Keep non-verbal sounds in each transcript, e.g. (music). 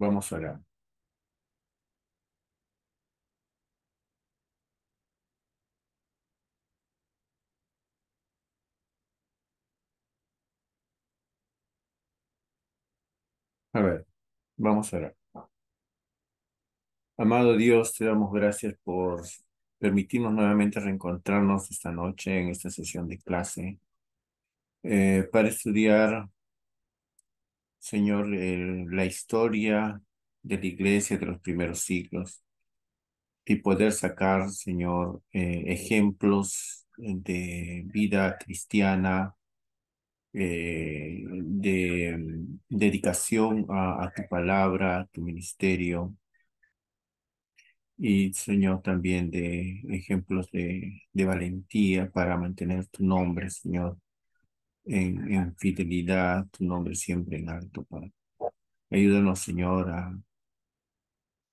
Vamos a orar. A ver, vamos a orar. Amado Dios, te damos gracias por permitirnos nuevamente reencontrarnos esta noche en esta sesión de clase eh, para estudiar Señor, la historia de la iglesia de los primeros siglos y poder sacar, Señor, eh, ejemplos de vida cristiana, eh, de dedicación a, tu palabra, a tu ministerio. Y Señor, también de ejemplos de valentía para mantener tu nombre, Señor, en, fidelidad, tu nombre siempre en alto, Padre. Ayúdanos, Señor, a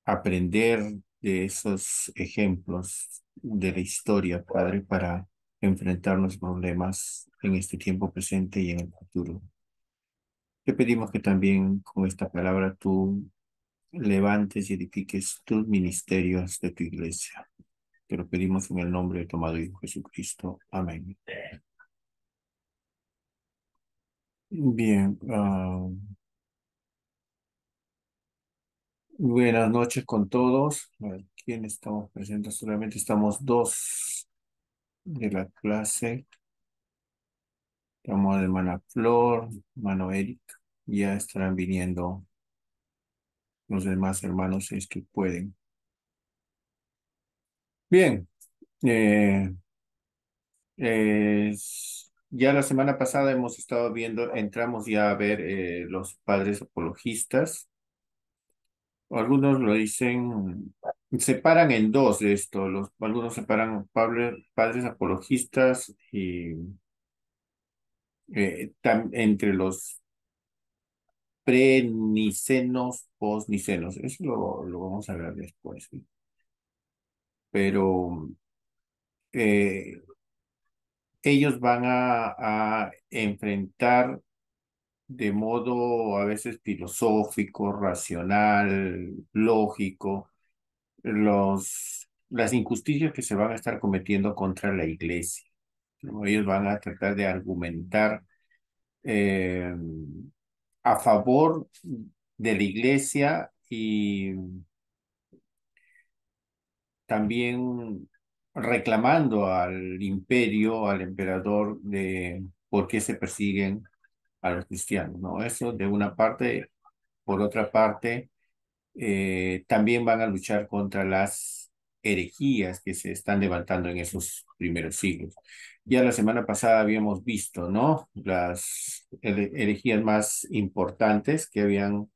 aprender de esos ejemplos de la historia, Padre, para enfrentar los problemas en este tiempo presente y en el futuro. Te pedimos que también con esta palabra tú levantes y edifiques tus ministerios de tu iglesia. Te lo pedimos en el nombre de tu amado Hijo Jesucristo. Amén. Bien, ah, buenas noches con todos. A ¿quién estamos presentes? Solamente estamos dos de la clase. Estamos de hermana Flor, hermano Eric. Ya estarán viniendo los demás hermanos si es que pueden. Bien, eh, es ya la semana pasada hemos estado viendo, entramos ya a ver eh, los padres apologistas. Algunos lo dicen, separan en dos esto. Los, algunos separan padres, apologistas y eh, entre los pre-nicenos, post-nicenos. Eso lo, lo, vamos a ver después. Pero eh, ellos van a, enfrentar de modo a veces filosófico, racional, lógico, los, las injusticias que se van a estar cometiendo contra la iglesia. Ellos van a tratar de argumentar eh, a favor de la iglesia y también reclamando al imperio, al emperador, de por qué se persiguen a los cristianos, ¿no? Eso de una parte, por otra parte, eh, también van a luchar contra las herejías que se están levantando en esos primeros siglos. Ya la semana pasada habíamos visto, ¿no? Las herejías más importantes que habían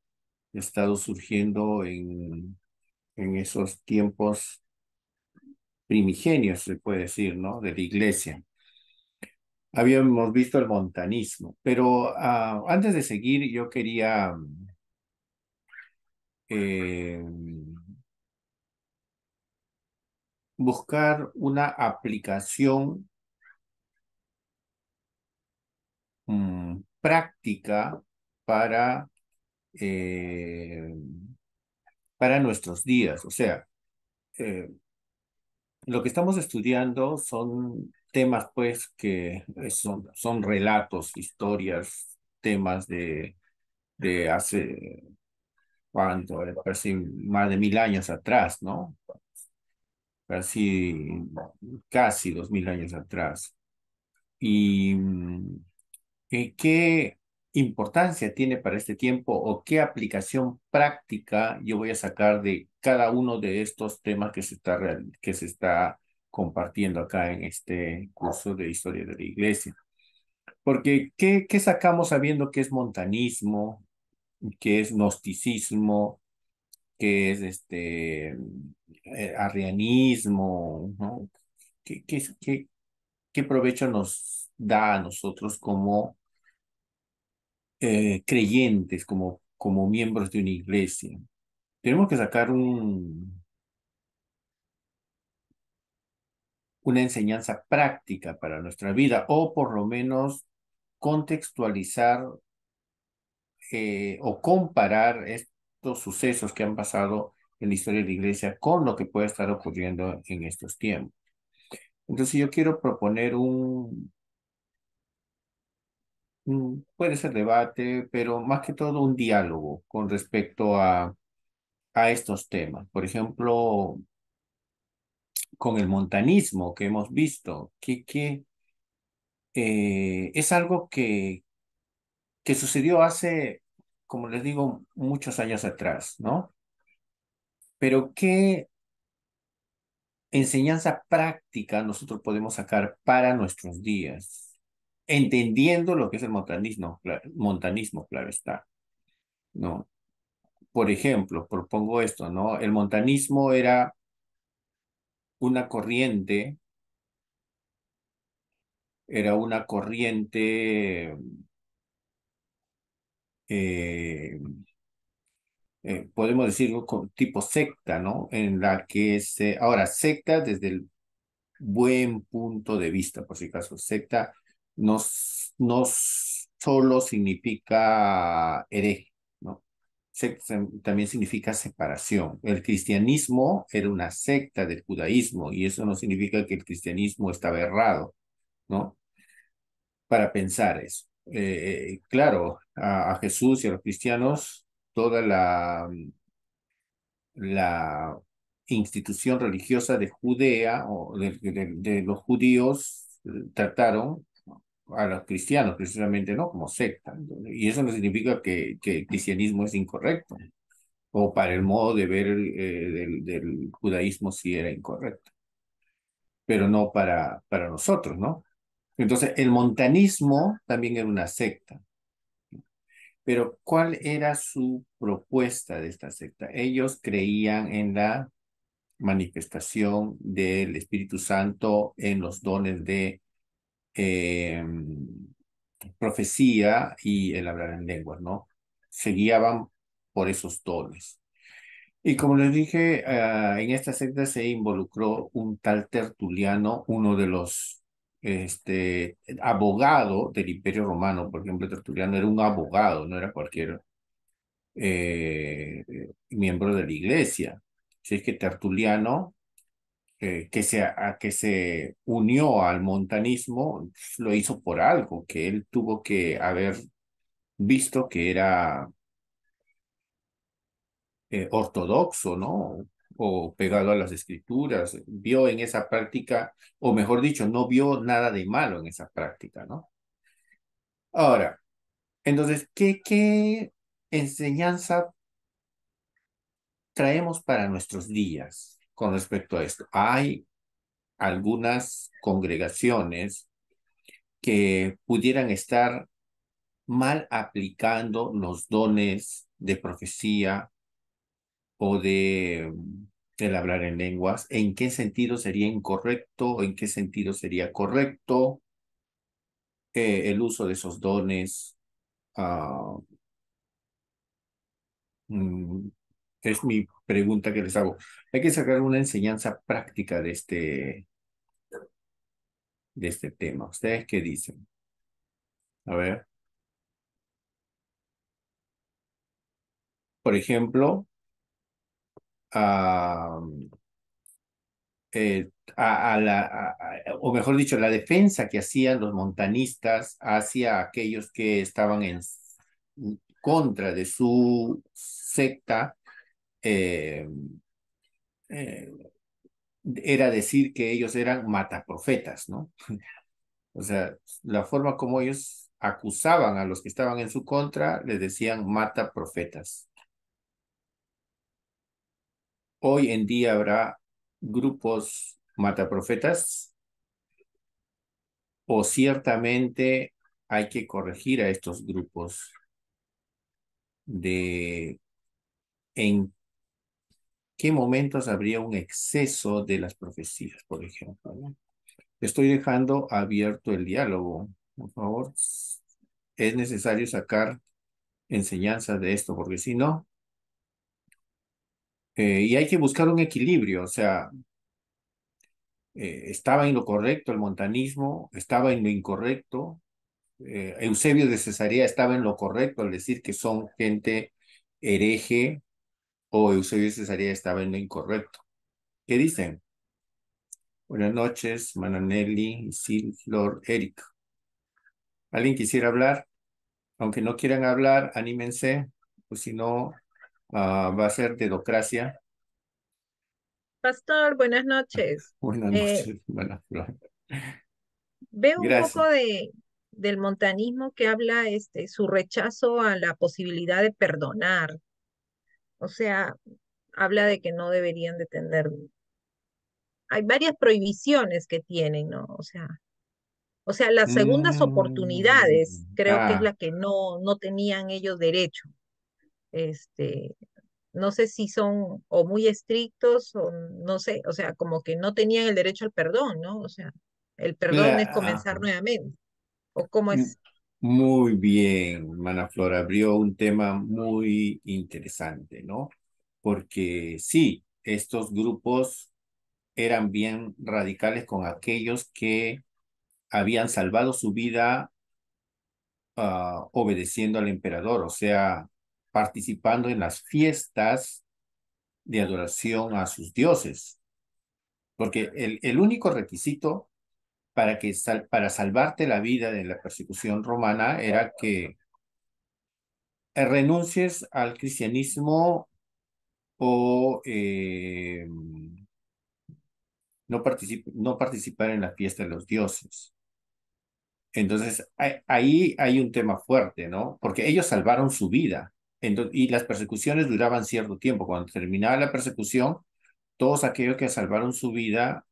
estado surgiendo en, en esos tiempos primigenios, se puede decir, ¿no? De la iglesia. Habíamos visto el montanismo, pero ah, antes de seguir yo quería em, buscar una aplicación mm, práctica para, eh, para nuestros días. O sea, eh, lo que estamos estudiando son temas, pues, que son, son relatos, historias, temas de, de hace, ¿cuánto? Casi eh, más de mil años atrás, ¿no? Casi, casi dos mil años atrás. Y mm, eh, qué importancia tiene para este tiempo o qué aplicación práctica yo voy a sacar de cada uno de estos temas que se está, que se está compartiendo acá en este curso de historia de la iglesia. Porque, ¿qué, qué sacamos sabiendo que es montanismo, que es gnosticismo, que es este eh, arrianismo? ¿Qué, qué provecho nos da a nosotros como eh, creyentes, como, como miembros de una iglesia. Tenemos que sacar un, una enseñanza práctica para nuestra vida o por lo menos contextualizar eh, o comparar estos sucesos que han pasado en la historia de la iglesia con lo que puede estar ocurriendo en estos tiempos. Entonces yo quiero proponer un, Mm, puede ser debate, pero más que todo un diálogo con respecto a, a estos temas. Por ejemplo, con el montanismo que hemos visto, que, eh, es algo que, que sucedió hace, como les digo, muchos años atrás, ¿no? Pero qué enseñanza práctica nosotros podemos sacar para nuestros días entendiendo lo que es el montanismo, claro, montanismo, claro está. ¿no? Por ejemplo, propongo esto, ¿no? El montanismo era una corriente, era una corriente eh, eh, podemos decirlo tipo secta, ¿no? En la que se, ahora, secta desde el buen punto de vista, por si acaso, secta no, solo significa hereje, ¿no? también significa separación. El cristianismo era una secta del judaísmo y eso no significa que el cristianismo estaba errado, ¿no? Para pensar eso. Eh, claro, a, Jesús y a los cristianos toda la, la institución religiosa de Judea o de, de los judíos eh, trataron a los cristianos, precisamente, ¿no? Como secta. y eso no significa que, que el cristianismo es incorrecto, o para el modo de ver eh, del, judaísmo sí era incorrecto, pero no para, para nosotros, ¿no? Entonces, el montanismo también era una secta. Pero, ¿cuál era su propuesta de esta secta? Ellos creían en la manifestación del Espíritu Santo en los dones de Em, profecía y el hablar en lengua, ¿no? Se guiaban por esos dones. Y como les dije, ah, en esta secta se involucró un tal Tertuliano, uno de los este, abogados del Imperio Romano, por ejemplo, Tertuliano era un abogado, no era cualquier eh, miembro de la iglesia. Si es que Tertuliano eh, que, se, a, que se unió al montanismo lo hizo por algo, que él tuvo que haber visto que era eh, ortodoxo, ¿no? O pegado a las escrituras, vio en esa práctica, o mejor dicho, no vio nada de malo en esa práctica, ¿no? Ahora, entonces, ¿qué, qué enseñanza traemos para nuestros días? con respecto a esto. Hay algunas congregaciones que pudieran estar mal aplicando los dones de profecía o de mm, hablar en lenguas, en qué sentido sería incorrecto, en qué sentido sería correcto eh, el uso de esos dones. Ah, mm, es mi pregunta que les hago. Hay que sacar una enseñanza práctica de este, de este tema. ¿Ustedes qué dicen? A ver. Por ejemplo, ah, eh, a, la, o mejor dicho, la defensa que hacían los montanistas hacia aquellos que estaban en contra de su secta eh, eh, era decir que ellos eran mataprofetas, ¿no? (laughs) o sea, la forma como ellos acusaban a los que estaban en su contra, les decían mataprofetas. Hoy en día habrá grupos mataprofetas o ciertamente hay que corregir a estos grupos de en qué momentos habría un exceso de las profecías, por ejemplo. Estoy dejando abierto el diálogo. Por favor, es necesario sacar enseñanza de esto, porque si no, eh, y hay que buscar un equilibrio, o sea, eh, estaba en lo correcto el montanismo, estaba en lo incorrecto, eh, Eusebio de Cesarea estaba en lo correcto al decir que son gente hereje, o Eusebio Cesaría estaba en lo incorrecto. ¿Qué dicen? Buenas noches, Mananelli, Sil, Flor, Eric. ¿Alguien quisiera hablar? Aunque no quieran hablar, anímense, pues si no, ah, va a ser dedocracia. Pastor, buenas noches. (laughs) Buenas eh, noches, buenas Veo un poco de, del montanismo que habla este, su rechazo a la posibilidad de perdonar o sea, habla de que no deberían de Hay varias prohibiciones que tienen, ¿no? O sea, o sea, las segundas oportunidades mm, creo que es ah. la que no, no tenían ellos derecho. Este, no sé si son o muy estrictos o no sé, o sea, como que no tenían el derecho al perdón, ¿no? O sea, el perdón es comenzar nuevamente. ¿O cómo mm. es? Muy bien, Manaflor, abrió un tema muy interesante, ¿no? Porque sí, estos grupos eran bien radicales con aquellos que habían salvado su vida ah, obedeciendo al emperador, o sea, participando en las fiestas de adoración a sus dioses. Porque el, el único requisito para, que para salvarte la vida de la persecución romana era que renuncies al cristianismo o eh, no, participar en la fiesta de los dioses. Entonces, ahí hay un tema fuerte, ¿no? Porque ellos salvaron su vida. y las persecuciones duraban cierto tiempo. Cuando terminaba la persecución, todos aquellos que salvaron su vida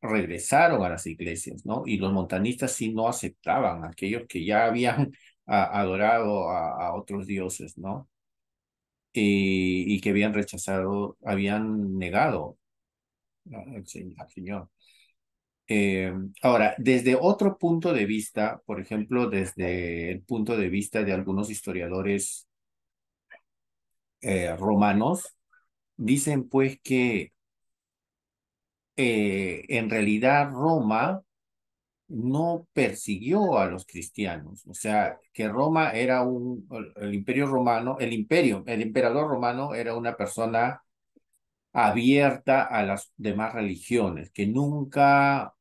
regresaron a las iglesias, ¿no? Y los montanistas sí no aceptaban aquellos que ya habían (laughs) adorado a, otros dioses, ¿no? Y, y, que habían rechazado, habían negado al, Señor. Eh, ahora, desde otro punto de vista, por ejemplo, desde el punto de vista de algunos historiadores eh, romanos, dicen pues que eh, en realidad Roma no persiguió a los cristianos, o sea, que Roma era un, el imperio romano, el imperio, el emperador romano era una persona abierta a las demás religiones, que nunca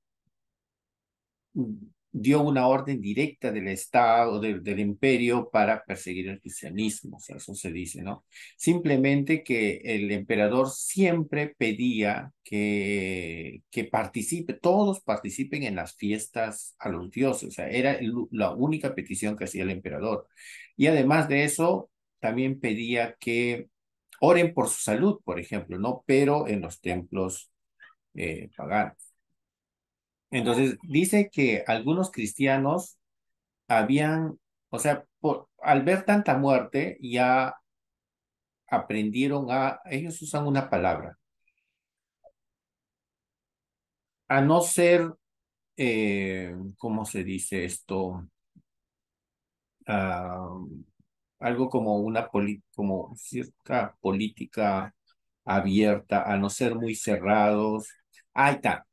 dio una orden directa del Estado, del imperio, para perseguir el cristianismo, o sea, eso se dice, ¿no? Simplemente que el emperador siempre pedía que, que participe, todos participen en las fiestas a los dioses, o sea, era la única petición que hacía el emperador. Y además de eso, también pedía que oren por su salud, por ejemplo, ¿no? Pero en los templos eh, paganos. Entonces, dice que algunos cristianos habían, o sea, por, al ver tanta muerte, ya aprendieron a, ellos usan una palabra, a no ser, eh, ¿cómo se dice esto? Ah, algo como una como cierta política abierta, a no ser muy cerrados. Ahí está,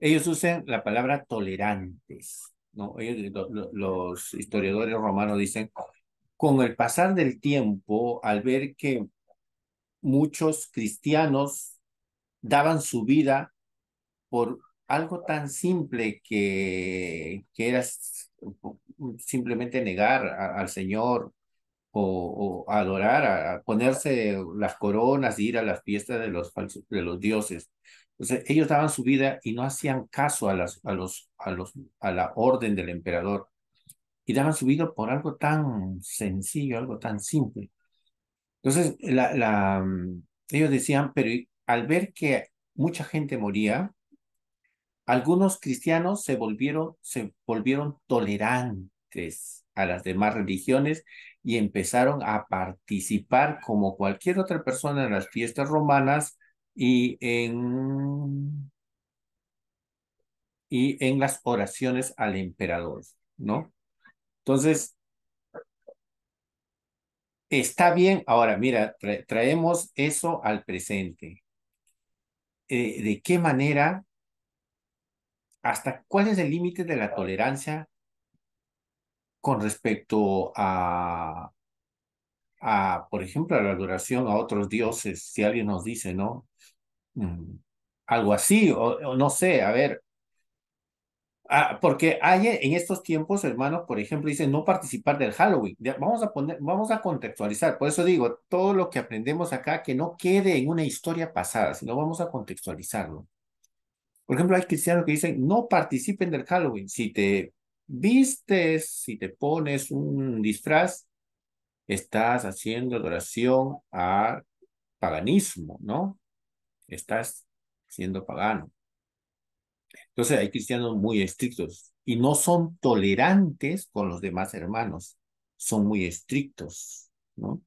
ellos usan la palabra tolerantes, ¿no? los historiadores romanos dicen, con el pasar del tiempo, al ver que muchos cristianos daban su vida por algo tan simple que, que era simplemente negar al Señor o, adorar, a, ponerse las coronas, ir a las fiestas de los, de los dioses. Entonces, ellos daban su vida y no hacían caso a, las, a, los, a, los, a la orden del emperador. Y daban su vida por algo tan sencillo, algo tan simple. Entonces, la, mm, ellos decían, pero al ver que mucha gente moría, algunos cristianos se volvieron, se volvieron tolerantes a las demás religiones y empezaron a participar como cualquier otra persona en las fiestas romanas y en, y en las oraciones al emperador, ¿no? Entonces, está bien, ahora mira, traemos eso al presente. Eh, ¿De qué manera? ¿Hasta cuál es el límite de la tolerancia con respecto a, a, por ejemplo, a la adoración a otros dioses, si alguien nos dice, ¿no? Mm, algo así, o, no sé, a ver. Ah, porque hay en estos tiempos, hermanos, por ejemplo, dicen no participar del Halloween. Vamos a poner, vamos a contextualizar. Por eso digo, todo lo que aprendemos acá, que no quede en una historia pasada, sino vamos a contextualizarlo. Por ejemplo, hay cristianos que dicen no participen del Halloween. Si te vistes, si te pones un disfraz, estás haciendo adoración a paganismo, ¿no? estás siendo pagano. Entonces hay cristianos muy estrictos y no son tolerantes con los demás hermanos, son muy estrictos, ¿no?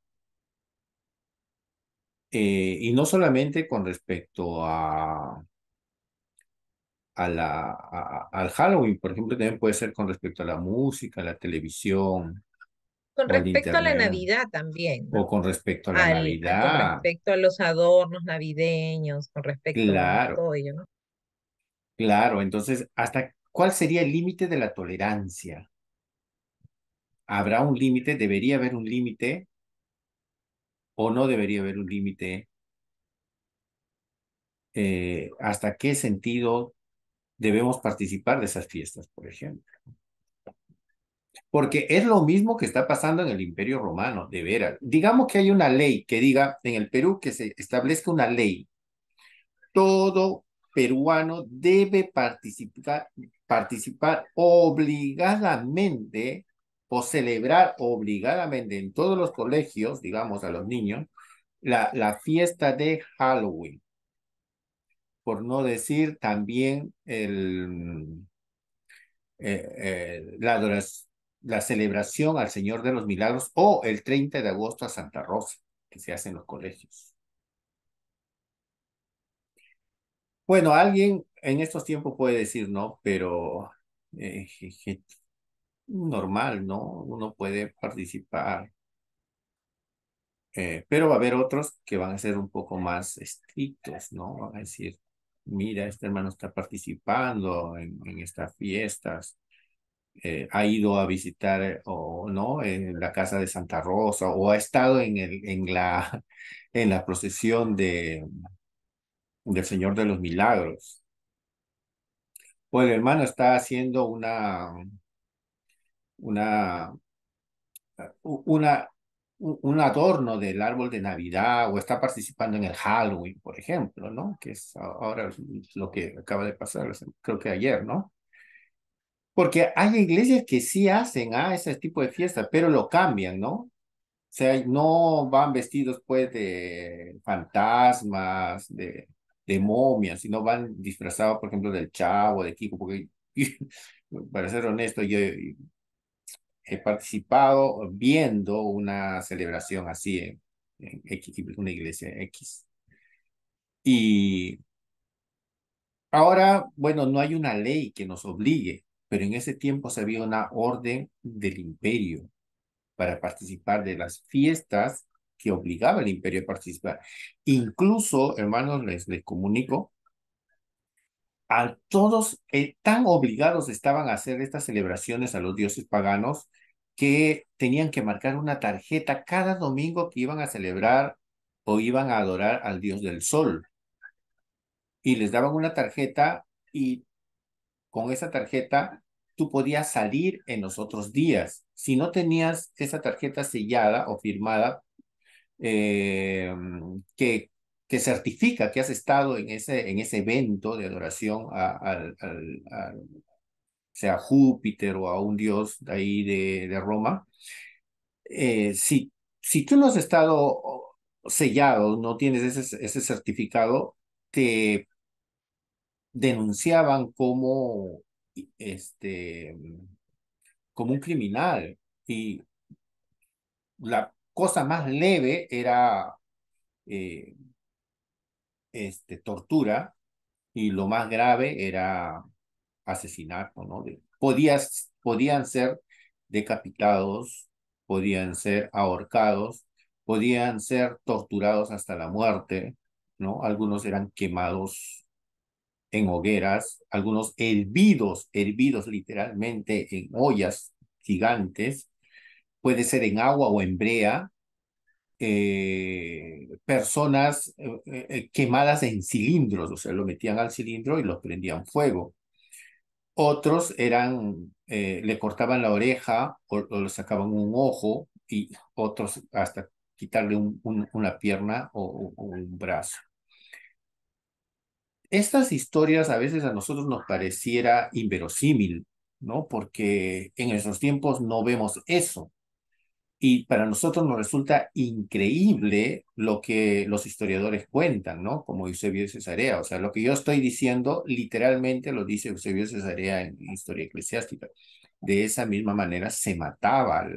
Eh, y no solamente con respecto a, a la, al Halloween, por ejemplo, también puede ser con respecto a la música, la televisión, con respecto a la Navidad también. O con respecto a la Navidad. Con respecto a los adornos navideños, con respecto a todo ello, ¿no? Claro, entonces, ¿hasta cuál sería el límite de la tolerancia? ¿Habrá un límite? ¿Debería haber un límite? ¿O no debería haber un límite? Eh, ¿Hasta qué sentido debemos participar de esas fiestas, por ejemplo? Porque es lo mismo que está pasando en el Imperio Romano, de veras. Digamos que hay una ley que diga en el Perú que se establezca una ley. Todo peruano debe participar, participar obligadamente o celebrar obligadamente en todos los colegios, digamos a los niños, la, la fiesta de Halloween. Por no decir también el, eh, eh, la adoración la celebración al Señor de los Milagros o el 30 de agosto a Santa Rosa, que se hace en los colegios. Bueno, alguien en estos tiempos puede decir no, pero eh, normal, ¿no? Uno puede participar. Eh, pero va a haber otros que van a ser un poco más estrictos, ¿no? Van a decir, mira, este hermano está participando en estas fiestas, eh, ha ido a visitar o no en la casa de Santa Rosa o ha estado en, el, en, la, (laughs) en la procesión de, del Señor de los Milagros. O el hermano está haciendo una, una, una, un adorno del árbol de Navidad o está participando en el Halloween, por ejemplo, ¿no? Que es ahora lo que acaba de pasar, creo que ayer, ¿no? Porque hay iglesias que sí hacen a ah, ese tipo de fiestas, pero lo cambian, ¿no? O sea, no van vestidos pues de fantasmas, de, momias, sino van disfrazados, por ejemplo, del chavo, de Kiko, porque (laughs) para ser honesto, yo he participado viendo una celebración así en, una iglesia X. Y ahora, bueno, no hay una ley que nos obligue pero en ese tiempo se había una orden del imperio para participar de las fiestas que obligaba al imperio a participar. Incluso, hermanos, les, les comunico, a todos eh, tan obligados estaban a hacer estas celebraciones a los dioses paganos que tenían que marcar una tarjeta cada domingo que iban a celebrar o iban a adorar al dios del sol. Y les daban una tarjeta y con esa tarjeta tú podías salir en los otros días. Si no tenías esa tarjeta sellada o firmada em, que, que certifica que has estado en ese, en ese evento de adoración a, sea Júpiter o a un dios de ahí de, Roma, eh, si, si tú no has estado sellado, no tienes ese, ese certificado, te denunciaban como, este, como un criminal y la cosa más leve era eh, este, tortura y lo más grave era asesinato, ¿no? Podías, podían ser decapitados, podían ser ahorcados, podían ser torturados hasta la muerte, ¿no? Algunos eran quemados en hogueras, algunos hervidos, hervidos literalmente en ollas gigantes, puede ser en agua o en brea, eh, personas eh, eh, quemadas en cilindros, o sea, lo metían al cilindro y los prendían fuego. Otros eran, le cortaban la oreja o, le sacaban un ojo y otros hasta quitarle una pierna o un brazo estas historias a veces a nosotros nos pareciera inverosímil, ¿no? Porque en esos tiempos no vemos eso. Y para nosotros nos resulta increíble lo que los historiadores cuentan, ¿no? Como Eusebio Cesarea. O sea, lo que yo estoy diciendo literalmente lo dice Eusebio Cesarea en Historia Eclesiástica. De esa misma manera se mataba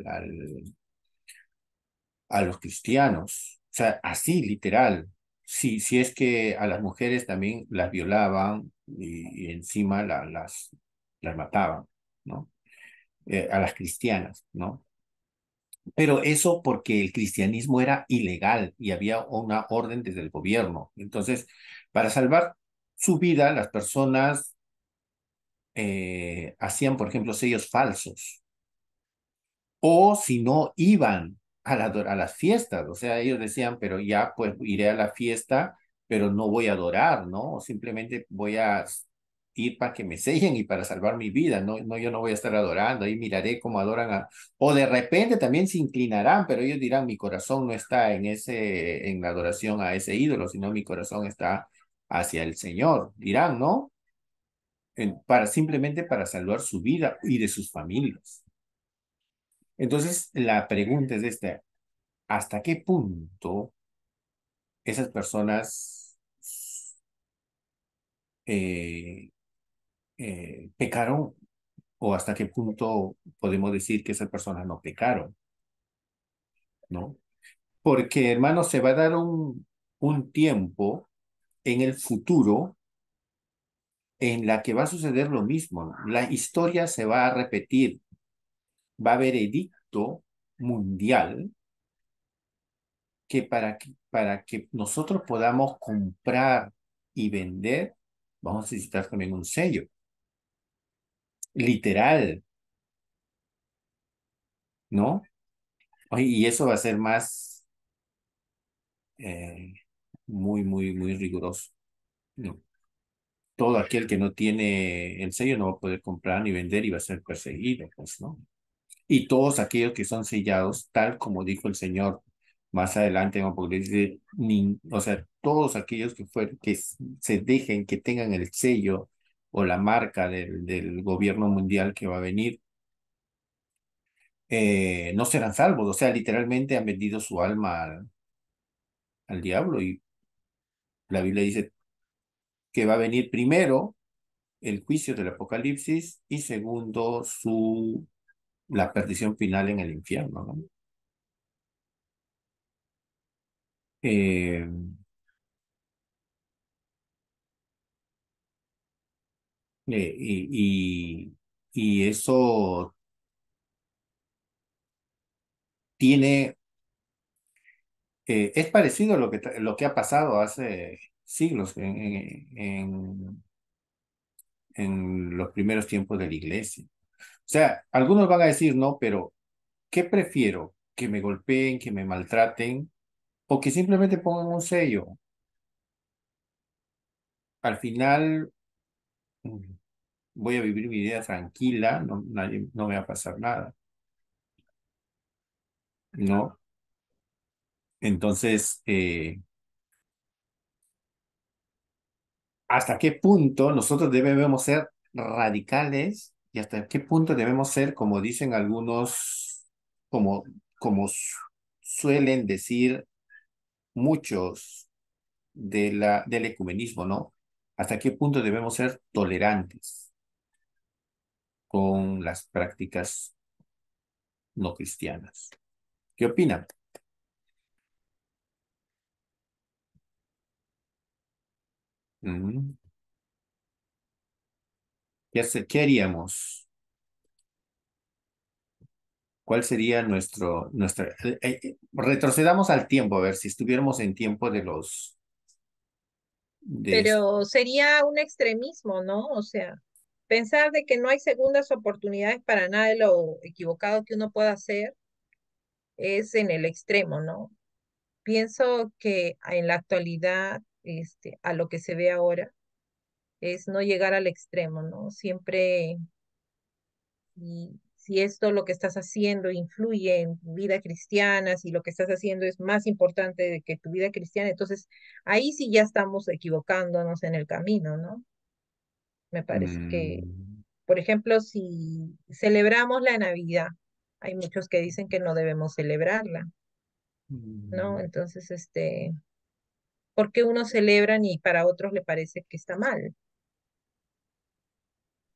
a los cristianos. O sea, así literal, si, es que a las mujeres también las violaban y, encima las, mataban, ¿no? Eh, a las cristianas, ¿no? Pero eso porque el cristianismo era ilegal y había una orden desde el gobierno. Entonces, para salvar su vida, las personas eh, hacían, por ejemplo, sellos falsos. O si no, iban a, las fiestas. O sea, ellos decían, pero ya pues iré a la fiesta, pero no voy a adorar, ¿no? Simplemente voy a ir para que me sellen y para salvar mi vida, no, no yo no voy a estar adorando, ahí miraré cómo adoran a... O de repente también se inclinarán, pero ellos dirán, mi corazón no está en, ese, en la adoración a ese ídolo, sino mi corazón está hacia el Señor, dirán, ¿no? para, simplemente para salvar su vida y de sus familias. Entonces, la pregunta es esta, ¿hasta qué punto esas personas eh, eh, pecaron o hasta qué punto podemos decir que esas personas no pecaron? ¿No? Porque, hermanos, se va a dar un, un tiempo en el futuro en la que va a suceder lo mismo. La historia se va a repetir va a haber edicto mundial que para, que para que nosotros podamos comprar y vender, vamos a necesitar también un sello. Literal. ¿No? Y eso va a ser más eh, muy, muy, muy riguroso. ¿no? Todo aquel que no tiene el sello no va a poder comprar ni vender y va a ser perseguido, pues, ¿no? y todos aquellos que son sellados, tal como dijo el Señor más adelante en Apocalipsis, o sea, todos aquellos que, que se dejen, que tengan el sello o la marca del, del gobierno mundial que va a venir, eh, no serán salvos. O sea, literalmente han vendido su alma al, al diablo y la Biblia dice que va a venir primero el juicio del Apocalipsis y segundo su la perdición final en el infierno. Eh, eh, y, y, y eso tiene eh, es parecido a lo que, lo que ha pasado hace siglos en, en los primeros tiempos de la iglesia. O sea, algunos van a decir, no, pero ¿qué prefiero? ¿Que me golpeen, que me maltraten o que simplemente pongan un sello? Al final mm, voy a vivir mi vida tranquila, no, no me va a pasar nada. ¿No? Entonces, eh, ¿hasta qué punto nosotros debemos ser radicales y hasta qué punto debemos ser, como dicen algunos, como, como suelen decir muchos de la, del ecumenismo, ¿no? ¿Hasta qué punto debemos ser tolerantes con las prácticas no cristianas? ¿Qué opinan? Mm. ¿Qué, haríamos? ¿Cuál sería nuestro, eh, eh, retrocedamos al tiempo, a ver si estuviéramos en tiempo de los... Pero sería un extremismo, ¿no? O sea, pensar de que no hay segundas oportunidades para nada de lo equivocado que uno pueda hacer es en el extremo, ¿no? Pienso que en la actualidad, este, a lo que se ve ahora, es no llegar al extremo, ¿no? Siempre, y si esto lo que estás haciendo influye en tu vida cristiana, si lo que estás haciendo es más importante de que tu vida cristiana, entonces ahí sí ya estamos equivocándonos en el camino, ¿no? Me parece que, mm. por ejemplo, si celebramos la Navidad, hay muchos que dicen que no debemos celebrarla, ¿no? Mm. Entonces, este, porque unos celebran y para otros le parece que está mal.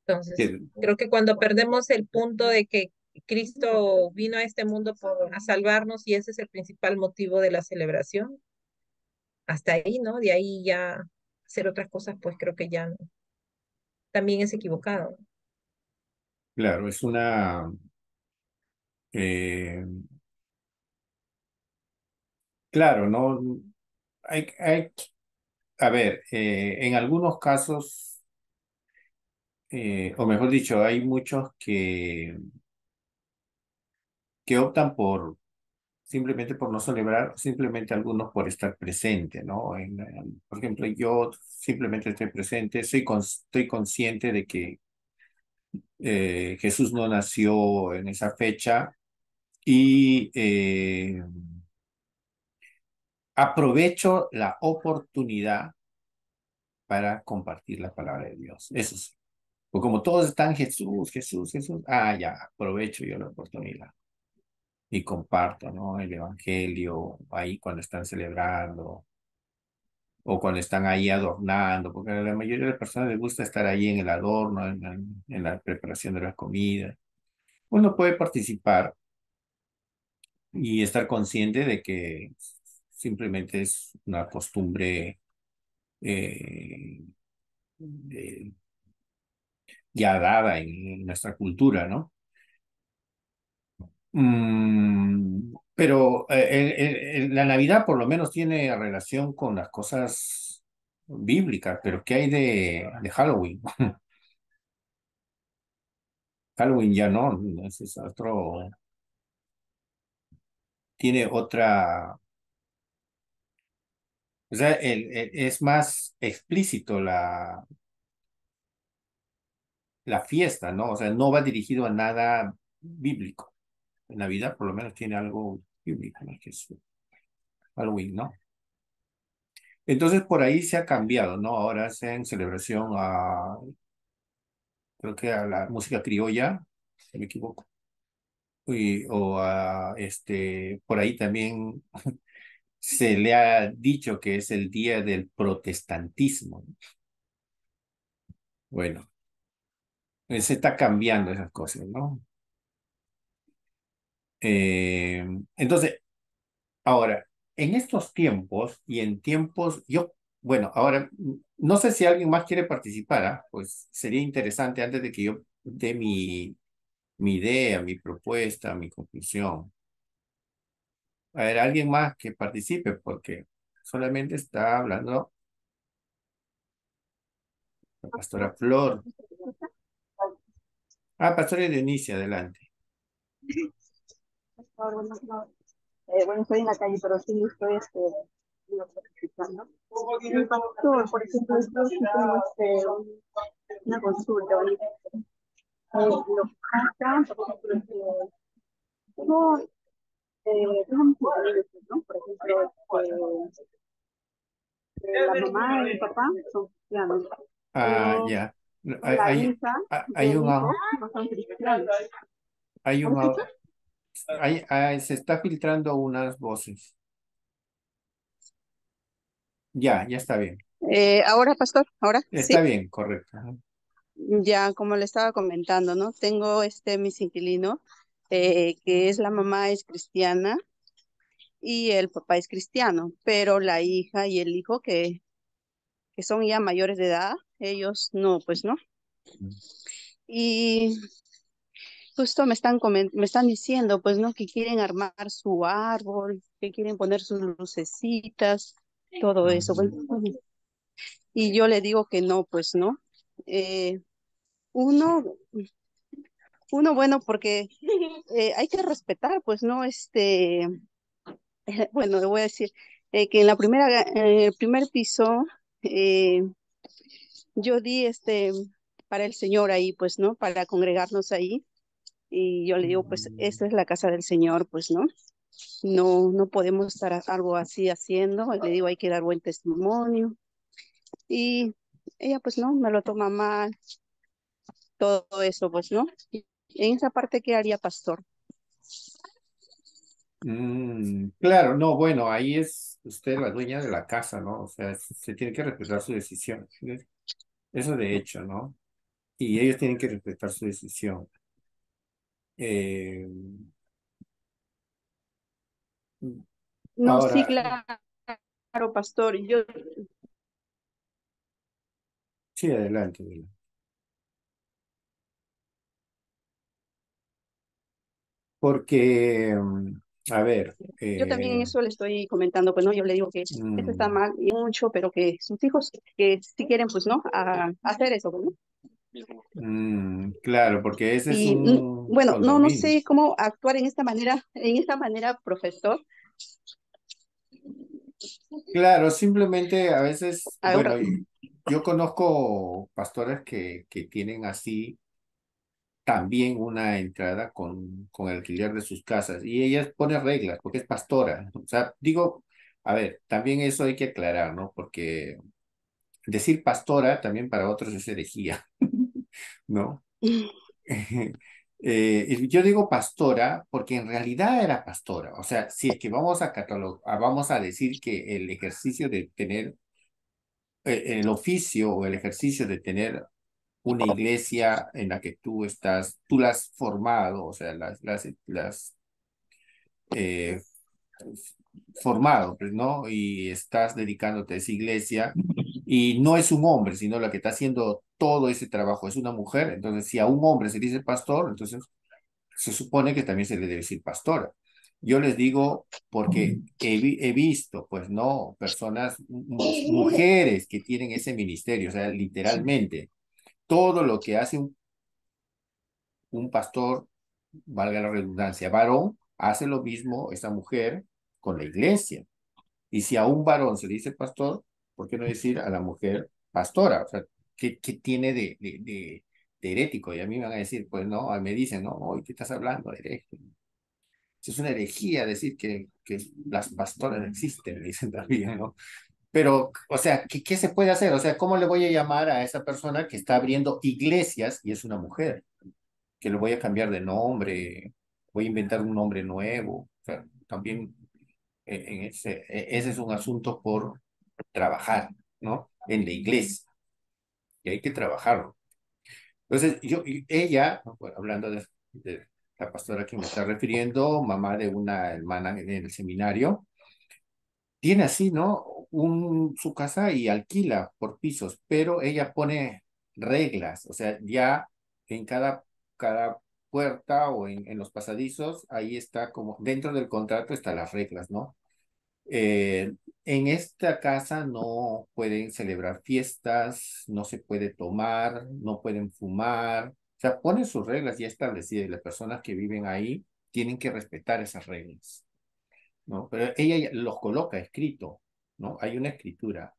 Entonces, creo que cuando perdemos el punto de que Cristo vino a este mundo a salvarnos y ese es el principal motivo de la celebración, hasta ahí, ¿no? De ahí ya hacer otras cosas, pues creo que ya también es equivocado. Claro, es una... Eh, claro, ¿no? Hay, hay, a ver, eh, en algunos casos eh, o mejor dicho, hay muchos que, que optan por simplemente por no celebrar, simplemente algunos por estar presente, ¿no? por ejemplo, yo simplemente estoy presente, soy estoy consciente de que eh, Jesús no nació en esa fecha y eh, aprovecho la oportunidad para compartir la palabra de Dios. Eso sí. O como todos están Jesús, Jesús, Jesús, ah, ya, aprovecho yo la oportunidad y comparto, ¿no? El Evangelio ahí cuando están celebrando o cuando están ahí adornando, porque a la mayoría de las personas les gusta estar ahí en el adorno, en la, preparación de la comida. Uno puede participar y estar consciente de que simplemente es una costumbre eh, ya dada en nuestra cultura, ¿no? Mm, pero eh, eh, eh, la Navidad por lo menos tiene relación con las cosas bíblicas, pero ¿qué hay de, Halloween? (laughs) Halloween ya no, es otro. Tiene otra. O sea, es más explícito la, la fiesta, ¿no? O sea, no va dirigido a nada bíblico. En Navidad por lo menos tiene algo bíblico, ¿no? que Halloween, ¿no? Entonces por ahí se ha cambiado, ¿no? Ahora en celebración a, creo que a la música criolla, si me equivoco. o a, este, por ahí también (laughs) se le ha dicho que es el día del protestantismo. Bueno, se está cambiando esas cosas, ¿no? Eh, entonces, ahora, en estos tiempos y en tiempos, yo, bueno, ahora, mm, no sé si alguien más quiere participar, ¿ah? pues sería interesante antes de que yo dé mi, mi idea, mi propuesta, mi conclusión. A ver, alguien más que participe, porque solamente está hablando la pastora Flor. Ah, pasaré de inicio, adelante. Eh, bueno, estoy en la calle, pero sí estoy este, por ejemplo, este, una consulta eh, este, eh, mamá papá Ah, ya. Hay, hay, hay, un Hay un se está filtrando unas voces. Ya, ya está bien. Eh, ahora, pastor, ahora. Está bien, correcto. Ya, como le estaba comentando, ¿no? Tengo este mis inquilino, eh, que es la mamá es cristiana y el papá es cristiano, pero la hija y el hijo que, que son ya mayores de edad, ellos no, pues no. Y justo me están, me están diciendo, pues no, que quieren armar su árbol, que quieren poner sus lucecitas, todo eso. Pues. Y yo le digo que no, pues no. Eh, uno, uno, bueno, porque eh, hay que respetar, pues no, este, (laughs) bueno, le voy a decir eh, que en la primera, en el primer piso, yo di este para el Señor ahí, pues, ¿no? Para congregarnos ahí. Y yo le digo, pues, mm. esta es la casa del Señor, pues, ¿no? No, no podemos estar algo así haciendo. Le digo, hay que dar buen testimonio. Y ella, pues, no, me lo toma mal. Todo eso, pues, ¿no? en esa parte, quedaría haría pastor? Mm, claro, no, bueno, ahí es usted la dueña de la casa, ¿no? O sea, se tiene que respetar su decisión. Eso de hecho, ¿no? Y ellos tienen que respetar su decisión. Eh, no, sí, claro, pastor. Yo... Sí, adelante. adelante. Porque mm, a ver. Yo también eh, eso le estoy comentando, pues no, yo le digo que esto está mm. mal y mucho, pero que sus hijos que si quieren, pues no, a, hacer eso, ¿no? Mm, claro, porque ese es mm, un bueno, no, no sé cómo actuar en esta manera, en esta manera, profesor. Claro, simplemente a veces, bueno, yo conozco pastores que, que tienen así también una entrada con, con el alquiler de sus casas. Y ella pone reglas, porque es pastora. O sea, digo, a ver, también eso hay que aclarar, ¿no? Porque decir pastora también para otros es herejía, (laughs) ¿no? Mm. (laughs) Eh, yo digo pastora porque en realidad era pastora. O sea, si es que vamos a catalogar, vamos a decir que el ejercicio de tener eh, el oficio o el ejercicio de tener una iglesia en la que tú estás, tú la has formado, o sea, las, las, las eh, formado, pues, ¿no? Y estás dedicándote a esa iglesia y no es un hombre, sino la que está haciendo todo ese trabajo, es una mujer, entonces si a un hombre se dice pastor, entonces se supone que también se le debe decir pastora. Yo les digo porque he visto, pues no, personas, mujeres que tienen ese ministerio, o sea, literalmente, todo lo que hace un, un pastor, valga la redundancia, varón, hace lo mismo esta mujer con la iglesia. Y si a un varón se dice pastor, ¿por qué no decir a la mujer pastora? O sea, ¿qué, qué tiene de, de, herético? Y a mí me van a decir, pues no, me dicen, no, hoy qué estás hablando, hereje Es una herejía decir que, que las pastoras existen, (laughs) me dicen también, ¿no? Pero, o sea, ¿qué, ¿qué, se puede hacer? O sea, ¿cómo le voy a llamar a esa persona que está abriendo iglesias y es una mujer? Que le voy a cambiar de nombre, voy a inventar un nombre nuevo. O sea, también e, en ese, e, ese es un asunto por trabajar, ¿no? En la iglesia. Y hay que trabajarlo. Entonces, yo, ella, hablando de, la pastora que me está refiriendo, mamá de una hermana en el seminario, tiene así, ¿no? su casa y alquila por pisos, pero ella pone reglas, o sea, ya en cada, cada puerta o en, los pasadizos, ahí está como, dentro del contrato están las reglas, ¿no? Eh, en esta casa no pueden celebrar fiestas, no se puede tomar, no pueden fumar. O sea, pone sus reglas ya establecidas y las personas que viven ahí tienen que respetar esas reglas. ¿no? Pero ella los coloca escrito. ¿no? Hay una escritura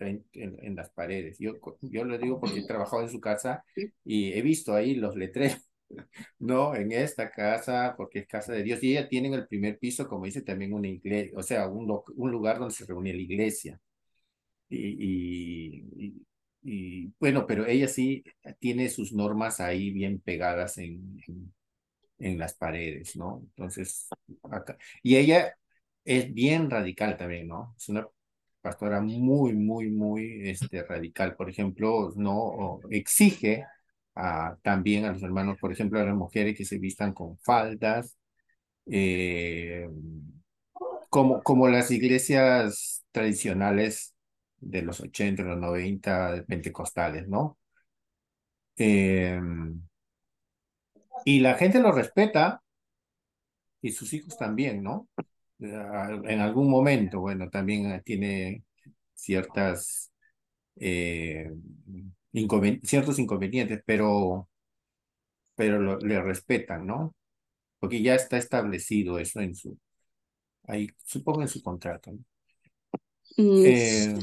en, las paredes. Yo, yo lo digo porque he trabajado en su casa y he visto ahí los letreros, (laughs) ¿no? En esta casa, porque es casa de Dios. Y ella tiene en el primer piso, como dice, también una iglesia, o sea, un, un lugar donde se reúne la iglesia. Y, y, bueno, pero ella sí tiene sus normas ahí bien pegadas en, en, las paredes, ¿no? Entonces, acá. Y ella es bien radical también, ¿no? Es una pastora muy, muy, muy este, radical. Por ejemplo, no exige a, también a los hermanos, por ejemplo, a las mujeres que se vistan con faldas, eh, como, como las iglesias tradicionales de los 80, los 90, pentecostales, ¿no? Eh, y la gente lo respeta y sus hijos también, ¿no? en algún momento, bueno, también tiene ciertas eh, ciertos inconvenientes, pero, pero le respetan, ¿no? Porque ya está establecido eso en su, ahí supongo en su contrato. Mm, eh,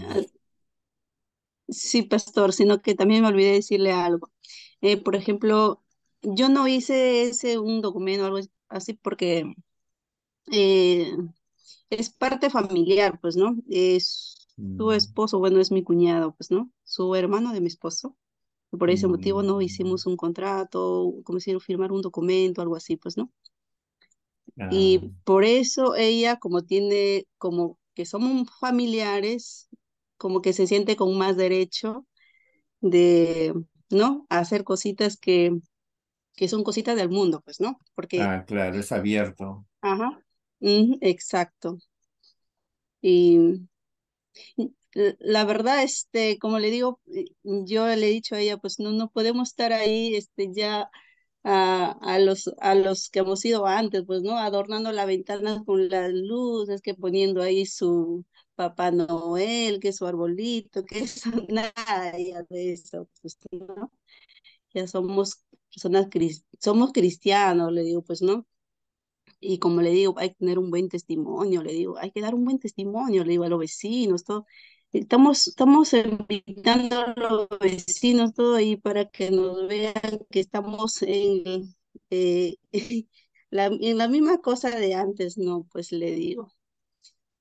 sí, pastor, sino que también me olvidé decirle algo. Eh, por ejemplo, yo no hice ese un documento o algo así porque eh, es parte familiar, pues, ¿no? Es su mm. esposo, bueno, es mi cuñado, pues, ¿no? Su hermano de mi esposo. Por ese motivo no mm. hicimos un contrato, como hicieron firmar un documento, algo así, pues, ¿no? Y ah. por eso ella, como tiene, como que somos familiares, como que se siente con más derecho de, ¿no? A hacer cositas que, que son cositas del mundo, pues, ¿no? Porque... Ah, claro, es abierto. Ajá, exacto. Y la verdad, este, como le digo, eh, yo le he dicho a ella, pues no, no podemos estar ahí, este, ya a, los, a los que hemos ido antes, pues, ¿no? Adornando la ventana con las luces, que poniendo ahí su Papá Noel, que su arbolito, que eso, (laughs) nada de eso, pues, ¿no? Ya somos personas, somos cristianos, le digo, pues, ¿no? Y como le digo, hay que tener un buen testimonio, le digo, hay que dar un buen testimonio, le digo a los vecinos, todo. Estamos, estamos invitando a los vecinos todo ahí para que nos vean que estamos en, eh, (laughs) la, en la misma cosa de antes, ¿no? Pues le digo.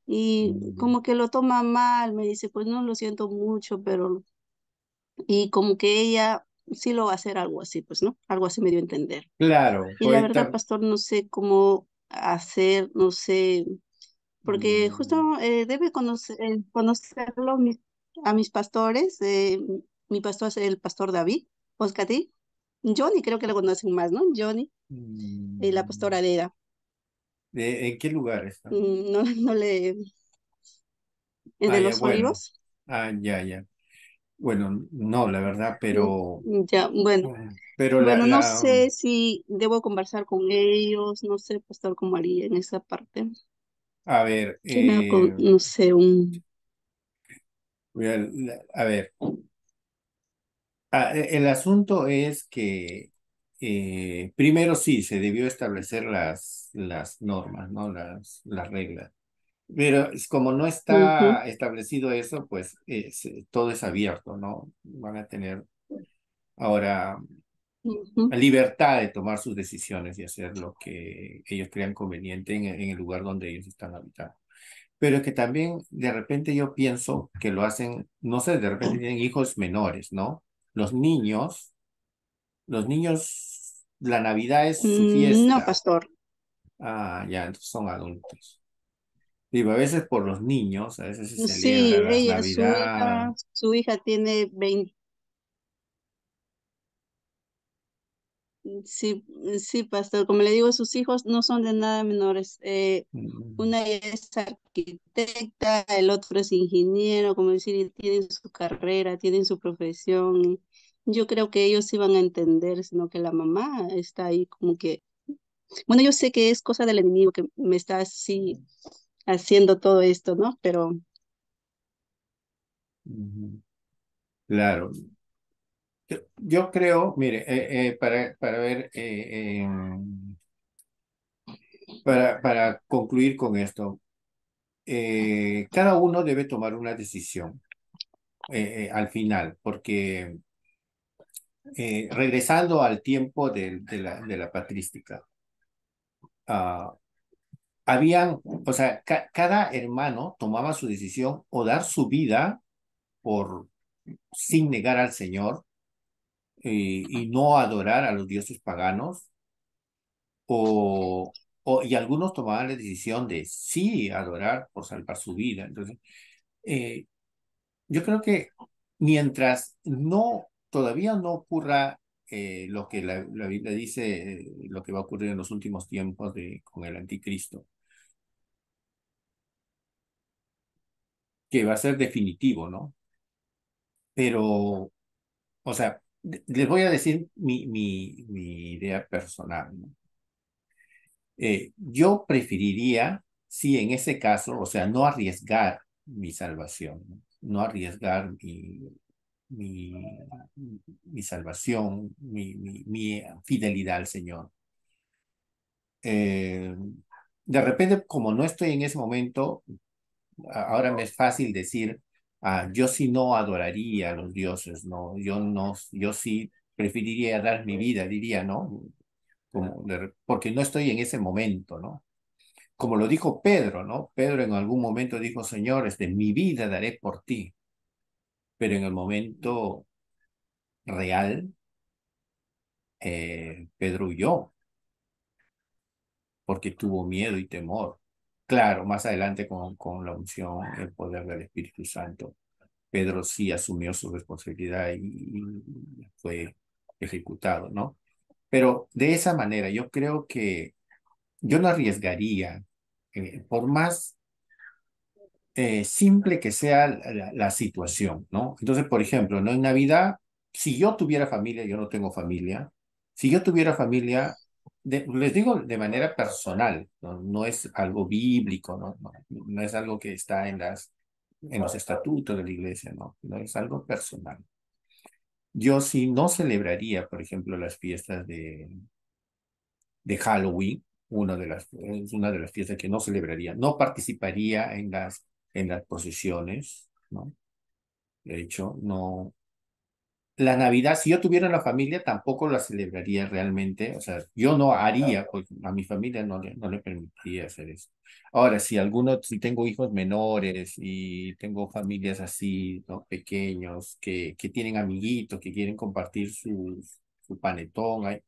Y mm. como que lo toma mal, me dice, pues no, lo siento mucho, pero... Y como que ella sí lo va a hacer algo así, pues, ¿no? Algo así me dio a entender. Claro. Y la pues verdad, pastor, no sé cómo, hacer, no sé, porque justo mm. eh, debe conocer, eh, conocerlo a mis pastores, eh, mi pastor es el pastor David, Oscati, Johnny creo que lo conocen más, ¿no? Johnny, la mm. pastora Leda. ¿En qué lugar está? Mm, no, (laughs) no le... ¿En de ah, los bueno. olivos? Ah, ya, ya. Bueno, no, la verdad, mm, pero... Ya, bueno. Eh, pero no sé si debo conversar con ellos, no sé, pues, tal como haría en esa parte. A ver, eh, no sé, un... A ver, ah, e, el asunto es que eh, primero sí, se debió establecer las, las normas, ¿no? Las, las reglas. Pero como no está establecido eso, pues eh, todo es abierto, ¿no? Van a tener ahora libertad de tomar sus decisiones y hacer lo que ellos crean conveniente en, el lugar donde ellos están habitando pero que también de repente yo pienso que lo hacen, no sé, de repente tienen hijos menores, ¿no? Los niños, los niños, la Navidad es su mm, fiesta. No, pastor. Ah, ya, entonces son adultos. Digo, a veces por los niños, a veces se celebra sí, ella, Navidad. Su, hija, su hija tiene 20. Sí, sí, pastor. Como le digo, sus hijos no son de nada menores. Eh, mm. Una es arquitecta, el otro es ingeniero, como decir, tienen su carrera, tienen su profesión. Yo creo que ellos iban a entender, sino que la mamá está ahí como que... Bueno, yo sé que es cosa del enemigo que me está así mm haciendo todo esto, ¿no? Pero... Claro. Yo creo, mire, eh, eh, para, para ver, eh, em, para, para concluir con esto, cada uno debe tomar una decisión al final, porque regresando al tiempo de, la, de la patrística, ah, habían, o sea, cada hermano tomaba su decisión o dar su vida por, sin negar al Señor eh, y no adorar a los dioses paganos, o, y algunos tomaban la decisión de sí adorar por salvar su vida. Entonces, eh, yo creo que mientras no, todavía no ocurra eh, lo que la, Biblia dice, eh, lo que va a ocurrir en los últimos tiempos de, con el anticristo. Que va a ser definitivo, ¿no? Pero, o sea, les voy a decir mi, mi, idea personal. ¿no? Eh, yo preferiría, si en ese caso, o sea, no arriesgar mi salvación, no arriesgar mi, mi, salvación, mi, mi, fidelidad al Señor. Eh, de repente, como no estoy en ese momento, ahora me es fácil decir, ah, yo sí no adoraría a los dioses, no, yo no, yo sí preferiría dar mi vida, diría, ¿no? porque no estoy en ese momento, ¿no? Como lo dijo Pedro, ¿no? Pedro en algún momento dijo, Señor, de este, mi vida daré por ti pero en el momento real, eh, Pedro huyó, porque tuvo miedo y temor. Claro, más adelante con, con la unción, el poder del Espíritu Santo, Pedro sí asumió su responsabilidad y, fue ejecutado, ¿no? Pero de esa manera, yo creo que yo no arriesgaría, eh, por más eh, simple que sea la, situación, ¿no? Entonces, por ejemplo, ¿no? En Navidad, si yo tuviera familia, yo no tengo familia, si yo tuviera familia, les digo de manera personal, ¿no? es algo bíblico, ¿no? es algo que está en, las, en los estatutos de la iglesia, ¿no? no es algo personal. Yo sí no celebraría, por ejemplo, las fiestas de, de Halloween, una de, las, una de las fiestas que no celebraría, no participaría en las en las posiciones, ¿no? De hecho, no. La Navidad, si yo tuviera una familia, tampoco la celebraría realmente. O sea, yo no haría, pues, a mi familia no le, no le permitiría hacer eso. Ahora, si algunos si tengo hijos menores y tengo familias así, ¿no? Pequeños, que, que tienen amiguitos, que quieren compartir su, su panetón,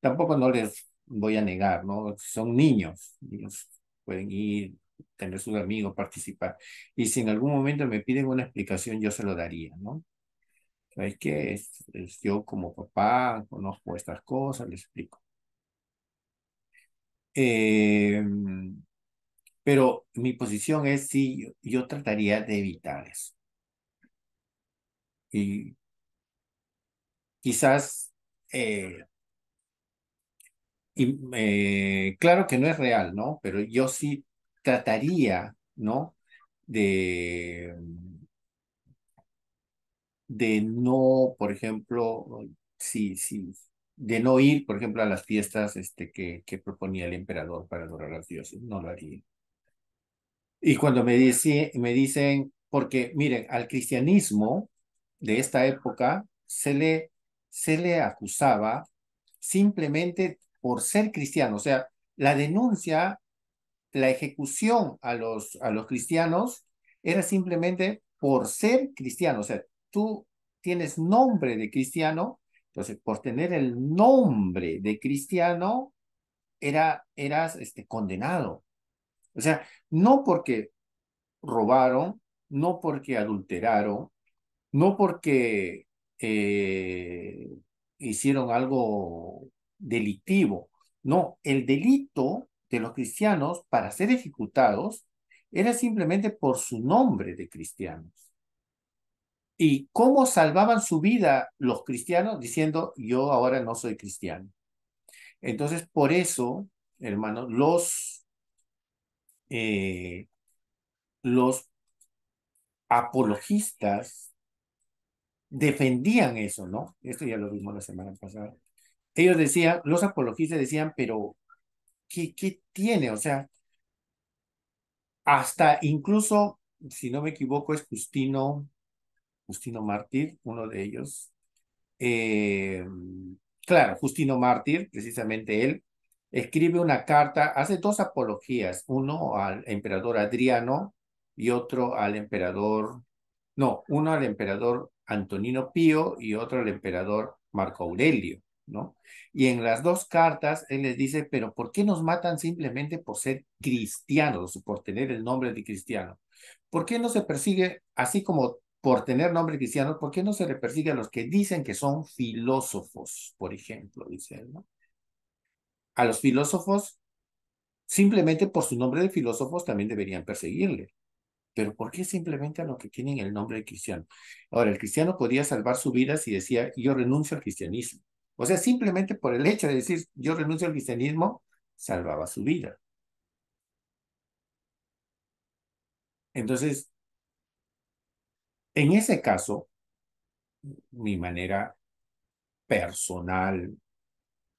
tampoco no les voy a negar, ¿no? Son niños, niños pueden ir, tener sus amigos, participar. Y si en algún momento me piden una explicación, yo se lo daría, ¿no? ¿Sabes qué? Es, yo como papá conozco estas cosas, les explico. Em, pero mi posición es sí, yo, trataría de evitar eso. Y quizás, eh, y, eh, claro que no es real, ¿no? Pero yo sí trataría, ¿no? De, de no, por ejemplo, sí, sí, de no ir, por ejemplo, a las fiestas este, que, que proponía el emperador para adorar a los dioses, no lo haría. Y cuando me, me dicen, porque miren, al cristianismo de esta época se le, se le acusaba simplemente por ser cristiano, o sea, la denuncia la ejecución a los, a los cristianos era simplemente por ser cristiano. O sea, tú tienes nombre de cristiano, entonces por tener el nombre de cristiano, era, eras este, condenado. O sea, no porque robaron, no porque adulteraron, no porque eh, hicieron algo delictivo. No, el delito de los cristianos para ser ejecutados era simplemente por su nombre de cristianos. ¿Y cómo salvaban su vida los cristianos? Diciendo, yo ahora no soy cristiano. Entonces, por eso, hermanos, los, eh, los apologistas defendían eso, ¿no? Esto ya lo vimos la semana pasada. Ellos decían, los apologistas decían, pero ¿qué, tiene? O sea, hasta incluso, si no me equivoco, es Justino, Justino Mártir, uno de ellos. Eh, claro, Justino Mártir, precisamente él, escribe una carta, hace dos apologías, uno al emperador Adriano y otro al emperador, no, uno al emperador Antonino Pío y otro al emperador Marco Aurelio. ¿no? Y en las dos cartas él les dice, pero ¿por qué nos matan simplemente por ser cristianos, o por tener el nombre de cristiano? ¿Por qué no se persigue, así como por tener nombre cristiano, por qué no se le persigue a los que dicen que son filósofos, por ejemplo, dice él, ¿no? A los filósofos, simplemente por su nombre de filósofos también deberían perseguirle. Pero ¿por qué simplemente a los que tienen el nombre de cristiano? Ahora, el cristiano podía salvar su vida si decía, yo renuncio al cristianismo. O sea, simplemente por el hecho de decir yo renuncio al cristianismo, salvaba su vida. Entonces, en ese caso, mi manera personal,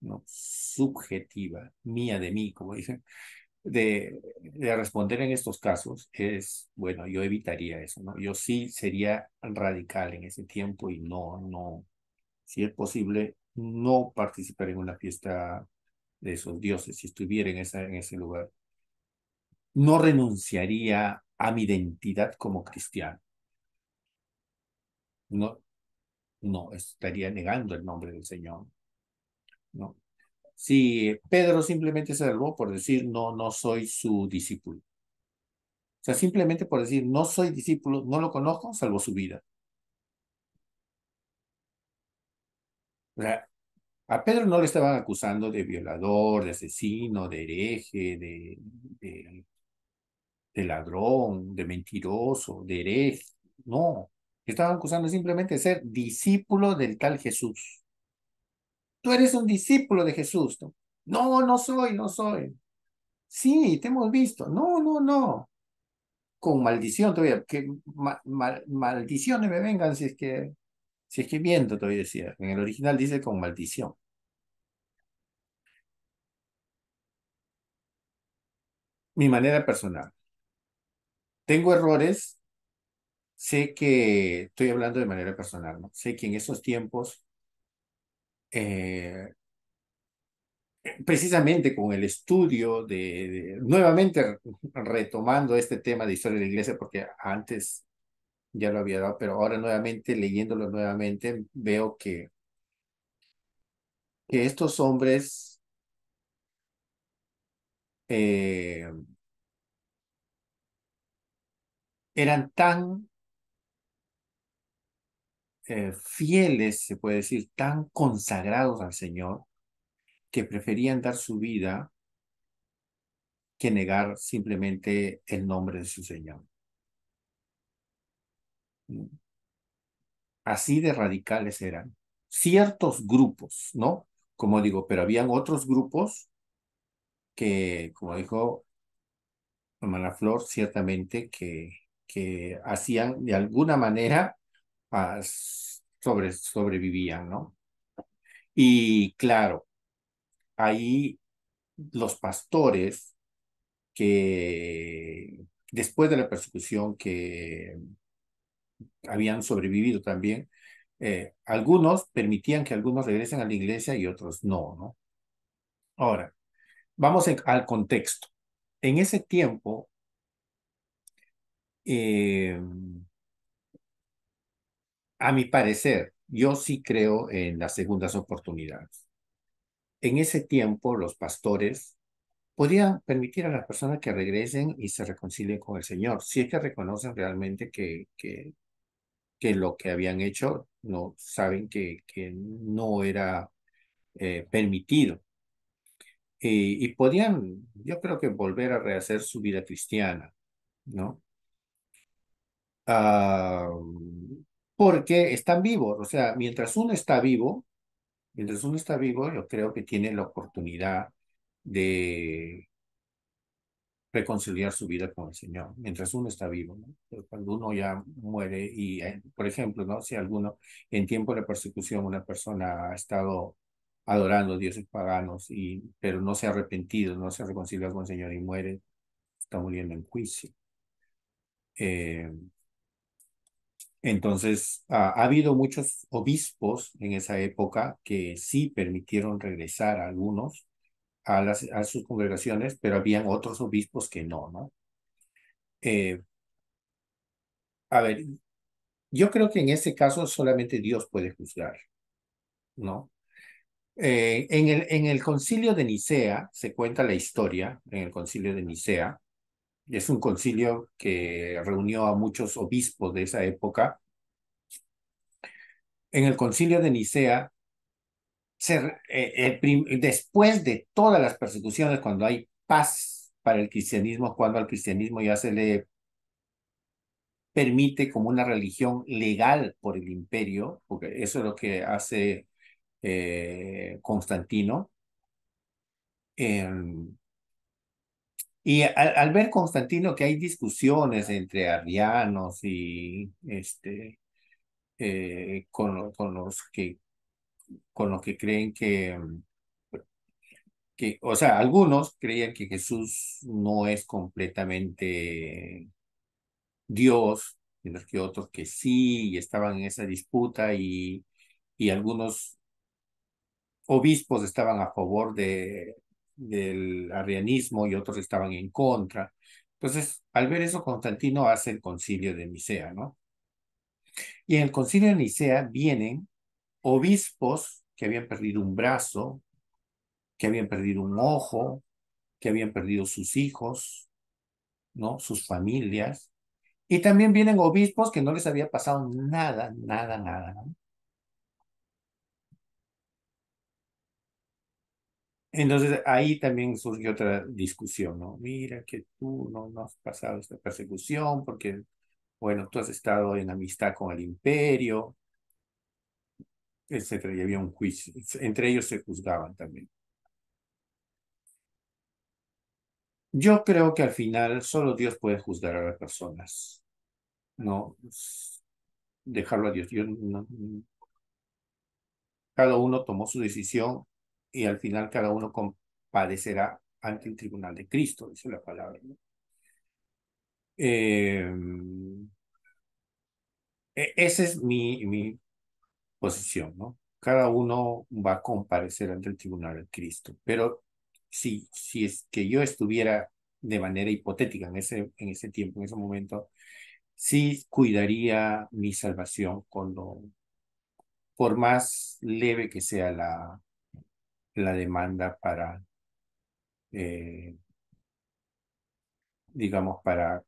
¿no? subjetiva, mía de mí, como dicen, de, de, responder en estos casos es, bueno, yo evitaría eso, ¿no? Yo sí sería radical en ese tiempo y no, no, si es posible, no participar en una fiesta de esos dioses si estuviera en, ese lugar. No renunciaría a mi identidad como cristiano. No, no estaría negando el nombre del Señor. No. Si Pedro simplemente se salvó por decir no, no soy su discípulo. O sea, simplemente por decir no soy discípulo, no lo conozco, salvo su vida. O sea, a Pedro no le estaban acusando de violador, de asesino, de hereje, de, de, ladrón, de mentiroso, de hereje. No, estaban acusando simplemente de ser discípulo del tal Jesús. Tú eres un discípulo de Jesús. No, no, soy, no soy. Sí, te hemos visto. No, no, no. Con maldición todavía. Que maldiciones me vengan si es que si es que viento todavía decía. En el original dice con maldición. Mi manera personal. Tengo errores. Sé que estoy hablando de manera personal, ¿no? Sé que en esos tiempos, eh, precisamente con el estudio de, de, nuevamente retomando este tema de historia de la iglesia, porque antes ya lo había dado, pero ahora nuevamente, leyéndolo nuevamente, veo que, que estos hombres eh, eran tan eh, fieles, se puede decir, tan consagrados al Señor, que preferían dar su vida que negar simplemente el nombre de su Señor. Así de radicales eran ciertos grupos, ¿no? Como digo, pero habían otros grupos que, como dijo Hermana Flor, ciertamente que, que hacían de alguna manera sobre, sobrevivían, ¿no? Y claro, ahí los pastores que después de la persecución que habían sobrevivido también. Eh, algunos permitían que algunos regresen a la iglesia y otros no, ¿no? Ahora, vamos al contexto. En ese tiempo, em, a mi parecer, yo sí creo en las segundas oportunidades. En ese tiempo, los pastores podían permitir a las personas que regresen y se reconcilien con el Señor, si es que reconocen realmente que, que, que lo que habían hecho no saben que, que no era eh, permitido. Eh, y podían, yo creo que volver a rehacer su vida cristiana, ¿no? Ah, porque están vivos, o sea, mientras uno está vivo, mientras uno está vivo, yo creo que tiene la oportunidad de reconciliar su vida con el Señor, mientras uno está vivo, ¿no? Pero cuando uno ya muere y, eh, por ejemplo, ¿no? Si alguno, en tiempo de persecución, una persona ha estado adorando dioses paganos, y, pero no se ha arrepentido, no se ha reconciliado con el Señor y muere, está muriendo en juicio. Eh, entonces, ha, ha, habido muchos obispos en esa época que sí permitieron regresar a algunos a, las, sus congregaciones, pero habían otros obispos que no, ¿no? Eh, a ver, yo creo que en ese caso solamente Dios puede juzgar, ¿no? Eh, en, el, en el concilio de Nicea se cuenta la historia, en el concilio de Nicea, es un concilio que reunió a muchos obispos de esa época. En el concilio de Nicea eh, después de todas las persecuciones, cuando hay paz para el cristianismo, cuando al cristianismo ya se le permite como una religión legal por el imperio, porque eso es lo que hace eh, Constantino. Em, y al, ver Constantino que hay discusiones entre arrianos y este, eh, con, los que con lo que creen que, mm, que, o sea, algunos creían que Jesús no es completamente Dios, mientras que otros que sí, y estaban en esa disputa y, y algunos obispos estaban a favor de, del arrianismo y otros estaban en contra. Entonces, al ver eso, Constantino hace el concilio de Nicea, ¿no? Y en el concilio de Nicea vienen obispos que habían perdido un brazo, que habían perdido un ojo, que habían perdido sus hijos, ¿no? Sus familias. Y también vienen obispos que no les había pasado nada, nada, nada. Entonces ahí también surge otra discusión, ¿no? Mira que tú no, no has pasado esta persecución porque, bueno, tú has estado en amistad con el imperio, etcétera, y había un juicio. Entre ellos se juzgaban también. Yo creo que al final solo Dios puede juzgar a las personas. No dejarlo a Dios. cada uno tomó su decisión y al final cada uno comparecerá ante el tribunal de Cristo, dice la palabra. ¿no? Em, e, ese es mi, mi, posición, ¿no? Cada uno va a comparecer ante el tribunal de Cristo, pero si, si es que yo estuviera de manera hipotética en ese, en ese tiempo, en ese momento, sí cuidaría mi salvación por más leve que sea la, la demanda para, eh, digamos, para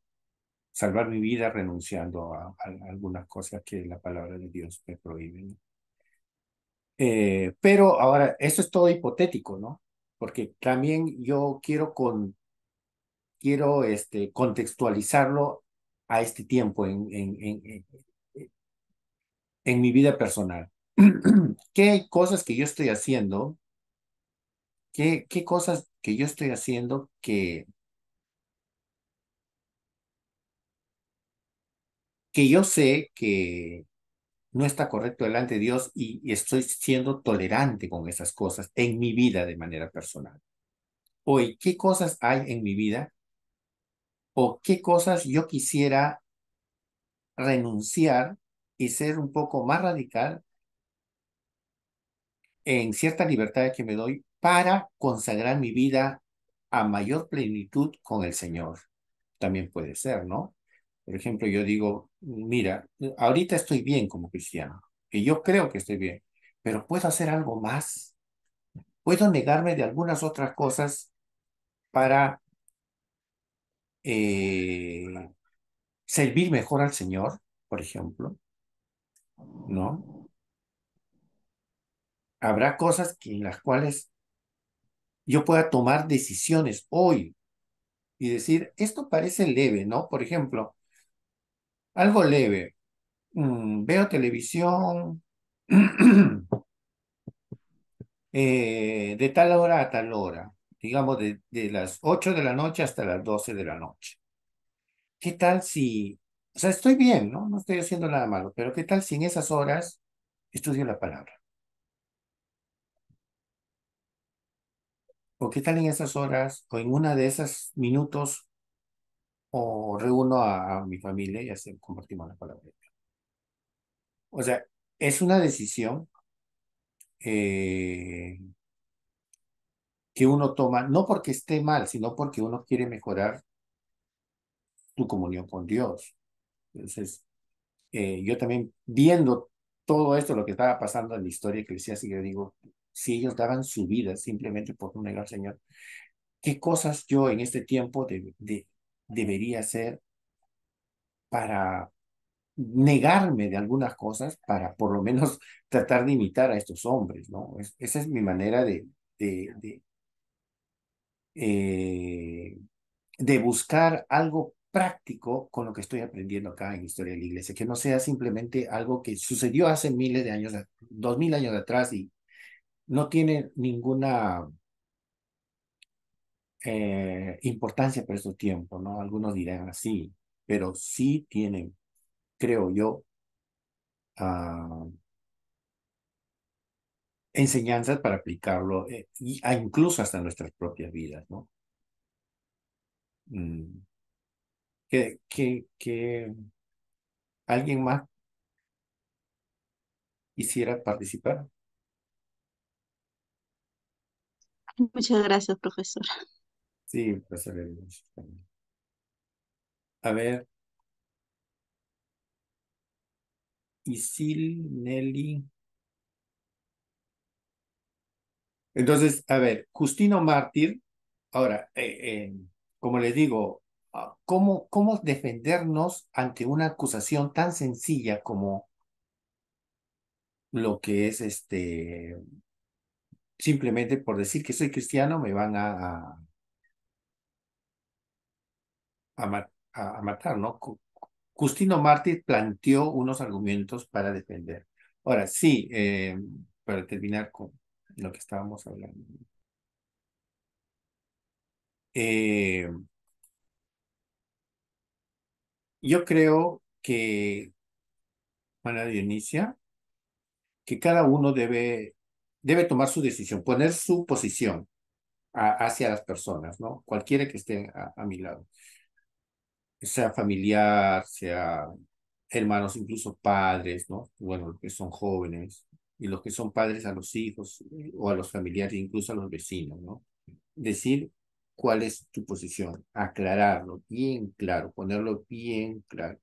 salvar mi vida renunciando a, alguna cosa algunas cosas que la palabra de Dios me prohíbe. Eh, pero ahora, eso es todo hipotético, ¿no? Porque también yo quiero, con, quiero este, contextualizarlo a este tiempo en, en, en, en, mi vida personal. (clears throat) ¿Qué cosas que yo estoy haciendo? ¿Qué, qué cosas que yo estoy haciendo que que yo sé que no está correcto delante de Dios y, y estoy siendo tolerante con esas cosas en mi vida de manera personal. Hoy, ¿qué cosas hay en mi vida o qué cosas yo quisiera renunciar y ser un poco más radical en cierta libertad que me doy para consagrar mi vida a mayor plenitud con el Señor. También puede ser, ¿no? Por ejemplo, yo digo, mira, eh, ahorita estoy bien como cristiano, y yo creo que estoy bien, pero puedo hacer algo más. Puedo negarme de algunas otras cosas para eh, servir mejor al Señor, por ejemplo. ¿No? Habrá cosas en las cuales yo pueda tomar decisiones hoy y decir, esto parece leve, ¿no? Por ejemplo, algo leve. Mm, veo televisión. (clears throat) Eh, de tal hora a tal hora. Digamos, de, las 8 de la noche hasta las 12 de la noche. ¿Qué tal si... O sea, estoy bien, ¿no? No estoy haciendo nada malo, pero ¿qué tal si en esas horas estudio la palabra? ¿O qué tal en esas horas o en una de esas minutos o reúno a, mi familia y así compartimos la palabra. O sea, es una decisión eh, que uno toma, no porque esté mal, sino porque uno quiere mejorar tu comunión con Dios. Entonces, eh, yo también viendo todo esto, lo que estaba pasando en la historia que eclesiástica, yo digo, si ellos daban su vida simplemente por no negar al Señor, ¿qué cosas yo en este tiempo de, debería ser para negarme de algunas cosas para por lo menos (laughs) tratar de imitar a estos hombres, ¿no? esa es mi manera de, de, de, eh, de buscar algo práctico con lo que estoy aprendiendo acá en Historia de la Iglesia, que no sea simplemente algo que sucedió hace miles de años, dos mil años atrás y no tiene ninguna eh, importancia para estos tiempo, ¿no? Algunos dirán así, pero sí tienen, creo yo, ah, enseñanzas para aplicarlo, eh, incluso hasta nuestras propias vidas, ¿no? Que, que, que alguien más quisiera participar. Muchas gracias, profesor. Sí, pues a ver. A ver. Isil, Nelly. Entonces, a ver, Justino Mártir, ahora, eh, eh, como les digo, ah, ¿cómo, ¿cómo defendernos ante una acusación tan sencilla como lo que es este, simplemente por decir que soy cristiano me van a a, matar, ¿no? Justino Martí planteó unos argumentos para defender. Ahora, sí, eh, para terminar con lo que estábamos hablando. Eh, yo creo que, Ana Dionisia, que cada uno debe, debe tomar su decisión, poner su posición hacia las personas, ¿no? Cualquiera que esté a mi lado sea familiar, sea hermanos, incluso padres, ¿no? Bueno, los que son jóvenes y los que son padres a los hijos eh, o a los familiares, incluso a los vecinos, ¿no? Decir cuál es tu posición, aclararlo bien claro, ponerlo bien claro.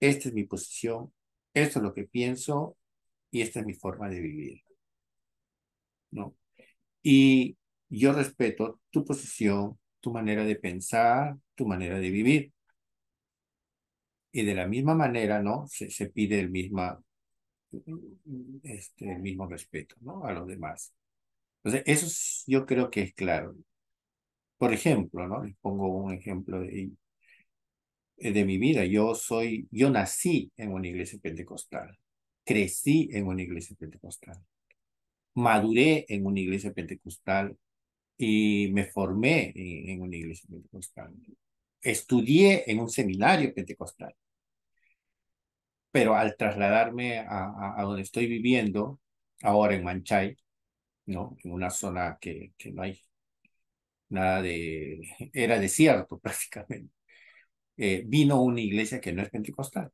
Esta es mi posición, esto es lo que pienso y esta es mi forma de vivir, ¿no? Y yo respeto tu posición, tu manera de pensar, tu manera de vivir. Y de la misma manera, ¿no? Se, pide el, este, el mismo respeto, ¿no? A los demás. Entonces, eso yo creo que es claro. Por ejemplo, ¿no? Les pongo un ejemplo eh, de, mi vida. Yo soy, yo nací en una iglesia pentecostal. Crecí en una iglesia pentecostal. Maduré en una iglesia pentecostal y me formé en una iglesia pentecostal estudié en un seminario pentecostal. Pero al trasladarme a, donde estoy viviendo, ahora en Manchay, ¿no? En una zona que, que no hay nada de... (laughs) era desierto (laughs) prácticamente. Eh, vino una iglesia que no es pentecostal.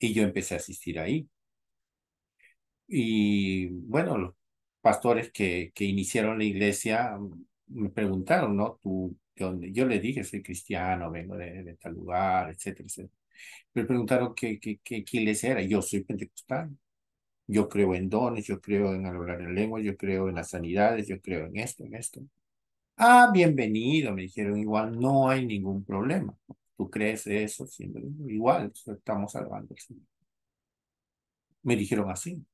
Y yo empecé a asistir ahí. Y bueno, los pastores que, que iniciaron la iglesia mm, me preguntaron, ¿no? ¿Tú yo le dije, soy cristiano, vengo de, tal lugar, etcétera, etcétera. Me preguntaron qué, qué, qué, quién les era. Yo soy pentecostal. Yo creo en dones, yo creo en hablar en lengua, yo creo en las sanidades, yo creo en esto, en esto. Ah, bienvenido, me dijeron igual, no hay ningún problema. Tú crees eso, siempre igual, estamos salvando al Señor. Me dijeron así.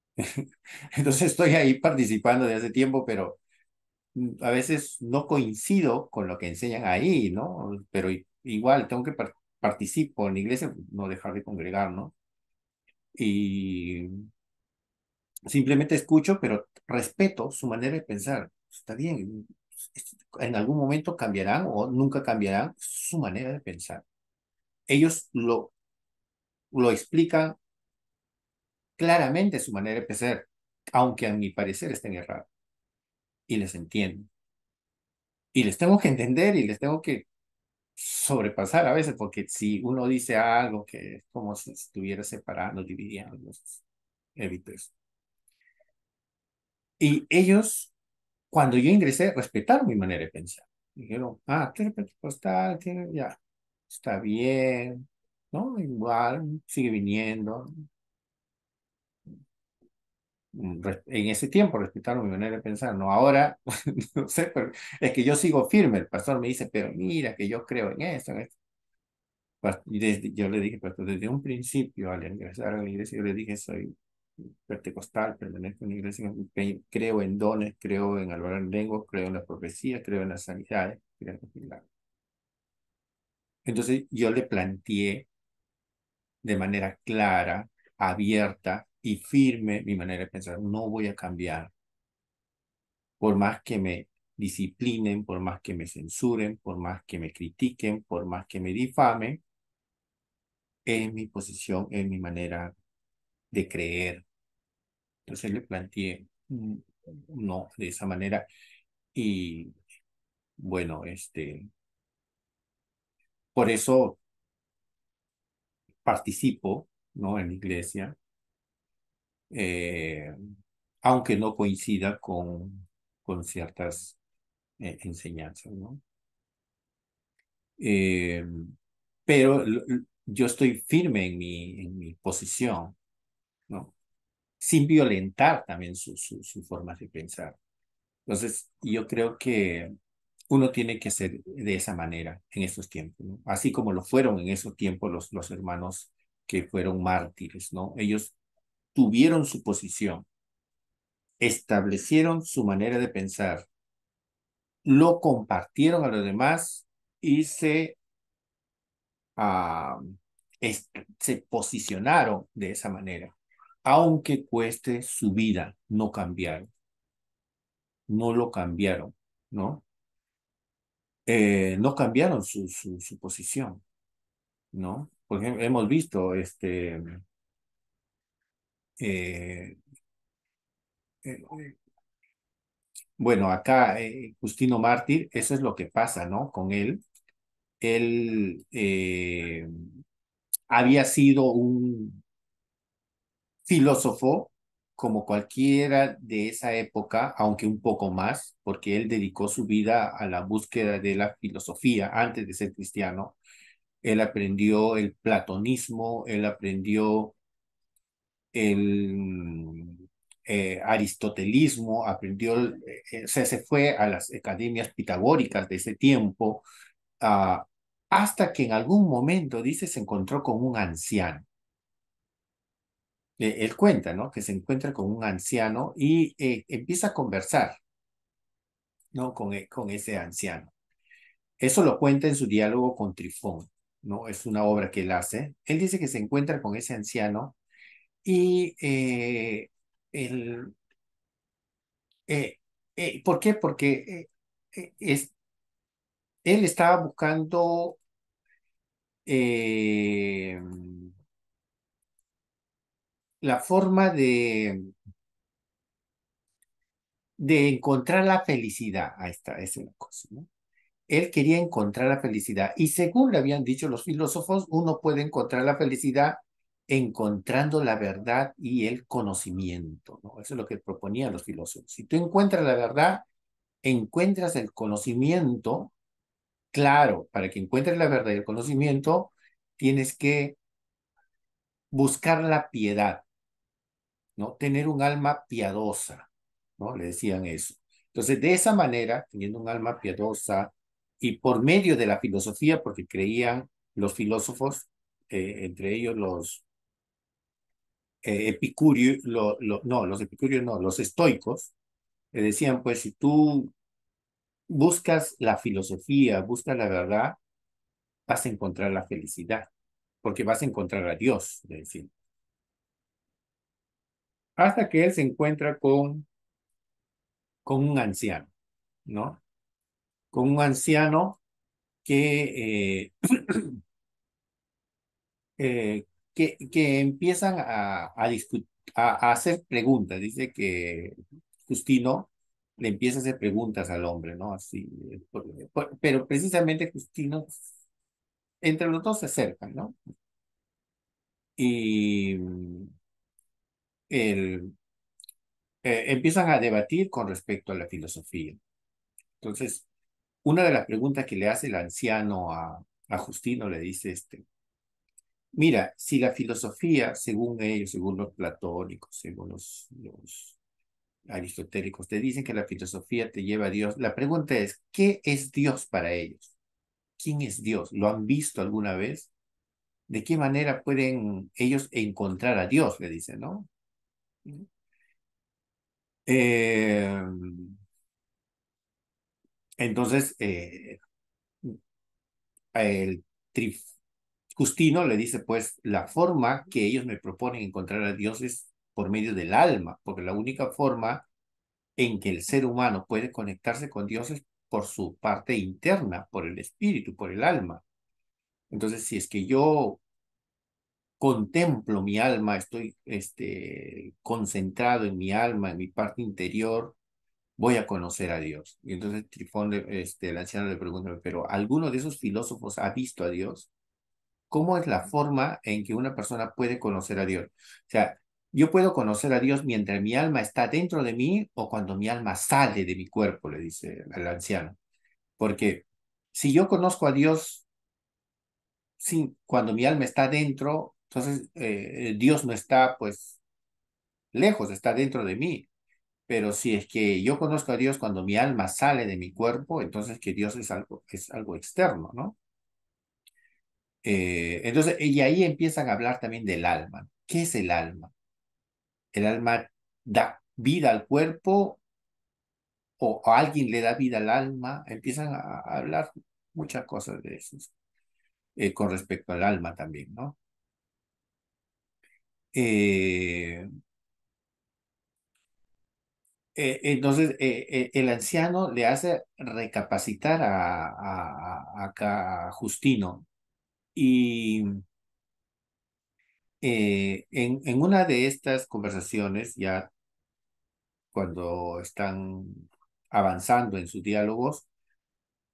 (laughs) Entonces estoy ahí participando de hace tiempo, pero Mm, a veces no coincido con lo que enseñan ahí, ¿no? Pero igual tengo que participar participo en la iglesia, pues, no dejar de congregar, ¿no? Y simplemente escucho, pero respeto su manera de pensar. Está bien, en algún momento cambiarán o nunca cambiarán su manera de pensar. Ellos lo, lo explican claramente su manera de pensar, aunque a mi parecer estén errados y les entiendo. Y les tengo que entender y les tengo que sobrepasar a veces, porque si uno dice algo que es como si estuviera separando, dividiendo, evito eso. Y ellos, cuando yo ingresé, respetaron mi manera de pensar. Dijeron, ah, tú ya, está bien, ¿no? Igual, sigue viniendo, Mm, en ese tiempo respetaron mi manera de pensar, no ahora, (laughs) no sé, pero es que yo sigo firme, el pastor me dice, pero mira que yo creo en esto, en esto. yo le dije, pastor, desde un principio al ingresar a la iglesia, yo le dije, soy pentecostal, pertenezco en una iglesia, creo en dones, creo en hablar en lenguas, creo en las profecías, creo en las sanidades, Entonces yo le planteé de manera clara, abierta, y firme mi manera de pensar. No voy a cambiar. Por más que me disciplinen, por más que me censuren, por más que me critiquen, por más que me difamen, es mi posición, es mi manera de creer. Entonces le planteé, mm, no, de esa manera. Y bueno, este, por eso participo, ¿no? En la iglesia, eh, aunque no coincida con, con ciertas eh, enseñanzas, ¿no? Eh, pero yo estoy firme en mi, en mi posición, ¿no? Sin violentar también sus su, su formas de pensar. Entonces, yo creo que uno tiene que ser de esa manera en estos tiempos, ¿no? Así como lo fueron en esos tiempos los, los hermanos que fueron mártires, ¿no? Ellos tuvieron su posición, establecieron su manera de pensar, lo compartieron a los demás y se, ah, se posicionaron de esa manera, aunque cueste su vida, no cambiaron. No lo cambiaron, ¿no? Eh, no cambiaron su, su, posición, ¿no? ejemplo, hemos visto este, eh, eh, eh, bueno, acá Justino Mártir, eso es lo que pasa, ¿no? Con él. Él había sido un filósofo como cualquiera de esa época, aunque un poco más, porque él dedicó su vida a la búsqueda de la filosofía antes de ser cristiano. Él aprendió el platonismo, él aprendió el eh, aristotelismo, aprendió, eh, se, se fue a las academias pitagóricas de ese tiempo, ah, hasta que en algún momento, dice, se encontró con un anciano. Eh, él cuenta, ¿no? Que se encuentra con un anciano y empieza a conversar, ¿no? Con, e, con ese anciano. Eso lo cuenta en su diálogo con Trifón, ¿no? Es una obra que él hace. Él dice que se encuentra con ese anciano y eh, eh, eh, ¿por qué? Porque es, él estaba buscando la forma de, de encontrar la felicidad. Ahí está, esa es la cosa, ¿no? Él quería encontrar la felicidad y según le habían dicho los filósofos, uno puede encontrar la felicidad encontrando la verdad y el conocimiento. ¿no? Eso es lo que proponían los filósofos. Si tú encuentras la verdad, encuentras el conocimiento. Claro, para que encuentres la verdad y el conocimiento, tienes que buscar la piedad, ¿no? Tener un alma piadosa, ¿no? Le decían eso. Entonces, de esa manera, teniendo un alma piadosa y por medio de la filosofía, porque creían los filósofos, eh, entre ellos los eh, Epicurio, lo, no, los epicúreos no, los estoicos, le decían, pues si tú buscas la filosofía, buscas la verdad, vas a encontrar la felicidad, porque vas a encontrar a Dios, es decir. Hasta que él se encuentra con, con un anciano, ¿no? Con un anciano que eh, (clears throat) eh, que, empiezan a, a, discutir, a, hacer preguntas. Dice que Justino le empieza a hacer preguntas al hombre, ¿no? Así, pero precisamente Justino, entre los dos se acercan, ¿no? Y mm, eh, empiezan a debatir con respecto a la filosofía. Entonces, una de las preguntas que le hace el anciano a Justino le dice, este, Mira, si la filosofía, según ellos, según los platónicos, según los, aristotélicos, te dicen que la filosofía te lleva a Dios, la pregunta es, ¿qué es Dios para ellos? ¿Quién es Dios? ¿Lo han visto alguna vez? ¿De qué manera pueden ellos encontrar a Dios? Le dicen, ¿no? Eh, entonces, eh, el trif Justino le dice, pues, la forma que ellos me proponen encontrar a Dios es por medio del alma, porque la única forma en que el ser humano puede conectarse con Dios es por su parte interna, por el espíritu, por el alma. Entonces, si es que yo contemplo mi alma, estoy este, concentrado en mi alma, en mi parte interior, voy a conocer a Dios. Y entonces Trifón, este, el anciano le pregunta, pero ¿alguno de esos filósofos ha visto a Dios? cómo es la forma en que una persona puede conocer a Dios. O sea, yo puedo conocer a Dios mientras mi alma está dentro de mí o cuando mi alma sale de mi cuerpo, le dice el anciano. Porque si yo conozco a Dios cuando mi alma está dentro, entonces eh, Dios no está pues lejos, está dentro de mí. Pero si es que yo conozco a Dios cuando mi alma sale de mi cuerpo, entonces que Dios es algo, es algo externo, ¿no? Eh, entonces, y ahí empiezan a hablar también del alma. ¿Qué es el alma? ¿El alma da vida al cuerpo o, alguien le da vida al alma? Empiezan a, hablar muchas cosas de eso eh, con respecto al alma también, ¿no? Eh, entonces, el anciano le hace recapacitar a, a, a, a Justino y eh, en, en una de estas conversaciones, ya cuando están avanzando en sus diálogos,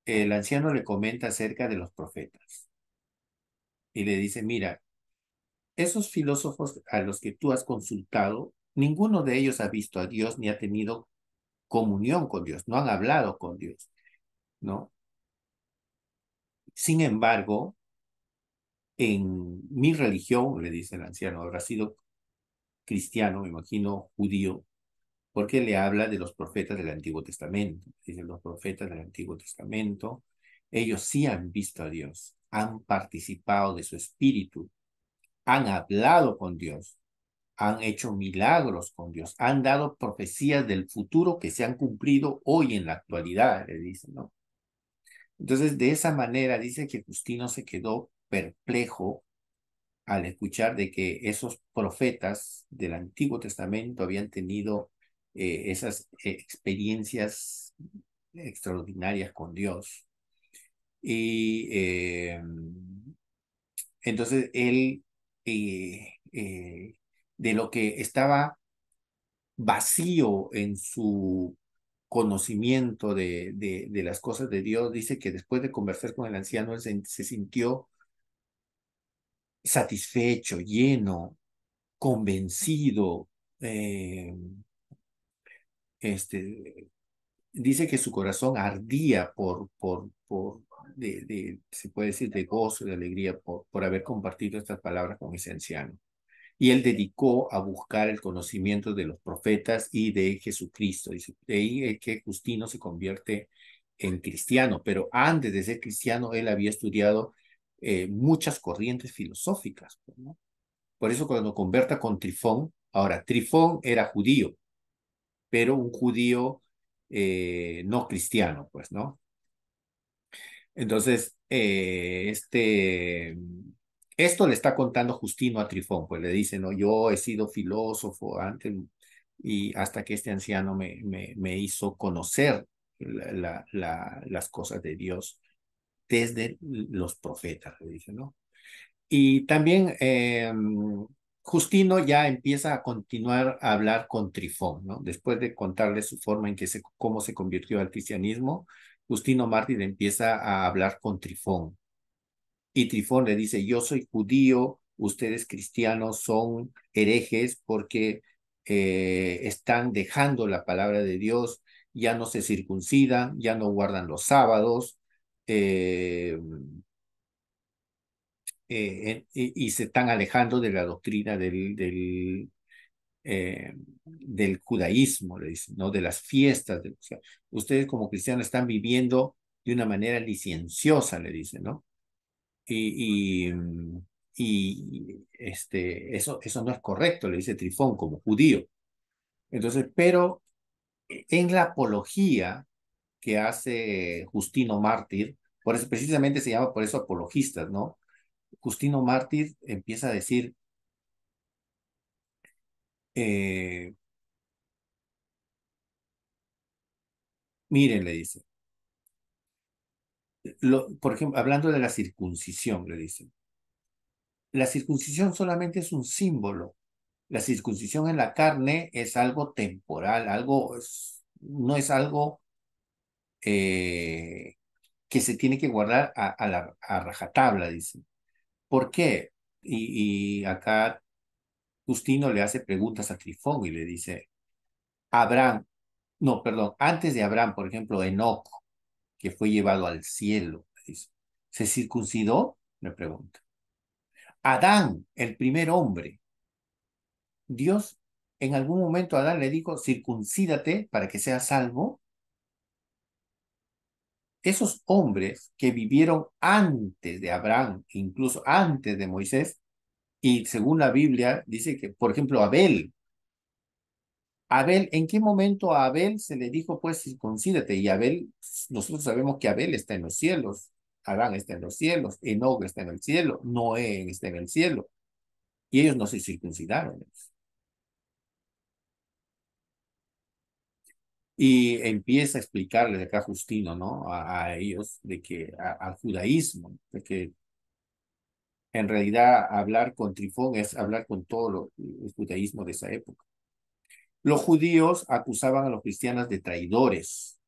el anciano le comenta acerca de los profetas y le dice, mira, esos filósofos a los que tú has consultado, ninguno de ellos ha visto a Dios ni ha tenido comunión con Dios, no han hablado con Dios, ¿no? Sin embargo, en mi religión, le dice el anciano, habrá sido cristiano, me imagino, judío, porque le habla de los profetas del Antiguo Testamento. Dice, los profetas del Antiguo Testamento, ellos sí han visto a Dios, han participado de su espíritu, han hablado con Dios, han hecho milagros con Dios, han dado profecías del futuro que se han cumplido hoy en la actualidad, le dice, ¿no? Entonces, de esa manera dice que Justino se quedó perplejo al escuchar de que esos profetas del Antiguo Testamento habían tenido eh, esas eh, experiencias extraordinarias con Dios. Y eh, entonces él, de lo que estaba vacío en su conocimiento de, de, las cosas de Dios, dice que después de conversar con el anciano, él se sintió satisfecho, lleno, convencido, eh, este, dice que su corazón ardía por, por, por de, se puede decir, de gozo, de alegría por, por haber compartido estas palabras con ese anciano. Y él dedicó a buscar el conocimiento de los profetas y de Jesucristo. Dice, de ahí es que Justino se convierte en cristiano, pero antes de ser cristiano, él había estudiado eh, muchas corrientes filosóficas. Pues, Por eso cuando converta con Trifón, ahora, Trifón era judío, pero un judío eh, no cristiano, pues, ¿no? Entonces, eh, este, esto le está contando Justino a Trifón, pues le dice, no, yo he sido filósofo antes y hasta que este anciano me, me, hizo conocer la, las cosas de Dios desde los profetas, le dije, ¿no? Y también eh, Justino ya empieza a continuar a hablar con Trifón, ¿no? Después de contarle su forma en que se, cómo se convirtió al cristianismo, Justino Mártir empieza a hablar con Trifón. Y Trifón le dice, yo soy judío, ustedes cristianos son herejes porque eh, están dejando la palabra de Dios, ya no se circuncidan, ya no guardan los sábados, este, eh, eh, y, se están alejando de la doctrina del, del, eh, judaísmo, le dicen, ¿no? de las fiestas. ustedes como cristianos están viviendo de una manera licenciosa, le dicen, ¿no? Y, mm, y, este, eso, eso no es correcto, le dice Trifón como judío. Entonces, pero en la apología que hace Justino Mártir, por eso precisamente se llama por eso apologistas, ¿no? Justino Mártir empieza a decir, eh, miren, le dice, por ejemplo, hablando de la circuncisión, le dicen, la circuncisión solamente es un símbolo. La circuncisión en la carne es algo temporal, algo, no es algo eh, que se tiene que guardar a, la, rajatabla, dice. ¿Por qué? Y, acá Justino le hace preguntas a Trifón y le dice, Abraham, no, perdón, antes de Abraham, por ejemplo, Enoch, que fue llevado al cielo, dice, ¿se circuncidó? Le pregunta. Adán, el primer hombre, Dios en algún momento a Adán le dijo, circuncídate para que seas salvo esos hombres que vivieron antes de Abraham, incluso antes de Moisés, y según la Biblia dice que, por ejemplo, Abel, Abel, ¿en qué momento a Abel se le dijo, pues, circuncídate? Y Abel, nosotros sabemos que Abel está en los cielos, Abraham está en los cielos, Enoch está en el cielo, Noé está en el cielo. Y ellos no se circuncidaron. y empieza a explicarles acá Justino, ¿no? A, ellos, de que, al judaísmo, de que en realidad hablar con Trifón es hablar con todo el judaísmo de esa época. Los judíos acusaban a los cristianos de traidores,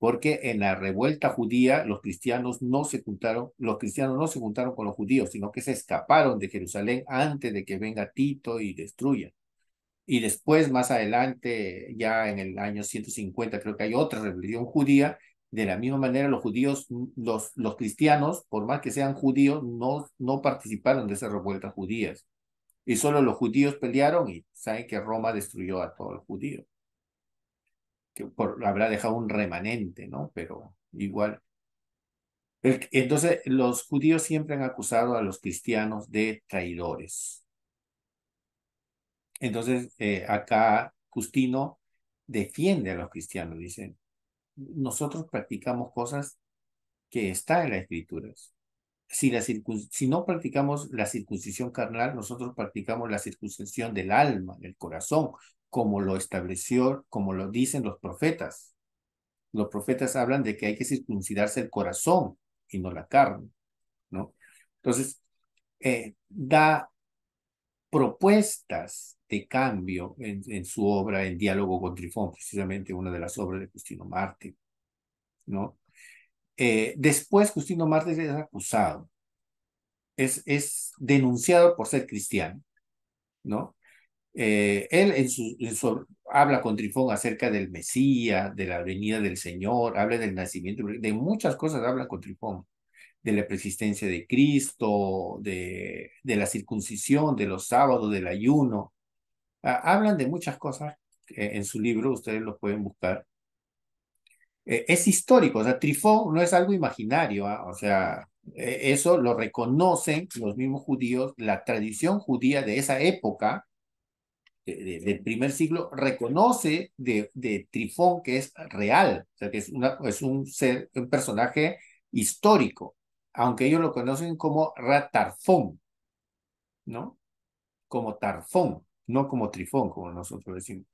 porque en la revuelta judía los cristianos no se juntaron, los cristianos no se juntaron con los judíos, sino que se escaparon de Jerusalén antes de que venga Tito y destruya. Y después, más adelante, ya en el año 150, creo que hay otra rebelión judía. De la misma manera, los judíos, mm, los, los cristianos, por más que sean judíos, no, no participaron de esa revuelta judías. Y solo los judíos pelearon y saben que Roma destruyó a todo el judío Que habrá dejado un remanente, ¿no? Pero igual. Entonces, los judíos siempre han acusado a los cristianos de traidores. Entonces, eh, acá Justino defiende a los cristianos, dice, nosotros practicamos cosas que están en las escrituras. Si, la si no practicamos la circuncisión carnal, nosotros practicamos la circuncisión del alma, del corazón, como lo estableció, como lo dicen los profetas. Los profetas hablan de que hay que circuncidarse el corazón y no la carne, ¿no? Entonces, eh, da propuestas de cambio en, su obra en diálogo con Trifón, precisamente una de las obras de Justino Marte. ¿no? Eh, después Justino Marte es acusado, es, es denunciado por ser cristiano. ¿no? Eh, él en su, habla con Trifón acerca del Mesías, de la venida del Señor, habla del nacimiento, de muchas cosas habla con Trifón, de la persistencia de Cristo, de, de la circuncisión, de los sábados, del ayuno, Ah, hablan de muchas cosas eh, en su libro, ustedes lo pueden buscar. Eh, es histórico, o sea, Trifón no es algo imaginario, ah, o sea, e, eso lo reconocen los mismos judíos, la tradición judía de esa época, del primer siglo, reconoce de, de, Trifón que es real, o sea, que es, es un, ser, un personaje histórico, aunque ellos lo conocen como Ratarfón, ¿no? Como Tarfón no como Trifón, como nosotros decimos.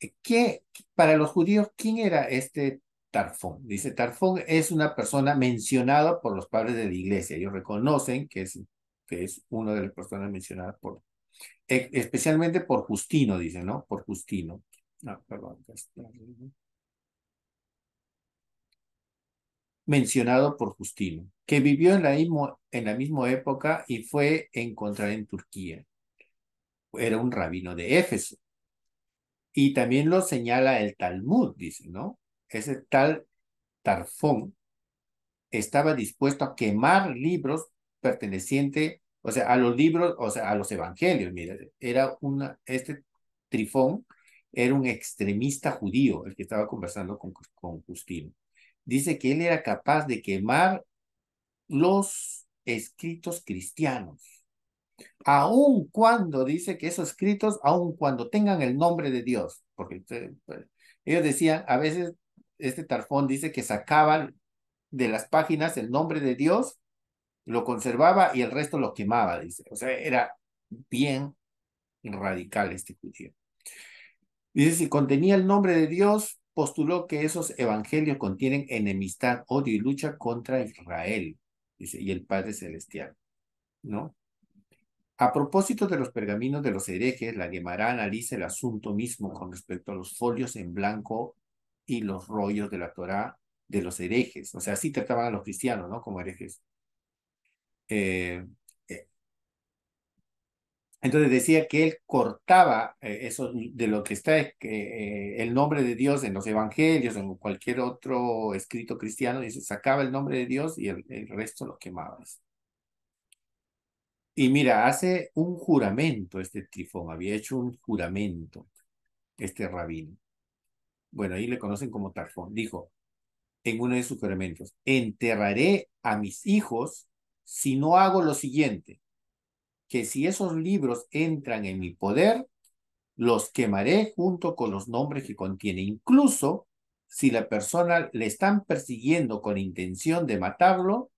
Eh, ¿Qué, para los judíos, ¿quién era este Tarfón? Dice, Tarfón es una persona mencionada por los padres de la iglesia. Ellos reconocen que es, es una de las personas mencionadas por, e, especialmente por Justino, dice, ¿no? Por Justino. Ah, perdón, mencionado por Justino, que vivió en la, en la misma época y fue encontrado en Turquía era un rabino de Éfeso. Y también lo señala el Talmud, dice, ¿no? Ese tal Tarfón estaba dispuesto a quemar libros pertenecientes, o sea, a los libros, o sea, a los evangelios, mira, era una, este Trifón era un extremista judío, el que estaba conversando con, con Justino. Dice que él era capaz de quemar los escritos cristianos aun cuando dice que esos escritos, aun cuando tengan el nombre de Dios, porque pues, ellos decían, a veces este Tarfón dice que sacaban de las páginas el nombre de Dios, lo conservaba y el resto lo quemaba, dice. O sea, era bien radical este judío. Dice, si contenía el nombre de Dios, postuló que esos evangelios contienen enemistad, odio y lucha contra Israel, dice, y el Padre Celestial, ¿no? A propósito de los pergaminos de los herejes, la Guemará analiza el asunto mismo con respecto a los folios en blanco y los rollos de la Torá de los herejes. O sea, así trataban a los cristianos, ¿no? Como herejes. Eh, eh. Entonces decía que él cortaba eh, eso de lo que está el nombre de Dios en los evangelios, en cualquier otro escrito cristiano, y se sacaba el nombre de Dios y el, el resto lo quemaba. Y mira, hace un juramento este Trifón, había hecho un juramento este rabino. Bueno, ahí le conocen como Tarfón. Dijo en uno de sus juramentos, enterraré a mis hijos si no hago lo siguiente, que si esos libros entran en mi poder, los quemaré junto con los nombres que contiene, incluso si la persona le están persiguiendo con intención de matarlo,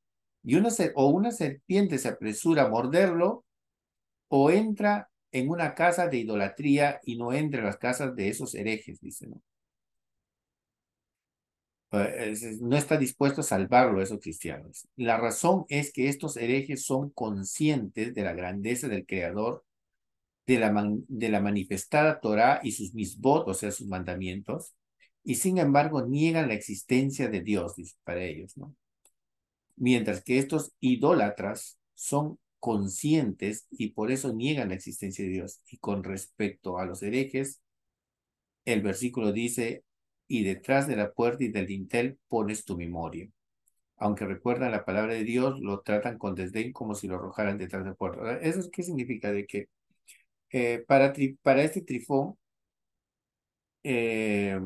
y una, o una serpiente se apresura a morderlo, o entra en una casa de idolatría y no entre las casas de esos herejes, dice, ¿no? Eh, no está dispuesto a salvarlo esos cristianos. La razón es que estos herejes son conscientes de la grandeza del Creador, de la, de la manifestada Torah y sus misbot, o sea, sus mandamientos, y sin embargo niegan la existencia de Dios, dice, para ellos, ¿no? mientras que estos idólatras son conscientes y por eso niegan la existencia de Dios. Y con respecto a los herejes, el versículo dice, y detrás de la puerta y del dintel pones tu memoria. Aunque recuerdan la palabra de Dios, lo tratan con desdén como si lo arrojaran detrás de la puerta. ¿Eso qué significa? De que eh, para, para este trifón, eh,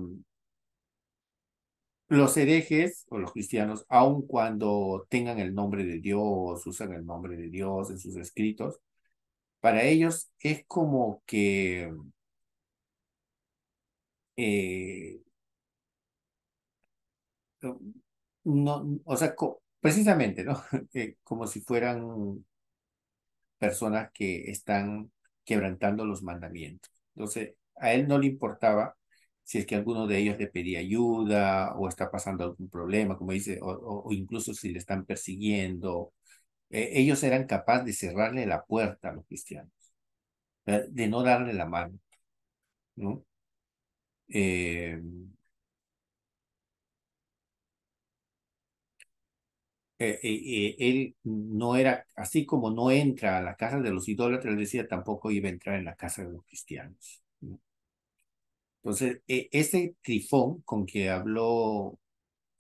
los herejes o los cristianos, aun cuando tengan el nombre de Dios, usan el nombre de Dios en sus escritos, para ellos es como que eh, no, o sea, precisamente, ¿no? (laughs) Eh, como si fueran personas que están quebrantando los mandamientos. Entonces, a él no le importaba si es que alguno de ellos le pedía ayuda o está pasando algún problema, como dice, o, incluso si le están persiguiendo. Eh, ellos eran capaces de cerrarle la puerta a los cristianos, eh, de no darle la mano. ¿no? Eh, él no era, así como no entra a la casa de los idólatras, él decía, tampoco iba a entrar en la casa de los cristianos. Entonces, e, ese Trifón con que habló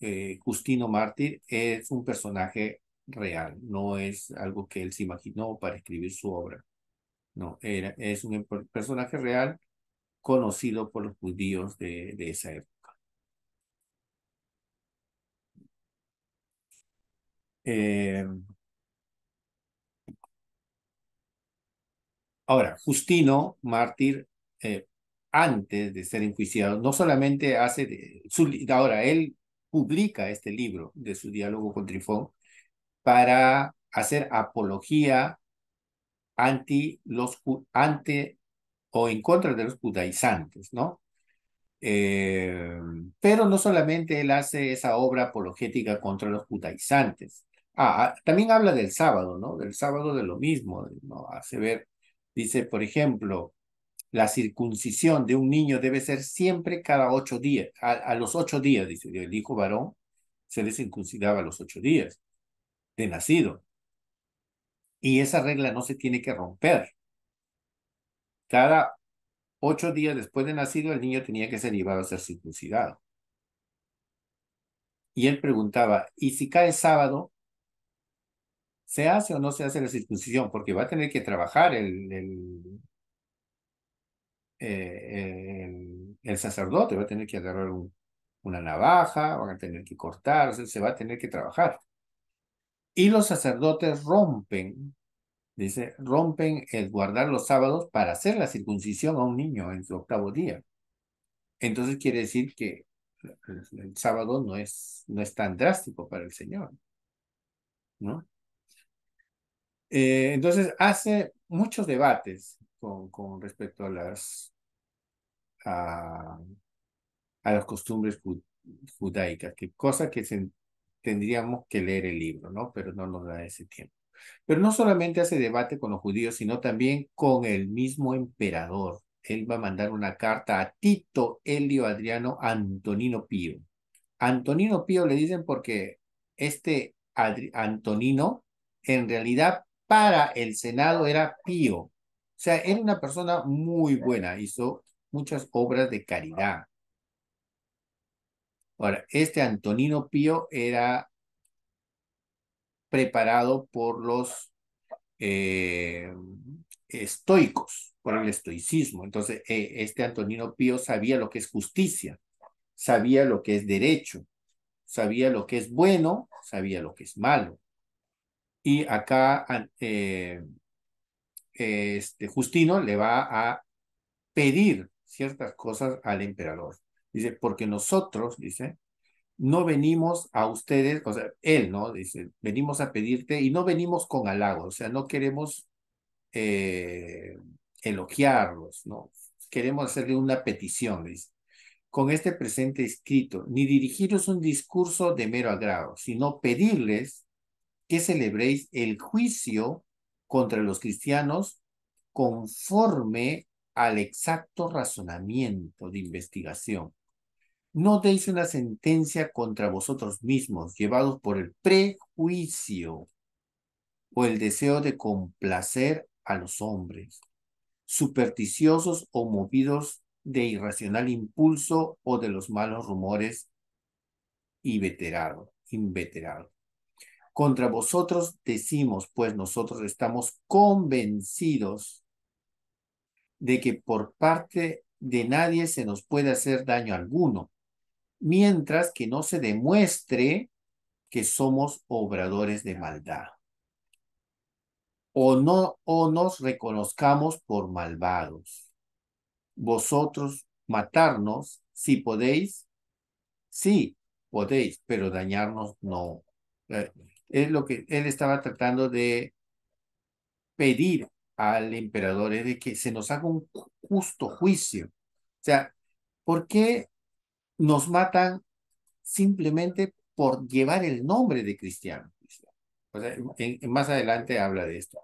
eh, Justino Mártir es un personaje real, no es algo que él se imaginó para escribir su obra. No, era, es un personaje real conocido por los judíos de, de esa época. Eh, ahora, Justino, mártir, eh, antes de ser enjuiciado, no solamente hace, ahora él publica este libro de su diálogo con Trifón para hacer apología los ante o en contra de los judaizantes, ¿no? Em, pero no solamente él hace esa obra apologética contra los judaizantes. Ah, ah, también habla del sábado, ¿no? Del sábado de lo mismo, ¿no? Hace ver, dice, por ejemplo, la circuncisión de un niño debe ser siempre cada ocho días, a, los ocho días, dice, el hijo varón se le circuncidaba a los ocho días de nacido. Y esa regla no se tiene que romper. Cada ocho días después de nacido, el niño tenía que ser llevado a ser circuncidado. Y él preguntaba, ¿y si cae sábado? ¿Se hace o no se hace la circuncisión? Porque va a tener que trabajar el eh, el, sacerdote va a tener que agarrar una navaja, va a tener que cortarse, se va a tener que trabajar. Y los sacerdotes rompen, dice, rompen el guardar los sábados para hacer la circuncisión a un niño en su octavo día. Entonces quiere decir que el, sábado no es, no es tan drástico para el Señor. ¿No? Eh, entonces hace muchos debates con, respecto a las a, las costumbres judaicas, que cosa que tendríamos que leer el libro, ¿no? Pero no nos da ese tiempo. Pero no solamente hace debate con los judíos, sino también con el mismo emperador. Él va a mandar una carta a Tito Elio Adriano Antonino Pío. Antonino Pío le dicen porque este Antonino en realidad para el Senado era Pío, sea, era una persona muy buena, hizo muchas obras de caridad. Ahora, este Antonino Pío era preparado por los eh, estoicos, por el estoicismo. Entonces, eh, este Antonino Pío sabía lo que es justicia, sabía lo que es derecho, sabía lo que es bueno, sabía lo que es malo. Y acá eh, este, Justino le va a pedir ciertas cosas al emperador. Dice, porque nosotros, dice, no venimos a ustedes, o sea, él, ¿no? Dice, venimos a pedirte y no venimos con halagos, o sea, no queremos eh, elogiarlos, ¿no? Queremos hacerle una petición, dice. Con este presente escrito, ni dirigiros un discurso de mero agrado, sino pedirles que celebréis el juicio contra los cristianos conforme al exacto razonamiento de investigación. No deis una sentencia contra vosotros mismos, llevados por el prejuicio o el deseo de complacer a los hombres, supersticiosos o movidos de irracional impulso o de los malos rumores y inveterado. Contra vosotros decimos, pues nosotros estamos convencidos de que por parte de nadie se nos puede hacer daño alguno, mientras que no se demuestre que somos obradores de maldad. O no, o nos reconozcamos por malvados. Vosotros matarnos, si podéis, sí, podéis, pero dañarnos no. Eh, es lo que él estaba tratando de pedir al emperador, es de que se nos haga un justo juicio. O sea, ¿por qué nos matan simplemente por llevar el nombre de cristiano? más adelante habla de esto.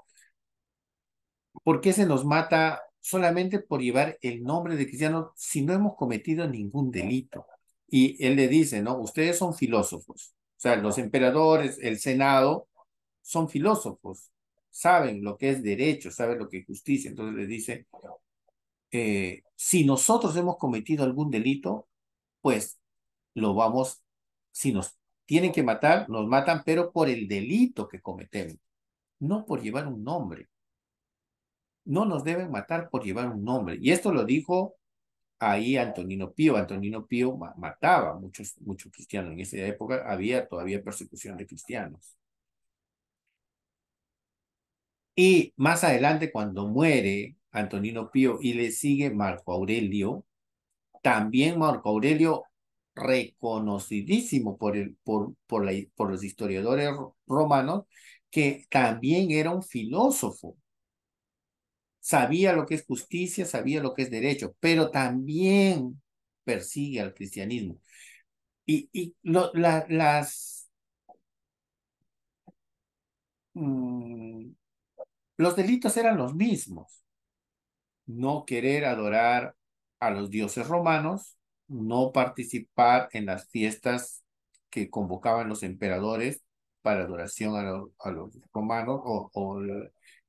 ¿Por qué se nos mata solamente por llevar el nombre de cristiano si no hemos cometido ningún delito? Y él le dice, ¿no? Ustedes son filósofos, o sea, los emperadores, el Senado, son filósofos, saben lo que es derecho, saben lo que es justicia. Entonces les dice, eh, si nosotros hemos cometido algún delito, pues lo vamos, si nos tienen que matar, nos matan, pero por el delito que cometemos, no por llevar un nombre. No nos deben matar por llevar un nombre. Y esto lo dijo ahí Antonino Pío. Antonino Pío mataba a muchos, muchos cristianos. En esa época había todavía persecución de cristianos. Y más adelante, cuando muere Antonino Pío y le sigue Marco Aurelio, también Marco Aurelio, reconocidísimo por, el, por, por los historiadores romanos, que también era un filósofo sabía lo que es justicia, sabía lo que es derecho, pero también persigue al cristianismo. Y, y las... Mm, los delitos eran los mismos. No querer adorar a los dioses romanos, no participar en las fiestas que convocaban los emperadores para adoración a, los romanos o, o,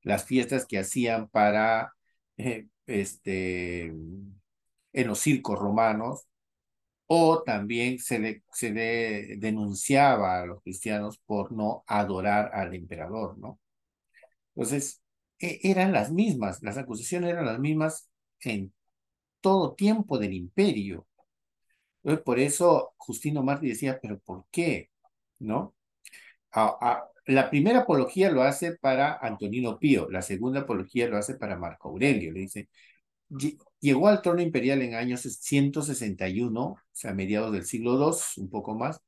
las fiestas que hacían para, eh, este, en los circos romanos, o también se le, se denunciaba a los cristianos por no adorar al emperador, ¿no? Entonces, e, eran las mismas, las acusaciones eran las mismas en todo tiempo del imperio. por eso Justino Martí decía, pero ¿por qué? ¿No? a, la primera apología lo hace para Antonino Pío, la segunda apología lo hace para Marco Aurelio. Le dice, llegó al trono imperial en años 161, o sea, mediados del siglo II, un poco más,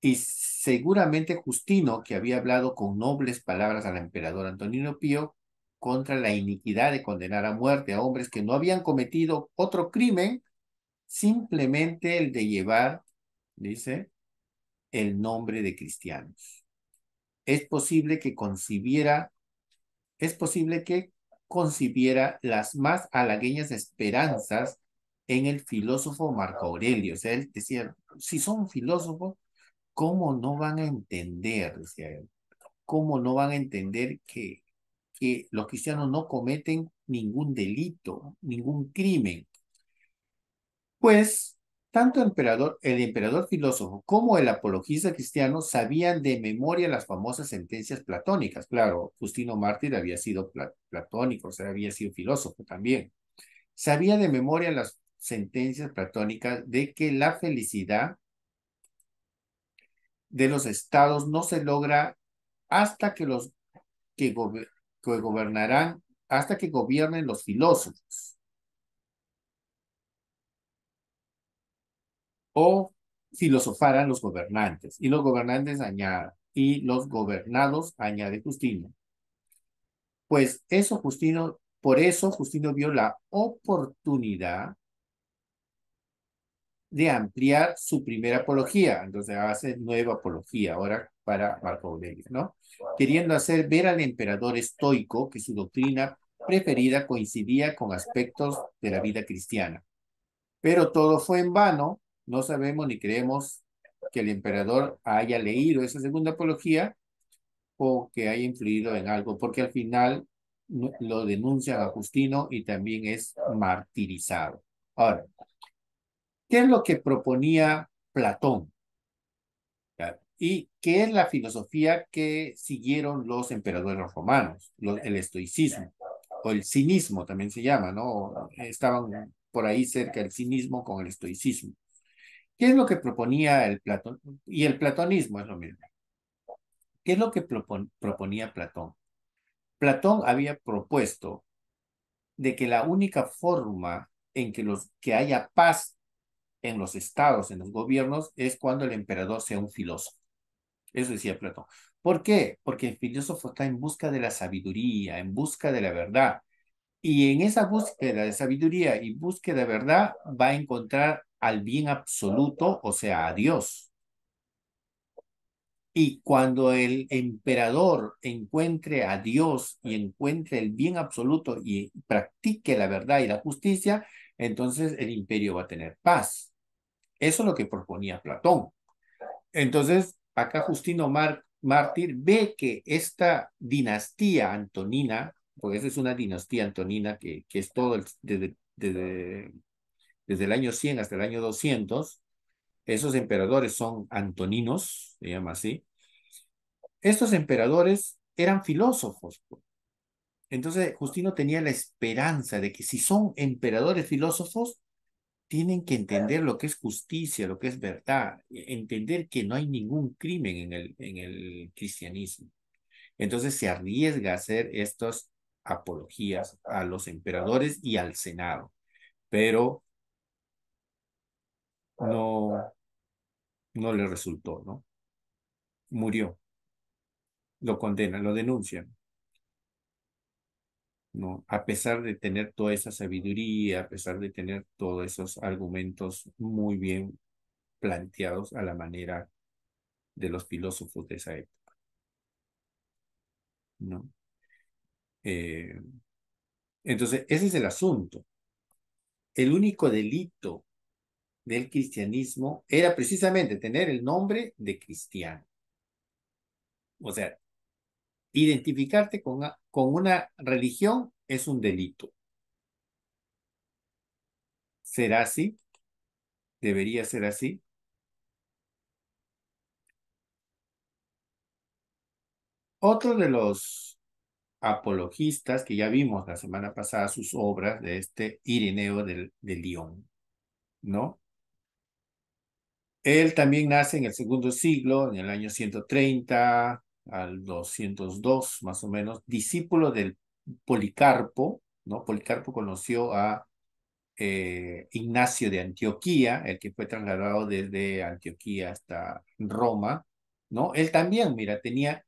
y seguramente Justino, que había hablado con nobles palabras al emperador Antonino Pío, contra la iniquidad de condenar a muerte a hombres que no habían cometido otro crimen, simplemente el de llevar, dice, el nombre de cristianos es posible que concibiera, es posible que concibiera las más halagueñas esperanzas en el filósofo Marco Aurelio. O sea, él decía, si son filósofos, ¿cómo no van a entender? Decía él, ¿cómo no van a entender que, que los cristianos no cometen ningún delito, ningún crimen? Pues tanto emperador, el emperador filósofo como el apologista cristiano sabían de memoria las famosas sentencias platónicas. Claro, Justino Mártir había sido platónico, o sea, había sido filósofo también. Sabía de memoria las sentencias platónicas de que la felicidad de los estados no se logra hasta que los que gobernarán, hasta que gobiernen los filósofos. o filosofaran los gobernantes, y los gobernantes añadan, y los gobernados añade Justino. Pues eso Justino, por eso Justino vio la oportunidad de ampliar su primera apología, entonces hace nueva apología ahora para Marco Aurelio, ¿no? Queriendo hacer ver al emperador estoico que su doctrina preferida coincidía con aspectos de la vida cristiana. Pero todo fue en vano no sabemos ni creemos que el emperador haya leído esa segunda apología o que haya influido en algo, porque al final lo denuncian a Justino y también es martirizado. Ahora, ¿qué es lo que proponía Platón? ¿Y qué es la filosofía que siguieron los emperadores romanos? el estoicismo, o el cinismo también se llama, ¿no? Estaban por ahí cerca el cinismo con el estoicismo. ¿Qué es lo que proponía el Platón? Y el platonismo es lo mismo. ¿Qué es lo que proponía Platón? Platón había propuesto de que la única forma en que, los, que haya paz en los estados, en los gobiernos, es cuando el emperador sea un filósofo. Eso decía Platón. ¿Por qué? Porque el filósofo está en busca de la sabiduría, en busca de la verdad. Y en esa búsqueda de sabiduría y búsqueda de verdad va a encontrar al bien absoluto, o sea, a Dios. Y cuando el emperador encuentre a Dios y encuentre el bien absoluto y practique la verdad y la justicia, entonces el imperio va a tener paz. Eso es lo que proponía Platón. Entonces, acá Justino Mar Mártir ve que esta dinastía antonina, porque esa es una dinastía antonina que, que es todo el, desde desde el año 100 hasta el año 200. Esos emperadores son antoninos, se llama así. Estos emperadores eran filósofos. Pues. Entonces Justino tenía la esperanza de que si son emperadores filósofos, tienen que entender lo que es justicia, lo que es verdad, e-, entender que no hay ningún crimen en el, en el cristianismo. Entonces se arriesga a hacer estas apologías a los emperadores y al Senado. Pero no, no le resultó, ¿no? Murió. Lo condenan, lo denuncian. ¿no? A pesar de tener toda esa sabiduría, a pesar de tener todos esos argumentos muy bien planteados a la manera de los filósofos de esa época. ¿No? Eh, entonces, ese es el asunto. El único delito del cristianismo era precisamente tener el nombre de cristiano. O sea, identificarte con una, con una religión es un delito. ¿Será así? ¿Debería ser así? Otro de los apologistas que ya vimos la semana pasada sus obras de este Ireneo del de León, ¿no? Él también nace en el segundo siglo, en el año 130 al 202 más o menos, discípulo del Policarpo, ¿no? Policarpo conoció a eh, Ignacio de Antioquía, el que fue trasladado desde Antioquía hasta Roma, ¿no? Él también, mira, tenía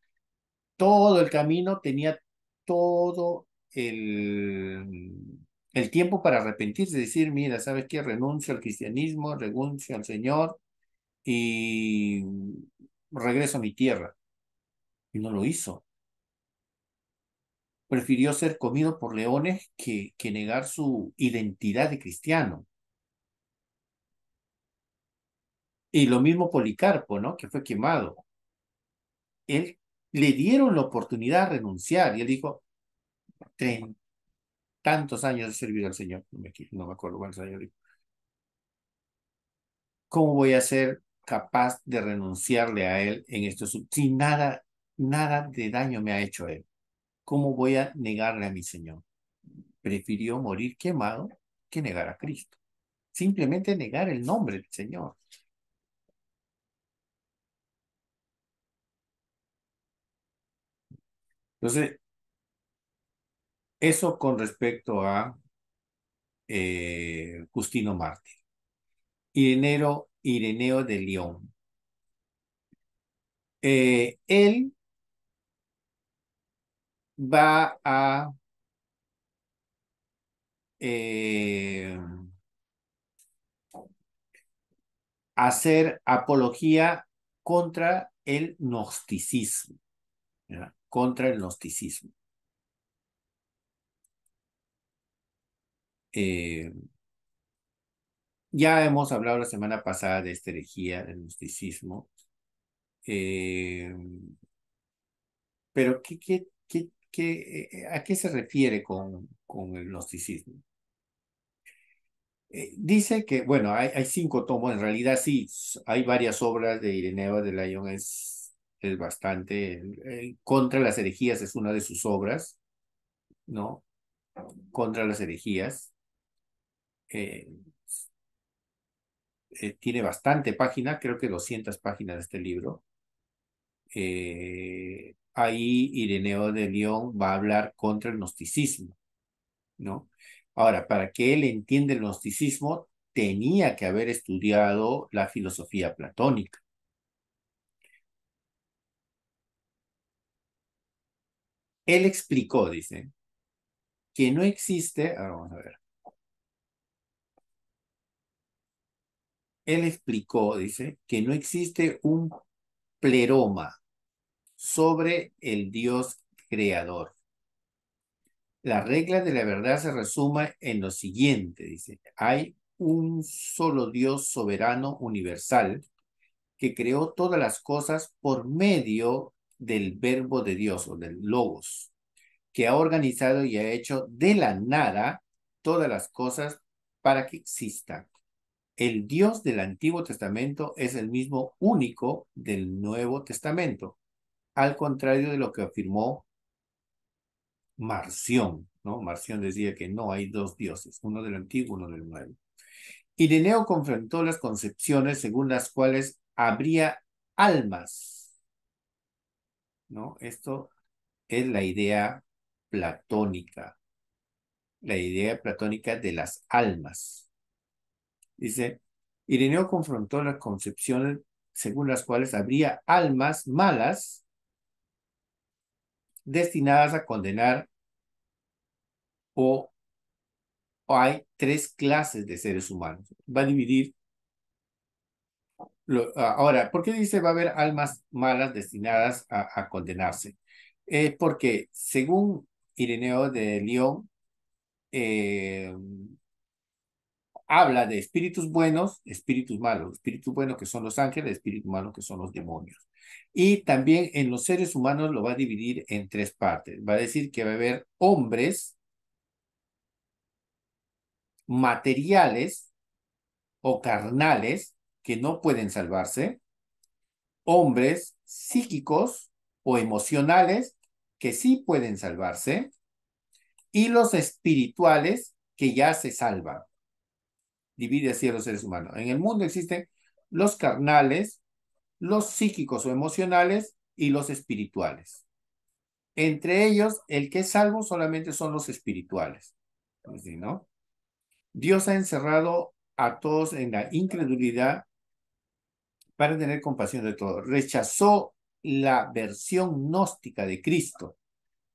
todo el camino, tenía todo el, el tiempo para arrepentirse, decir, mira, ¿sabes qué? Renuncio al cristianismo, renuncio al Señor, y regreso a mi tierra. Y no lo hizo. Prefirió ser comido por leones que, que negar su identidad de cristiano. Y lo mismo Policarpo, ¿no? Que fue quemado. Él le dieron la oportunidad de renunciar y él dijo, tantos años de servir al Señor, no me, no me acuerdo cuántos Señor. ¿Cómo voy a ser capaz de renunciarle a él en esto. Si nada, nada de daño me ha hecho él, ¿cómo voy a negarle a mi Señor? Prefirió morir quemado que negar a Cristo. Simplemente negar el nombre del Señor. Entonces, eso con respecto a eh, Justino Mártir. Y enero Ireneo de León. Eh, él va a eh, hacer apología contra el gnosticismo, contra el gnosticismo. Eh, ya hemos hablado la semana pasada de esta herejía, del gnosticismo. Eh, pero, ¿qué, qué, qué, qué, eh, a qué se refiere con, con el gnosticismo? Eh, dice que, bueno, hay, cinco tomos, en realidad sí, hay varias obras de Ireneo de Lyon, es, es bastante. Contra las herejías es una de sus obras, ¿no? Contra las herejías. Eh, tiene bastante página, creo que 200 páginas de este libro. Eh, ahí Ireneo de León va a hablar contra el gnosticismo, ¿no? Ahora, para que él entienda el gnosticismo, tenía que haber estudiado la filosofía platónica. Él explicó, dice, que no existe, ahora vamos a ver, él explicó, dice, que no existe un pleroma sobre el Dios creador. La regla de la verdad se resume en lo siguiente, dice, hay un solo Dios soberano universal que creó todas las cosas por medio del verbo de Dios o del logos, que ha organizado y ha hecho de la nada todas las cosas para que existan el Dios del Antiguo Testamento es el mismo único del Nuevo Testamento, al contrario de lo que afirmó Marción. ¿no? Marción decía que no hay dos dioses, uno del Antiguo, uno del Nuevo. Ireneo confrontó las concepciones según las cuales habría almas. ¿no? Esto es la idea platónica, la idea platónica de las almas. Dice, Ireneo confrontó las concepciones según las cuales habría almas malas destinadas a condenar o, hay tres clases de seres humanos. Va a dividir ah, ahora, ¿por qué dice va a haber almas malas destinadas a, condenarse? Eh, porque según Ireneo de León, eh, habla de espíritus buenos, espíritus malos, espíritus buenos que son los ángeles, espíritus malos que son los demonios. Y también en los seres humanos lo va a dividir en tres partes. Va a decir que va a haber hombres materiales o carnales que no pueden salvarse, hombres psíquicos o emocionales que sí pueden salvarse, y los espirituales que ya se salvan divide así a los seres humanos. En el mundo existen los carnales, los psíquicos o emocionales y los espirituales. Entre ellos, el que es salvo solamente son los espirituales. Pues ¿no? Dios ha encerrado a todos en la incredulidad para tener compasión de todos. Rechazó la versión gnóstica de Cristo,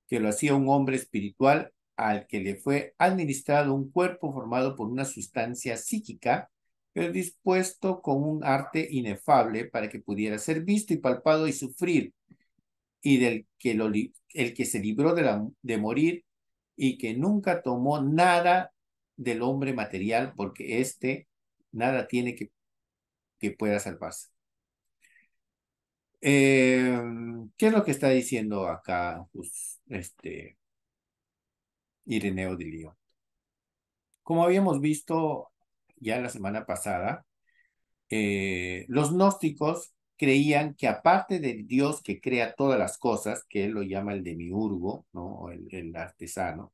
que lo hacía un hombre espiritual al que le fue administrado un cuerpo formado por una sustancia psíquica, pero dispuesto con un arte inefable para que pudiera ser visto y palpado y sufrir, y del que, el que se libró de, morir y que nunca tomó nada del hombre material, porque éste nada tiene que, que pueda salvarse. Em, ¿Qué es lo que está diciendo acá este, Ireneo de Lyon. Como habíamos visto ya la semana pasada, eh, los gnósticos creían que aparte del Dios que crea todas las cosas, que él lo llama el demiurgo, ¿no? el, artesano,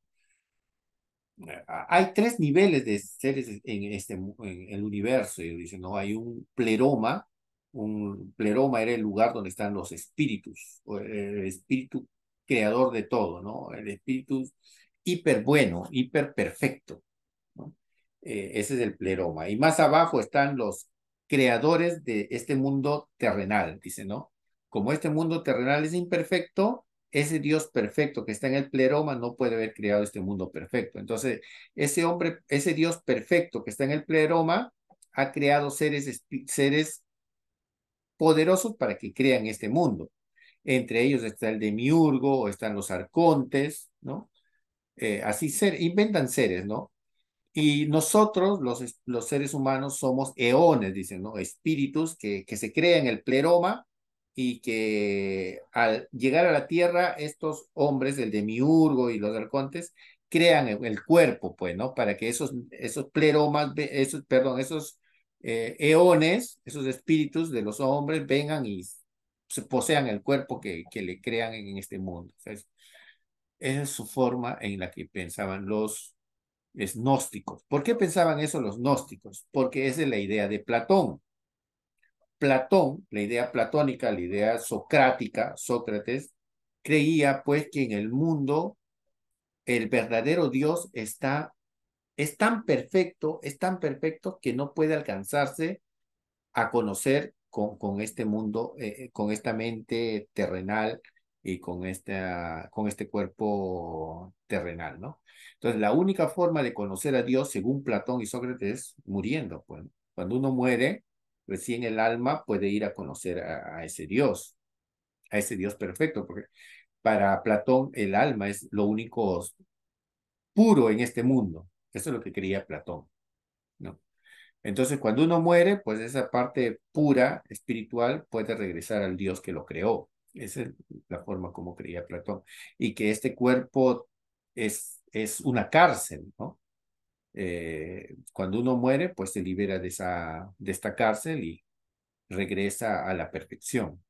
hay tres niveles de seres en, este, en el universo. y dicen, no, hay un pleroma, un pleroma era el lugar donde están los espíritus, eh, el espíritu creador de todo, ¿no? El espíritu hiperbueno, bueno, perfecto. Eh, ese es el pleroma. Y más abajo están los creadores de este mundo terrenal, dice, ¿no? Como este mundo terrenal es imperfecto, ese Dios perfecto que está en el pleroma no puede haber creado este mundo perfecto. Entonces, ese hombre, ese Dios perfecto que está en el pleroma, ha creado seres, seres poderosos para que crean este mundo. Entre ellos está el demiurgo, están los arcontes, ¿no? Eh, así ser, inventan seres, ¿no? Y nosotros, los, los seres humanos, somos eones, dicen, ¿no? Espíritus que, que se crean el pleroma y que al llegar a la Tierra, estos hombres, el demiurgo y los arcontes, crean el, cuerpo, pues, ¿no? Para que esos, esos pleromas, esos, perdón, esos eh, eones, esos espíritus de los hombres vengan y se posean el cuerpo que, que le crean en este mundo. Esa es su forma en la que pensaban los gnósticos. ¿Por qué pensaban eso los gnósticos? Porque esa es la idea de Platón. Platón, la idea platónica, la idea socrática, Sócrates, creía pues que en el mundo el verdadero Dios está, es tan perfecto, es tan perfecto que no puede alcanzarse a conocer con, con este mundo, eh, eh, con esta mente terrenal y con, esta, ah, con este cuerpo terrenal, ¿no? Entonces, la única forma de conocer a Dios, según Platón y Sócrates, es muriendo. Pues, cuando uno muere, recién el alma puede ir a conocer a, ese Dios, a ese Dios perfecto, porque para Platón el alma es lo único puro en este mundo. Eso es lo que creía Platón, ¿no? Entonces, cuando uno muere, pues esa parte pura espiritual puede regresar al Dios que lo creó. Esa es la forma como creía Platón. Y que este cuerpo es, es una cárcel, ¿no? Eh, cuando uno muere, pues se libera de, esa, de esta cárcel y regresa a la perfección.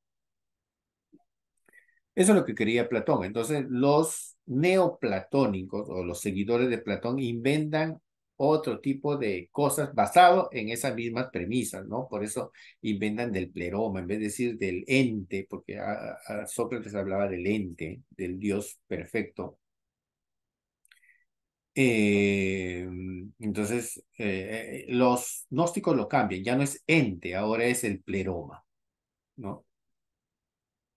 Eso es lo que quería Platón. Entonces, los neoplatónicos o los seguidores de Platón inventan otro tipo de cosas basado en esas mismas premisas, ¿no? Por eso inventan del pleroma en vez de decir del ente, porque Sócrates hablaba del ente, del Dios perfecto. Eh, entonces, eh, eh, los gnósticos lo cambian, ya no es ente, ahora es el pleroma, ¿no?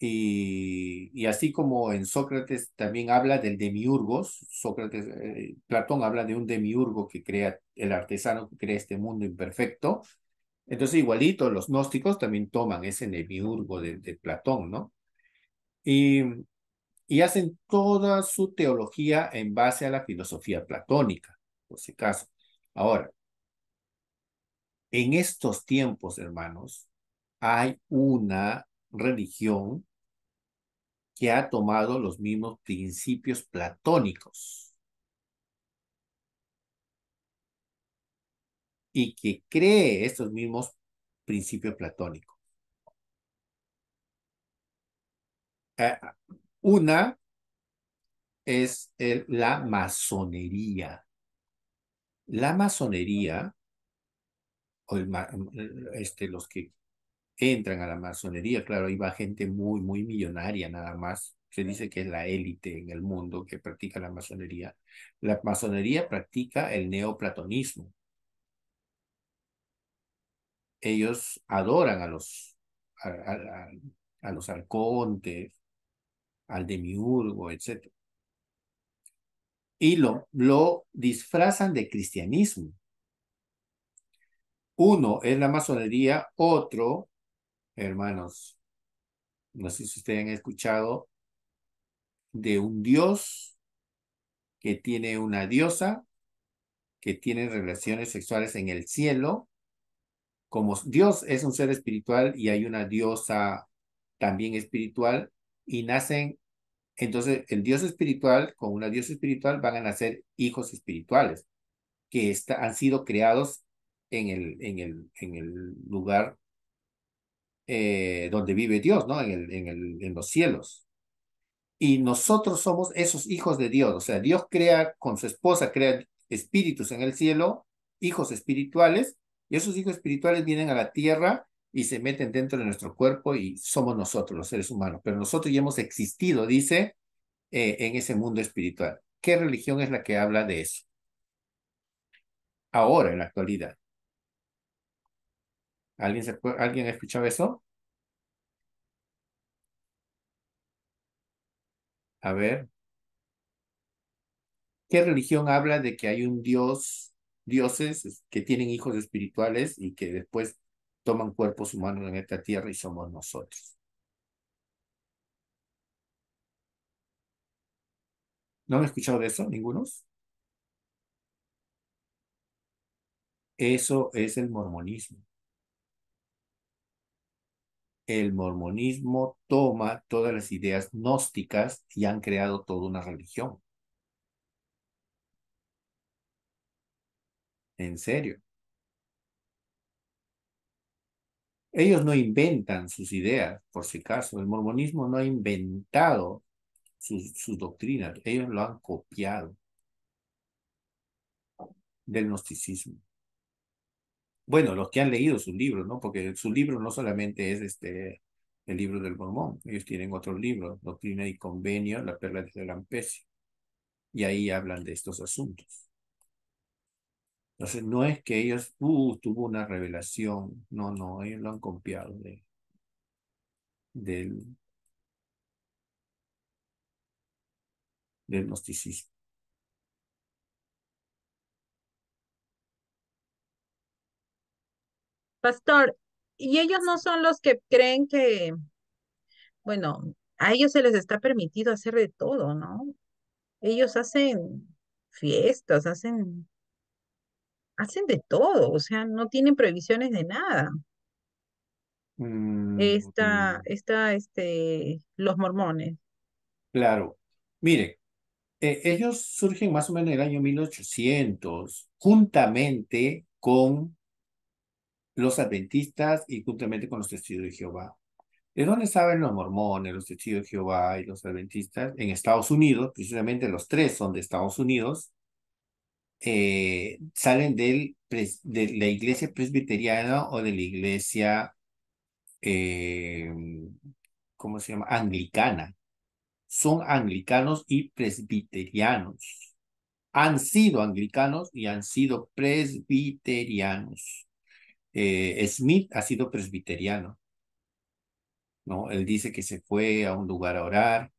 Y, así como en Sócrates también habla del demiurgo Sócrates, eh, Platón habla de un demiurgo que crea, el artesano que crea este mundo imperfecto. Entonces, igualito, los gnósticos también toman ese demiurgo de, Platón, ¿no? Y, y hacen toda su teología en base a la filosofía platónica, por si acaso. Ahora, en estos tiempos, hermanos, hay una religión que ha tomado los mismos principios platónicos y que cree estos mismos principios platónicos. Eh, una es la masonería. La masonería, o el, este, los que entran a la masonería, claro, iba gente muy, muy millonaria nada más. Se dice que es la élite en el mundo que practica la masonería. La masonería practica el neoplatonismo. Ellos adoran a los, a, los arcontes, al demiurgo, etc. Y lo, lo disfrazan de cristianismo. Uno es la masonería, otro hermanos, no sé si ustedes han escuchado de un dios que tiene una diosa que tiene relaciones sexuales en el cielo. Como Dios es un ser espiritual y hay una diosa también espiritual y nacen, entonces el dios espiritual con una diosa espiritual van a nacer hijos espirituales que han sido creados en el, en el, en el lugar eh, donde vive Dios, ¿no? En, en, el, en los cielos. Y nosotros somos esos hijos de Dios. O sea, Dios crea con su esposa, crea espíritus en el cielo, hijos espirituales, y esos hijos espirituales vienen a la tierra y se meten dentro de nuestro cuerpo y somos nosotros los seres humanos. Pero nosotros ya hemos existido, dice, eh, en ese mundo espiritual. ¿Qué religión es la que habla de eso? Ahora, en la actualidad. ¿Alguien, ¿Alguien ha escuchado eso? A ver. ¿Qué religión habla de que hay un dios, dioses que tienen hijos espirituales y que después toman cuerpos humanos en esta tierra y somos nosotros? ¿No han escuchado de eso? ¿Ningunos? Eso es el mormonismo el mormonismo toma todas las ideas gnósticas y han creado toda una religión. En serio. Ellos no inventan sus ideas, por si acaso. El mormonismo no ha inventado sus, doctrinas. Ellos lo han copiado del gnosticismo bueno, los que han leído su libro, ¿no? Porque su libro no solamente es este, el libro del Mormón, ellos tienen otro libro, Doctrina y Convenio, La Perla de Lampecio, y ahí hablan de estos asuntos. Entonces, no es que ellos, uh, tuvo una revelación, no, no, ellos lo han copiado del, del gnosticismo. Pastor, y ellos no son los que creen que, bueno, a ellos se les está permitido hacer de todo, ¿no? Ellos hacen fiestas, hacen, hacen de todo, o sea, no tienen prohibiciones de nada. Mm, está, está este, los mormones. Claro. Mire, e, ellos surgen más o menos en el año 1800, juntamente con los adventistas y juntamente con los testigos de Jehová. ¿De dónde saben los mormones, los testigos de Jehová y los adventistas? En Estados Unidos, precisamente los tres son de Estados Unidos, eh, salen del, de la iglesia presbiteriana o de la iglesia, eh, ¿cómo se llama? Anglicana. Son anglicanos y presbiterianos. Han sido anglicanos y han sido presbiterianos. Eh, Smith ha sido presbiteriano. ¿no? Él dice que se fue a un lugar a orar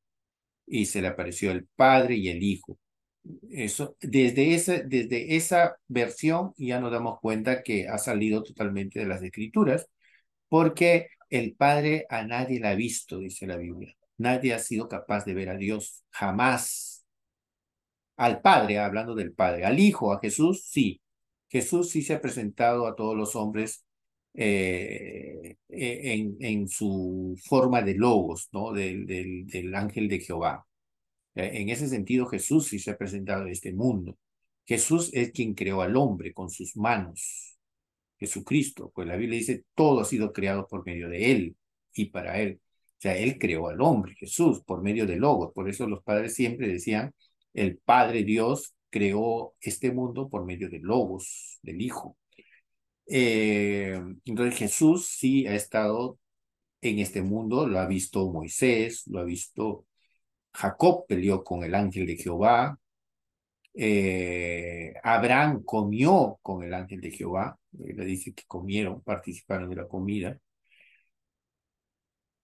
y se le apareció el padre y el hijo. Eso, desde, esa, desde esa versión ya nos damos cuenta que ha salido totalmente de las escrituras, porque el padre a nadie la ha visto, dice la Biblia. Nadie ha sido capaz de ver a Dios, jamás. Al padre, hablando del padre, al hijo, a Jesús, sí, Jesús sí se ha presentado a todos los hombres eh, en, su forma de logos, ¿no? Del, ángel de Jehová. Eh, en ese sentido, Jesús sí se ha presentado en este mundo. Jesús es quien creó al hombre con sus manos. Jesucristo, pues la Biblia dice, todo ha sido creado por medio de Él y para Él. O sea, Él creó al hombre, Jesús, por medio de Logos. Por eso los padres siempre decían, el Padre Dios creó este mundo por medio de lobos, del Hijo. Eh, entonces Jesús sí ha estado en este mundo, lo ha visto Moisés, lo ha visto Jacob, peleó con el ángel de Jehová, eh, Abraham comió con el ángel de Jehová, eh, le dice que comieron, participaron de la comida,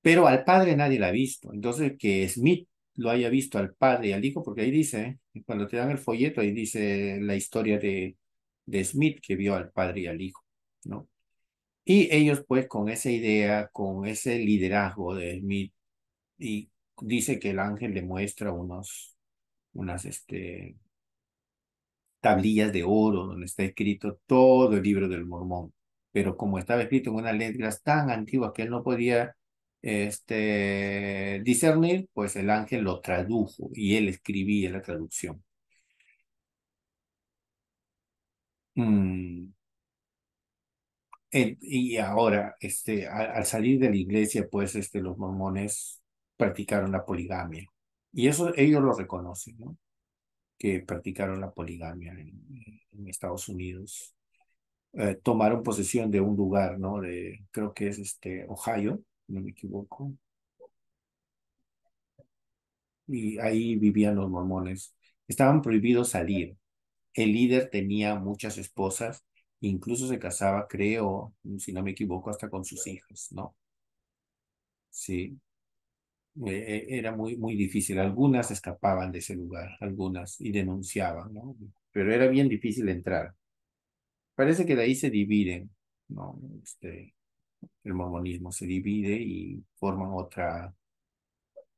pero al Padre nadie la ha visto. Entonces que Smith lo haya visto al padre y al hijo, porque ahí dice, eh, cuando te dan el folleto, ahí dice la historia de, de Smith que vio al padre y al hijo, ¿no? Y ellos pues con esa idea, con ese liderazgo de Smith, y dice que el ángel le muestra unos, unas, este, tablillas de oro donde está escrito todo el libro del mormón, pero como estaba escrito en unas letras tan antiguas que él no podía este, discernir, pues el ángel lo tradujo y él escribía la traducción. Mm. y ahora, este, al, salir de la iglesia, pues este, los mormones practicaron la poligamia. Y eso ellos lo reconocen, Que practicaron la poligamia en, Estados Unidos. Eh, tomaron posesión de un lugar, ¿no? De, creo que es este, Ohio, no me equivoco. Y ahí vivían los mormones. Estaban prohibidos salir. El líder tenía muchas esposas, incluso se casaba, creo, si no me equivoco, hasta con sus hijas, ¿no? Sí. Eh, eh, era muy, muy difícil. Algunas escapaban de ese lugar, algunas, y denunciaban, ¿no? Pero era bien difícil entrar. Parece que de ahí se dividen, ¿no? Este, el mormonismo se divide y forman otra,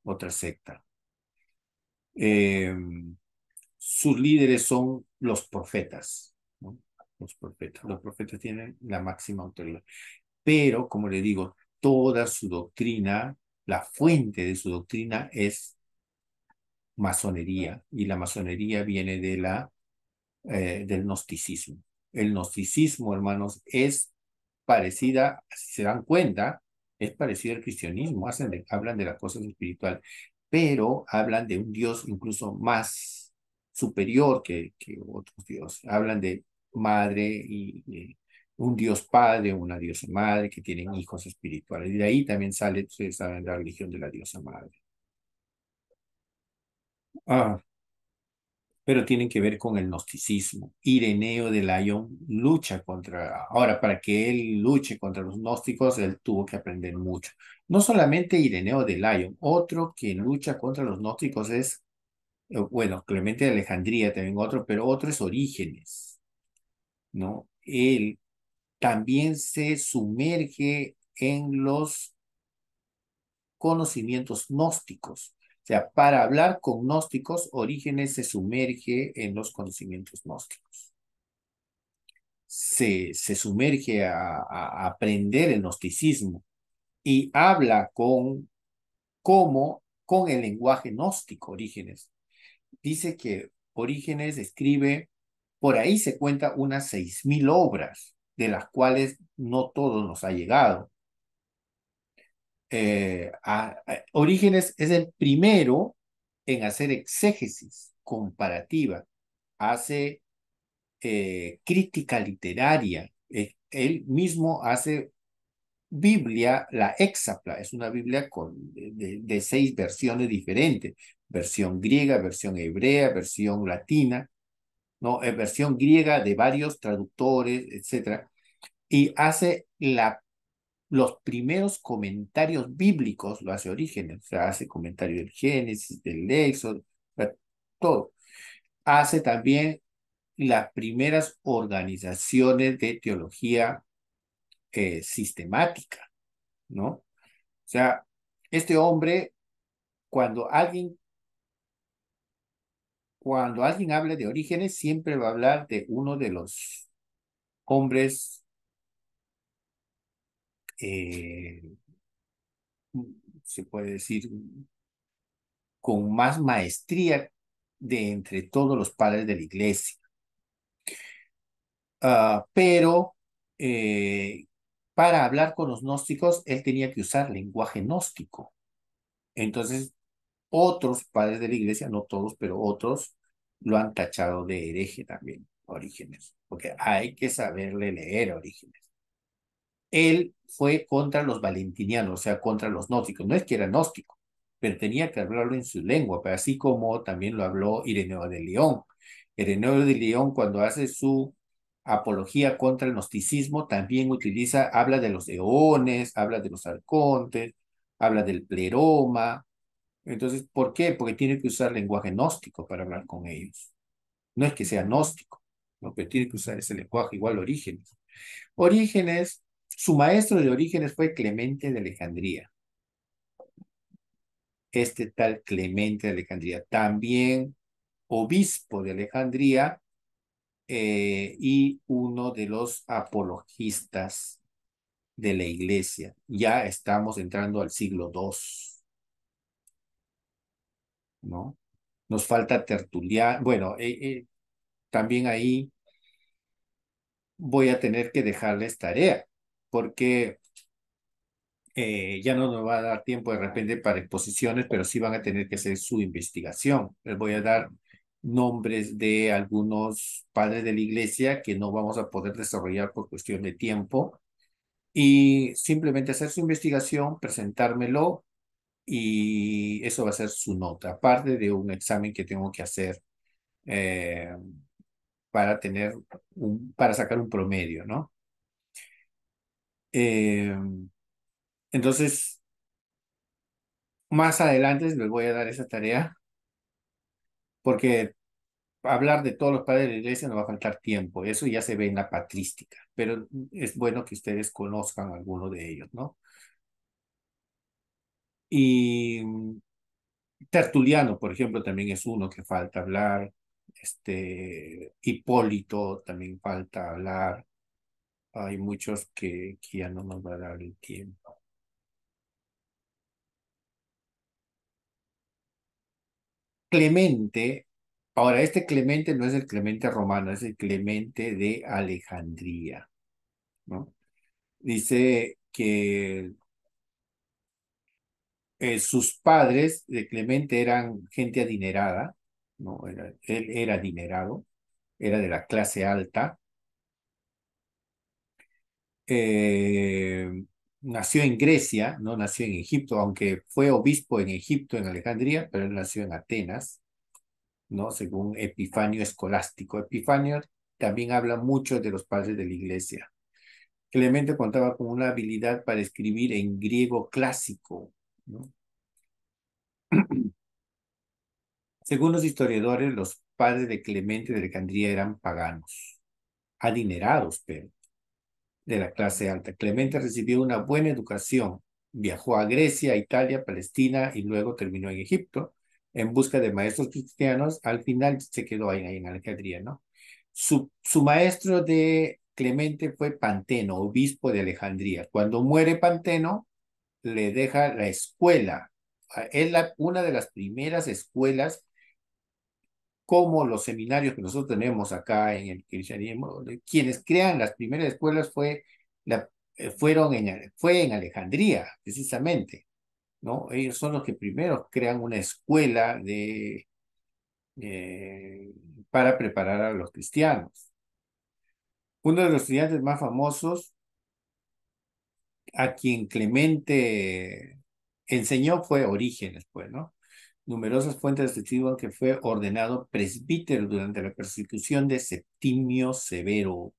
otra secta. Em, sus líderes son los profetas, los profetas. Los profetas tienen la máxima autoridad. Pero, como le digo, toda su doctrina, la fuente de su doctrina es masonería, y la masonería viene de la, eh, del gnosticismo. El gnosticismo, hermanos, es parecida, si se dan cuenta, es parecida al cristianismo, hacen hablan de las cosas espirituales, pero hablan de un Dios incluso más superior que, que otros dioses. Hablan de madre y, un Dios padre, una diosa madre, que tienen hijos espirituales. Y de ahí también sale, ustedes saben, la religión de la diosa madre. Ah, pero tienen que ver con el gnosticismo. Ireneo de Lyon lucha contra, ahora para que él luche contra los gnósticos, él tuvo que aprender mucho. No solamente Ireneo de Lyon, otro que lucha contra los gnósticos es, eh, bueno, Clemente de Alejandría también otro, pero otro es Orígenes, ¿no? Él también se sumerge en los conocimientos gnósticos o sea, para hablar con gnósticos, Orígenes se sumerge en los conocimientos gnósticos. Se, sumerge a, aprender el gnosticismo y habla con cómo con el lenguaje gnóstico Orígenes. Dice que Orígenes escribe, por ahí se cuenta unas seis mil obras, de las cuales no todo nos ha llegado. Eh, Orígenes es el primero en hacer exégesis comparativa, hace eh, crítica literaria, eh, él mismo hace Biblia, la Exapla, es una Biblia con, de, seis versiones diferentes, versión griega, versión hebrea, versión latina, no, versión griega de varios traductores, etcétera, y hace la los primeros comentarios bíblicos, lo hace Orígenes, o sea, hace comentario del Génesis, del Éxodo, todo. Hace también las primeras organizaciones de teología eh, sistemática, ¿no? O sea, este hombre, cuando alguien, cuando alguien habla de Orígenes, siempre va a hablar de uno de los hombres eh, se puede decir, con más maestría de entre todos los padres de la iglesia. Ah, pero eh, para hablar con los gnósticos, él tenía que usar lenguaje gnóstico. Entonces, otros padres de la iglesia, no todos, pero otros, lo han tachado de hereje también, Orígenes, porque hay que saberle leer Orígenes él fue contra los valentinianos, o sea, contra los gnósticos. No es que era gnóstico, pero tenía que hablarlo en su lengua, pero así como también lo habló Ireneo de León. Ireneo de León, cuando hace su apología contra el gnosticismo, también utiliza, habla de los eones, habla de los arcontes, habla del pleroma. Entonces, ¿por qué? Porque tiene que usar lenguaje gnóstico para hablar con ellos. No es que sea gnóstico, lo tiene que usar ese lenguaje igual Orígenes. Orígenes su maestro de orígenes fue Clemente de Alejandría. Este tal Clemente de Alejandría, también obispo de Alejandría eh, y uno de los apologistas de la iglesia. Ya estamos entrando al siglo II. ¿No? Nos falta Tertuliano. Bueno, eh, eh, también ahí voy a tener que dejarles tarea porque eh, ya no nos va a dar tiempo de repente para exposiciones, pero sí van a tener que hacer su investigación. Les voy a dar nombres de algunos padres de la iglesia que no vamos a poder desarrollar por cuestión de tiempo y simplemente hacer su investigación, presentármelo y eso va a ser su nota, aparte de un examen que tengo que hacer eh, para tener para sacar un promedio, ¿no? Eh, entonces, más adelante les voy a dar esa tarea porque hablar de todos los padres de la iglesia nos va a faltar tiempo. Eso ya se ve en la patrística, pero es bueno que ustedes conozcan alguno de ellos, ¿no? Y mm, Tertuliano, por ejemplo, también es uno que falta hablar. Este Hipólito también falta hablar hay muchos que, ya no nos va a dar el tiempo. Clemente, ahora este Clemente no es el Clemente romano, es el Clemente de Alejandría. ¿no? Dice que eh, sus padres de Clemente eran gente adinerada, ¿no? él era adinerado, era de la clase alta, eh, nació en Grecia, no nació en Egipto, aunque fue obispo en Egipto, en Alejandría, pero nació en Atenas, ¿no? según Epifanio Escolástico. Epifanio también habla mucho de los padres de la iglesia. Clemente contaba con una habilidad para escribir en griego clásico. ¿no? (clears throat) Según los historiadores, los padres de Clemente de Alejandría eran paganos, adinerados, pero de la clase alta. Clemente recibió una buena educación, viajó a Grecia, Italia, Palestina y luego terminó en Egipto en busca de maestros cristianos. Al final se quedó ahí, en Alejandría, ¿no? Su, maestro de Clemente fue Panteno, obispo de Alejandría. Cuando muere Panteno, le deja la escuela. Es una de las primeras escuelas como los seminarios que nosotros tenemos acá en el cristianismo, quienes crean las primeras escuelas fue, eh, fueron en, fue en Alejandría, precisamente. ¿no? Ellos son los que primero crean una escuela de, eh, para preparar a los cristianos. Uno de los estudiantes más famosos a quien Clemente enseñó fue Orígenes, pues, ¿no? Numerosas fuentes testigo que fue ordenado presbítero durante la persecución de Septimio Severo.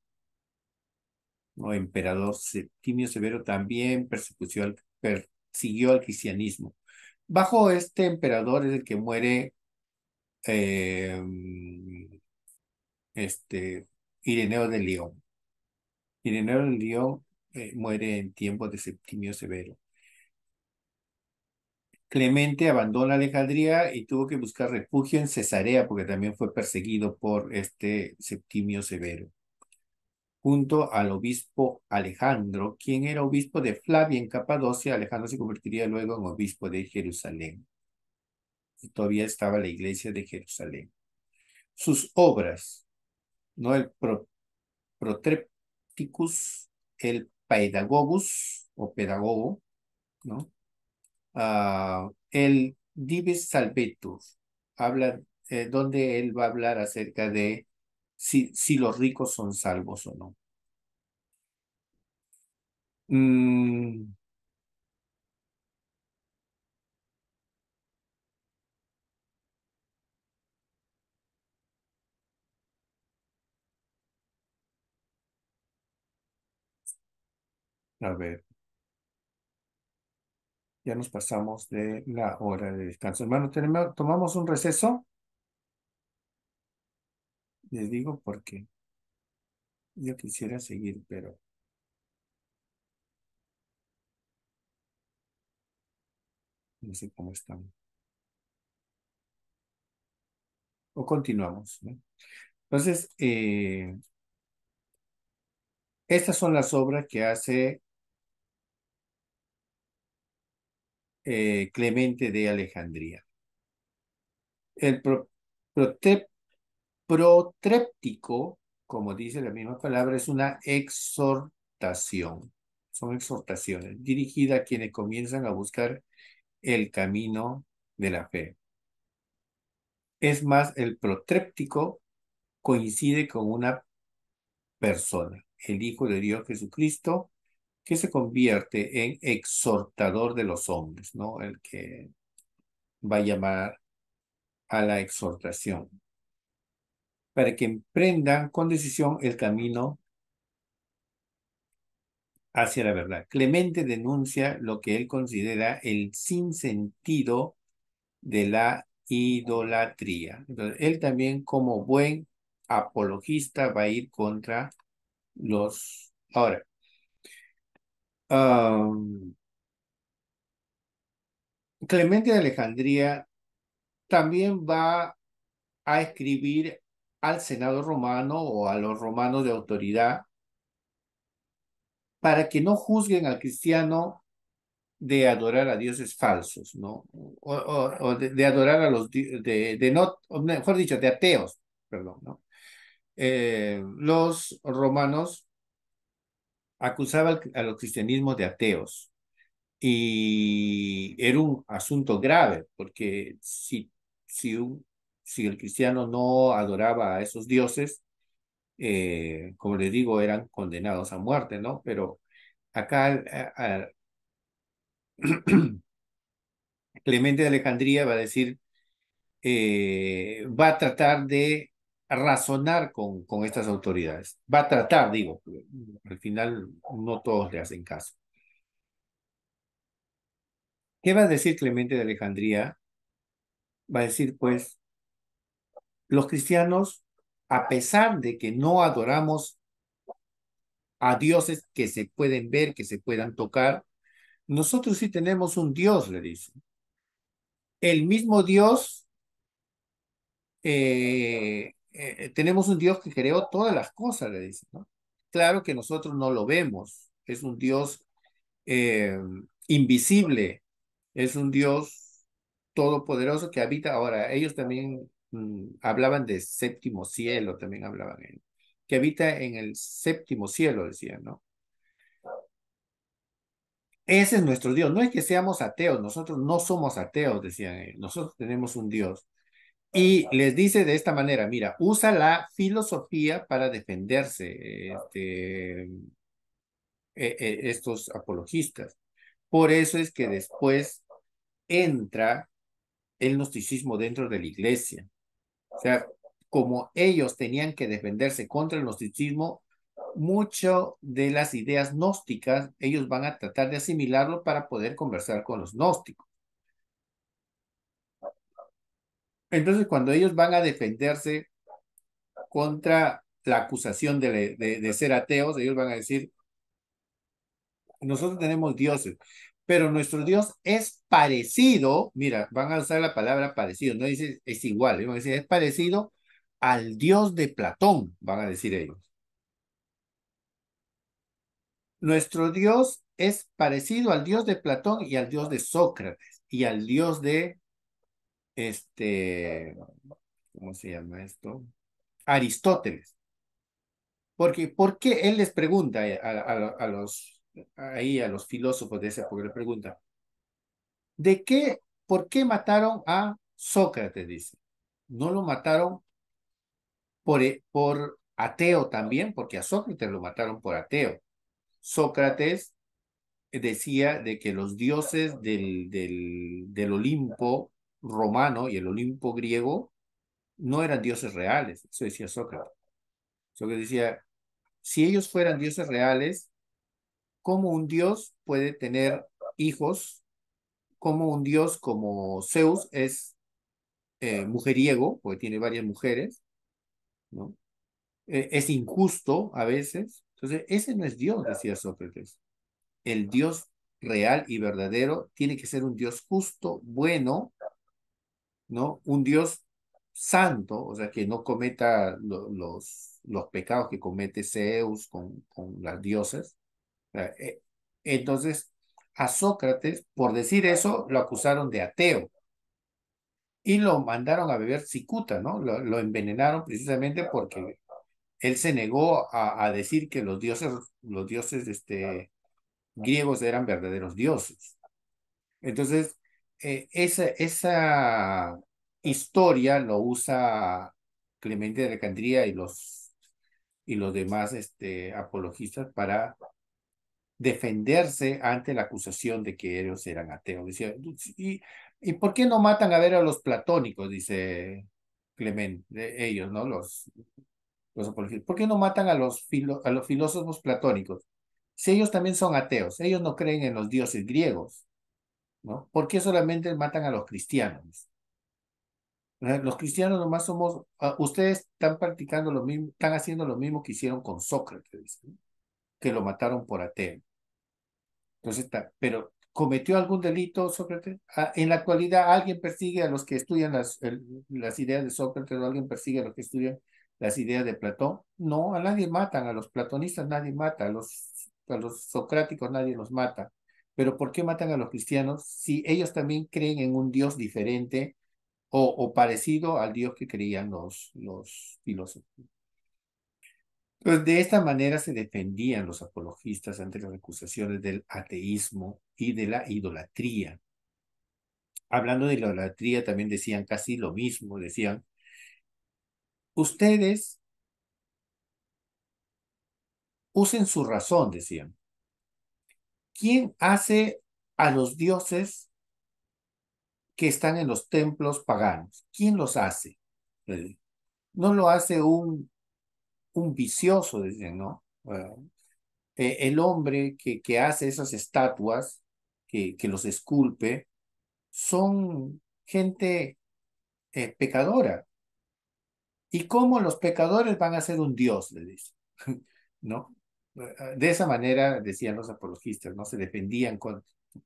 No, emperador Septimio Severo también persiguió al cristianismo. Bajo este emperador es el que muere em, este, Ireneo de León. Ireneo de León eh, muere en tiempos de Septimio Severo. Clemente abandona Alejandría y tuvo que buscar refugio en Cesarea porque también fue perseguido por este Septimio Severo, junto al obispo Alejandro, quien era obispo de Flavia en Capadocia. Alejandro se convertiría luego en obispo de Jerusalén. Y todavía estaba la iglesia de Jerusalén. Sus obras, ¿no? El protrépticus, el Pedagogus o Pedagogo, ¿no? Ah, el Divis Salvetus habla, eh, donde él va a hablar acerca de si, los ricos son salvos o no. Mm. A ver. Ya nos pasamos de la hora de descanso. Hermano, ¿tenemos, ¿tomamos un receso? Les digo porque yo quisiera seguir, pero... No sé cómo están O continuamos. Entonces, eh, estas son las obras que hace Eh, Clemente de Alejandría. El protréptico, como dice la misma palabra, es una exhortación. Son exhortaciones dirigidas a quienes comienzan a buscar el camino de la fe. Es más, el protréptico coincide con una persona, el Hijo de Dios Jesucristo, que se convierte en exhortador de los hombres, ¿no? El que va a llamar a la exhortación, para que emprendan con decisión el camino hacia la verdad. Clemente denuncia lo que él considera el sinsentido de la idolatría. él también como buen apologista va a ir contra los... Ahora, Clemente de Alejandría también va a escribir al Senado romano o a los romanos de autoridad para que no juzguen al cristiano de adorar a dioses falsos, ¿no? O, de, adorar a los, de, no, mejor dicho, de ateos, perdón, ¿no? Eh, los romanos acusaba al, a los cristianismos de ateos. Y era un asunto grave, porque si, si, un, si el cristiano no adoraba a esos dioses, eh, como le digo, eran condenados a muerte, ¿no? Pero acá (clears throat) Clemente de Alejandría va a decir, eh, va a tratar de razonar con, con estas autoridades. Va a tratar, digo, al final no todos le hacen caso. ¿Qué va a decir Clemente de Alejandría? Va a decir, pues, los cristianos, a pesar de que no adoramos a dioses que se pueden ver, que se puedan tocar, nosotros sí tenemos un Dios, le dice. El mismo Dios eh, eh, eh, tenemos un Dios que creó todas las cosas, le dicen ¿no? Claro que nosotros no lo vemos, es un Dios eh, invisible, es un Dios todopoderoso que habita. Ahora, ellos también mm, hablaban de séptimo cielo, también hablaban él que habita en el séptimo cielo, decían, ¿no? Ese es nuestro Dios. No es que seamos ateos, nosotros no somos ateos, decían ellos. Nosotros tenemos un Dios. Y les dice de esta manera, mira, usa la filosofía para defenderse este, eh, eh, estos apologistas. Por eso es que después entra el gnosticismo dentro de la iglesia. O sea, como ellos tenían que defenderse contra el gnosticismo, mucho de las ideas gnósticas ellos van a tratar de asimilarlo para poder conversar con los gnósticos. Entonces, cuando ellos van a defenderse contra la acusación de, ser ateos, ellos van a decir, nosotros tenemos dioses, pero nuestro Dios es parecido, mira, van a usar la palabra parecido, no dice es igual, a decir, es parecido al Dios de Platón, van a decir ellos. Nuestro Dios es parecido al Dios de Platón y al Dios de Sócrates y al Dios de este, ¿cómo se llama esto? Aristóteles. Porque, ¿Por qué él les pregunta eh, a, los, ahí a los filósofos de esa época, le pregunta, ¿de qué, por qué mataron a Sócrates? Dice, ¿no lo mataron por, eh, por ateo también? Porque a Sócrates lo mataron por ateo. Sócrates decía de que los dioses del, del, del Olimpo romano y el Olimpo griego no eran dioses reales, eso decía Sócrates. Sócrates decía, si ellos fueran dioses reales, ¿cómo un dios puede tener hijos? ¿Cómo un dios como Zeus es eh, mujeriego, porque tiene varias mujeres? ¿no? Eh, es injusto a veces. Entonces, ese no es Dios, decía Sócrates. El Dios real y verdadero tiene que ser un Dios justo, bueno, ¿no? Un Dios santo, o sea, que no cometa los, los pecados que comete Zeus con, con las dioses. Eh, entonces, a Sócrates, por decir eso, lo acusaron de ateo y lo mandaron a beber cicuta, ¿no? Lo, envenenaron precisamente porque él se negó a, a, decir que los dioses, los dioses este, griegos eran verdaderos dioses. Entonces, eh, esa, historia lo usa Clemente de Alejandría y los, y los demás este, apologistas para defenderse ante la acusación de que ellos eran ateos. Pues, ¿y, ¿y por qué no matan a ver a los platónicos? Dice Clemente, ellos, ¿no? Los, los apologistas. ¿Por qué no matan a los, a los filósofos platónicos? Si ellos también son ateos, ellos no creen en los dioses griegos. ¿no? ¿Por qué solamente matan a los cristianos? Los cristianos nomás somos, ah, ustedes están practicando lo mismo, están haciendo lo mismo que hicieron con Sócrates, que lo mataron por ateo. Entonces, está, pero ¿cometió algún delito Sócrates? Ah, en la actualidad, ¿alguien persigue a los que estudian las, las ideas de Sócrates o alguien persigue a los que estudian las ideas de Platón? No, a nadie matan, a los platonistas nadie mata, a los, a los socráticos nadie los mata. Pero ¿por qué matan a los cristianos si ellos también creen en un Dios diferente o, o parecido al Dios que creían los, los filósofos? Pues de esta manera se defendían los apologistas ante las acusaciones del ateísmo y de la idolatría. Hablando de idolatría, también decían casi lo mismo, decían, ustedes usen su razón, decían, ¿Quién hace a los dioses que están en los templos paganos? ¿Quién los hace? Eh, no lo hace un, un vicioso, dice, ¿no? E, el hombre que, que hace esas estatuas, que, que los esculpe, son gente eh, pecadora. ¿Y cómo los pecadores van a ser un dios? Le dice, (laughs) ¿no? Eh, de esa manera decían los apologistas, ¿no? Se defendían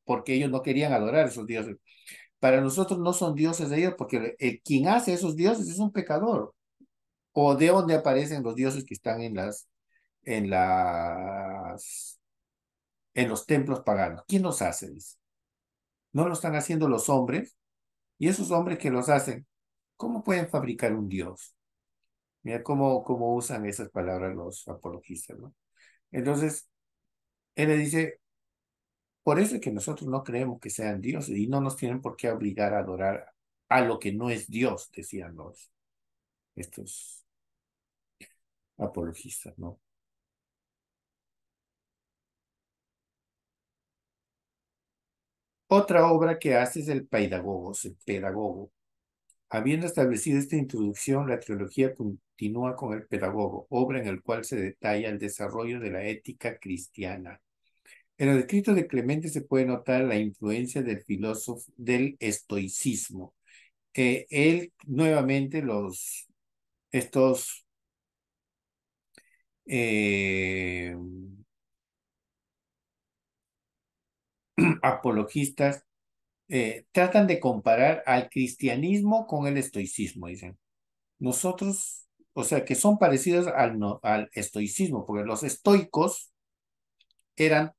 porque ellos no querían adorar a esos dioses. Para nosotros no son dioses de ellos, porque quien hace esos dioses es un pecador. O de dónde aparecen los dioses que están en las, en las, en los templos paganos. ¿Quién los hace? No lo están haciendo los hombres. Y esos hombres que los hacen, ¿cómo pueden fabricar un dios? Mira cómo, cómo usan esas palabras los apologistas, ¿no? Entonces, él le dice, por eso es que nosotros no creemos que sean dioses y no nos tienen por qué obligar a adorar a lo que no es Dios, decían los estos apologistas, ¿no? Otra obra que hace es el pedagogo, el pedagogo, Habiendo establecido esta introducción, la trilogía continúa con el pedagogo, obra en la cual se detalla el desarrollo de la ética cristiana. En el escrito de Clemente se puede notar la influencia del filósofo del estoicismo. él nuevamente los estos eh, (clears throat) apologistas eh, tratan de comparar al cristianismo con el estoicismo, dicen. Nosotros, o sea, que son parecidos al, al estoicismo, porque los estoicos eran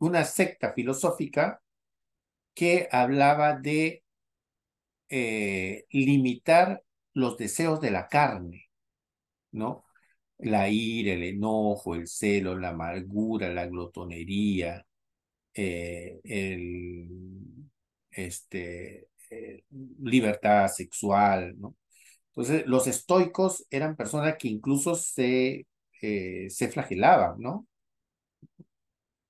una secta filosófica que hablaba de eh, limitar los deseos de la carne, ¿no? La ira, el enojo, el celo, la amargura, la glotonería, eh, el, este, eh, libertad sexual, ¿no? Entonces, los estoicos eran personas que incluso se, eh, se flagelaban, ¿no?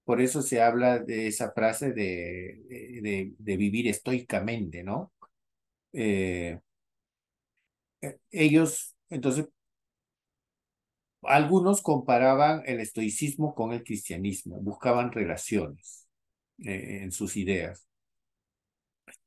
Por eso se habla de esa frase de, vivir estoicamente, ¿no? ellos, entonces, algunos comparaban el estoicismo con el cristianismo, buscaban relaciones. Eh, en sus ideas.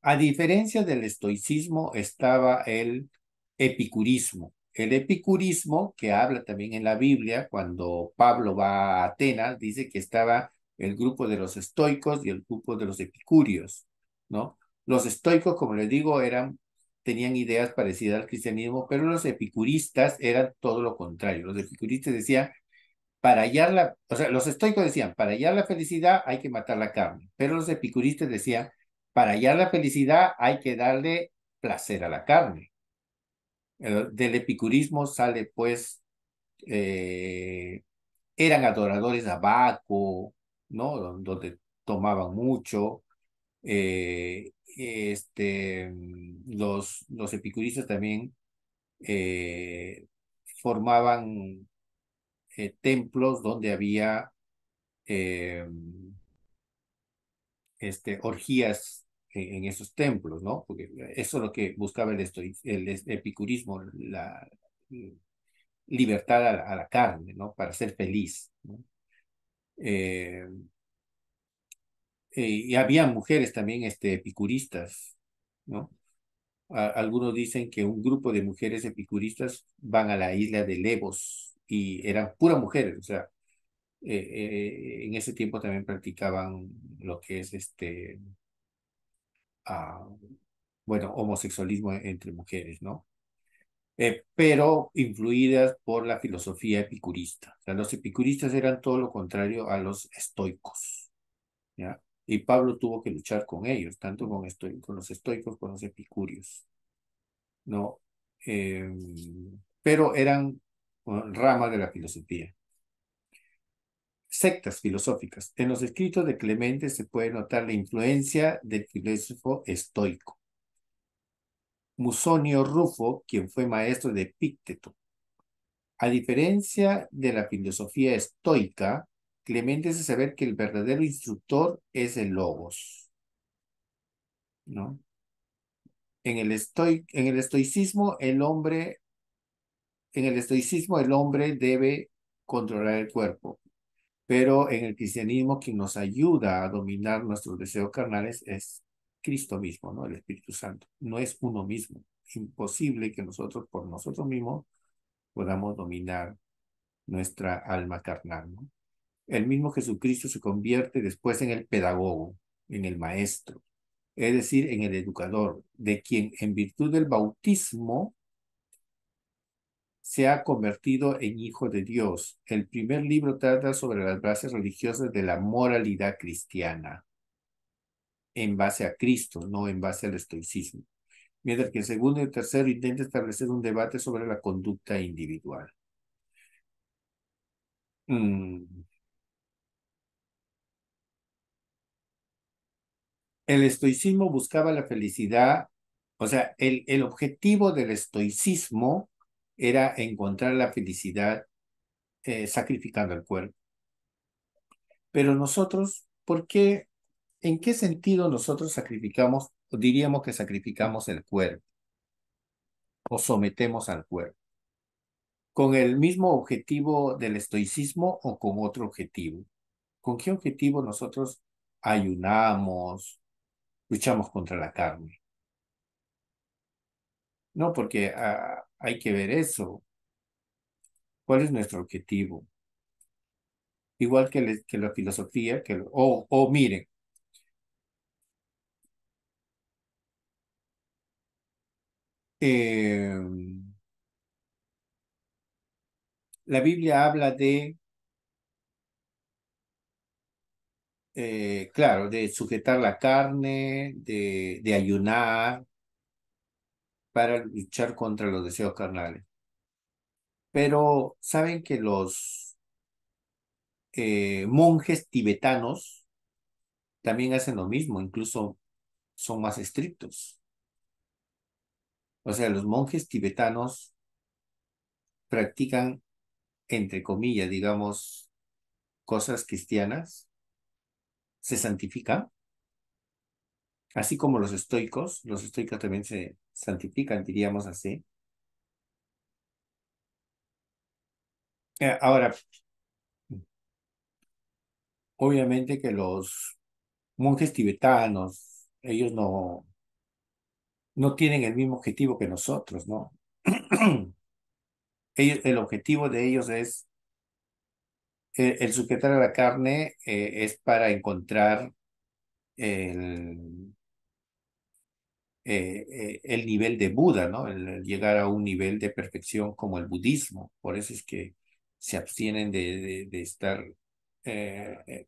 A diferencia del estoicismo estaba el epicurismo. El epicurismo, que habla también en la Biblia, cuando Pablo va a Atenas, dice que estaba el grupo de los estoicos y el grupo de los epicurios, ¿no? Los estoicos, como les digo, eran, tenían ideas parecidas al cristianismo, pero los epicuristas eran todo lo contrario. Los epicuristas decían, para hallar la, o sea, los estoicos decían, para hallar la felicidad hay que matar la carne, pero los epicuristas decían, para hallar la felicidad hay que darle placer a la carne. Eh, del epicurismo sale pues, eh, eran adoradores a Baco, ¿no? Donde tomaban mucho. Eh, este, los, los epicuristas también formaban eh, templos donde había em, este, orgías e-, en, esos templos, ¿no? Porque eso es lo que buscaba el, el epicurismo, la, eh, libertad a la, carne, ¿no? Para ser feliz, em, y había mujeres también este, epicuristas, ¿no? algunos dicen que un grupo de mujeres epicuristas van a la isla de Lebos y eran puras mujeres, o sea, eh, eh, en ese tiempo también practicaban lo que es este, ah, bueno, homosexualismo entre mujeres, ¿no? Eh, pero influidas por la filosofía epicurista. O sea, los epicuristas eran todo lo contrario a los estoicos, ¿ya? Y Pablo tuvo que luchar con ellos, tanto con, esto con los estoicos, con los epicúreos, ¿no? pero eran rama de la filosofía. Sectas filosóficas. En los escritos de Clemente se puede notar la influencia del filósofo estoico. Musonio Rufo, quien fue maestro de Pícteto. A diferencia de la filosofía estoica, Clemente hace saber que el verdadero instructor es el logos. ¿No? en el estoicismo, el hombre en el estoicismo el hombre debe controlar el cuerpo, pero en el cristianismo quien nos ayuda a dominar nuestros deseos carnales es Cristo mismo, ¿no? El Espíritu Santo. No es uno mismo. Es imposible que nosotros por nosotros mismos podamos dominar nuestra alma carnal, ¿no? El mismo Jesucristo se convierte después en el pedagogo, en el maestro, es decir, en el educador, de quien en virtud del bautismo se ha convertido en hijo de Dios. El primer libro trata sobre las bases religiosas de la moralidad cristiana, en base a Cristo, no en base al estoicismo, mientras que el segundo y el tercero intenta establecer un debate sobre la conducta individual. Mm. El estoicismo buscaba la felicidad, o sea, el, el objetivo del estoicismo era encontrar la felicidad eh, sacrificando el cuerpo. Pero nosotros, ¿por qué? ¿En qué sentido nosotros sacrificamos, diríamos que sacrificamos el cuerpo? O sometemos al cuerpo. ¿Con el mismo objetivo del estoicismo o con otro objetivo? ¿Con qué objetivo nosotros ayunamos, luchamos contra la carne? No, porque ah, hay que ver eso. ¿Cuál es nuestro objetivo? Igual que, la filosofía, que o miren, em, la Biblia habla de, eh, claro, de sujetar la carne, de ayunar, para luchar contra los deseos carnales. Pero saben que los eh, monjes tibetanos también hacen lo mismo, incluso son más estrictos. O sea, los monjes tibetanos practican, entre comillas, digamos, cosas cristianas, se santifican, así como los estoicos, los estoicos también se santifican, diríamos así. Eh, ahora, obviamente que los monjes tibetanos, ellos no, no tienen el mismo objetivo que nosotros, ¿no? (clears throat) Ellos, el objetivo de ellos es eh, el, sujetar a la carne eh, es para encontrar el, eh, eh, el nivel de Buda, ¿no? El, llegar a un nivel de perfección como el budismo. Por eso es que se abstienen de, estar, eh,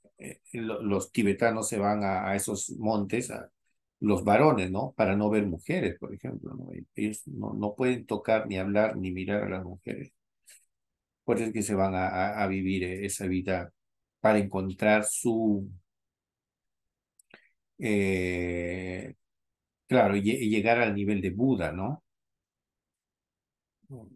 los tibetanos se van a, esos montes, a, los varones, ¿no? Para no ver mujeres, por ejemplo, ¿no? Ellos no, pueden tocar, ni hablar, ni mirar a las mujeres. Por eso es que se van a, a vivir esa vida para encontrar su Claro, y llegar al nivel de Buda, ¿no? Mm.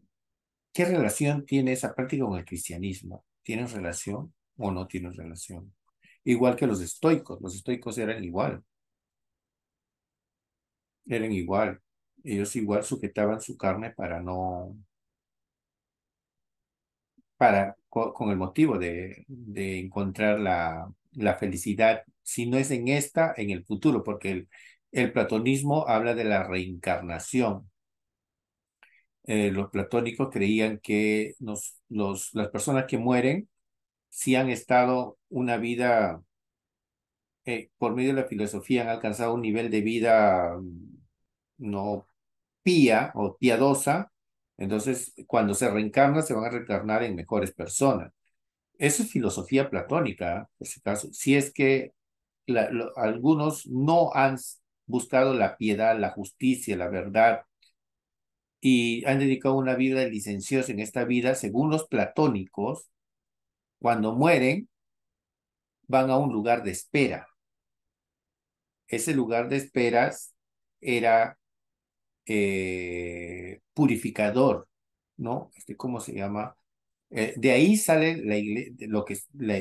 ¿Qué relación tiene esa práctica con el cristianismo? ¿Tienen relación o no tienen relación? Igual que los estoicos, los estoicos eran igual. Eran igual. Ellos igual sujetaban su carne para no... para con, el motivo de, de encontrar la, la felicidad, si no es en esta, en el futuro, porque el, el platonismo habla de la reencarnación. Eh, los platónicos creían que las personas que mueren si han estado una vida, eh, por medio de la filosofía, han alcanzado un nivel de vida mm, no pía o piadosa, entonces cuando se reencarna se van a reencarnar en mejores personas. Esa es filosofía platónica, en ¿eh? si caso, Si es que algunos no han buscado la piedad, la justicia, la verdad, y han dedicado una vida de en esta vida, según los platónicos, cuando mueren, van a un lugar de espera. Ese lugar de esperas era eh, purificador, ¿no? Este, ¿Cómo se llama? Eh, de ahí sale la, lo que, la,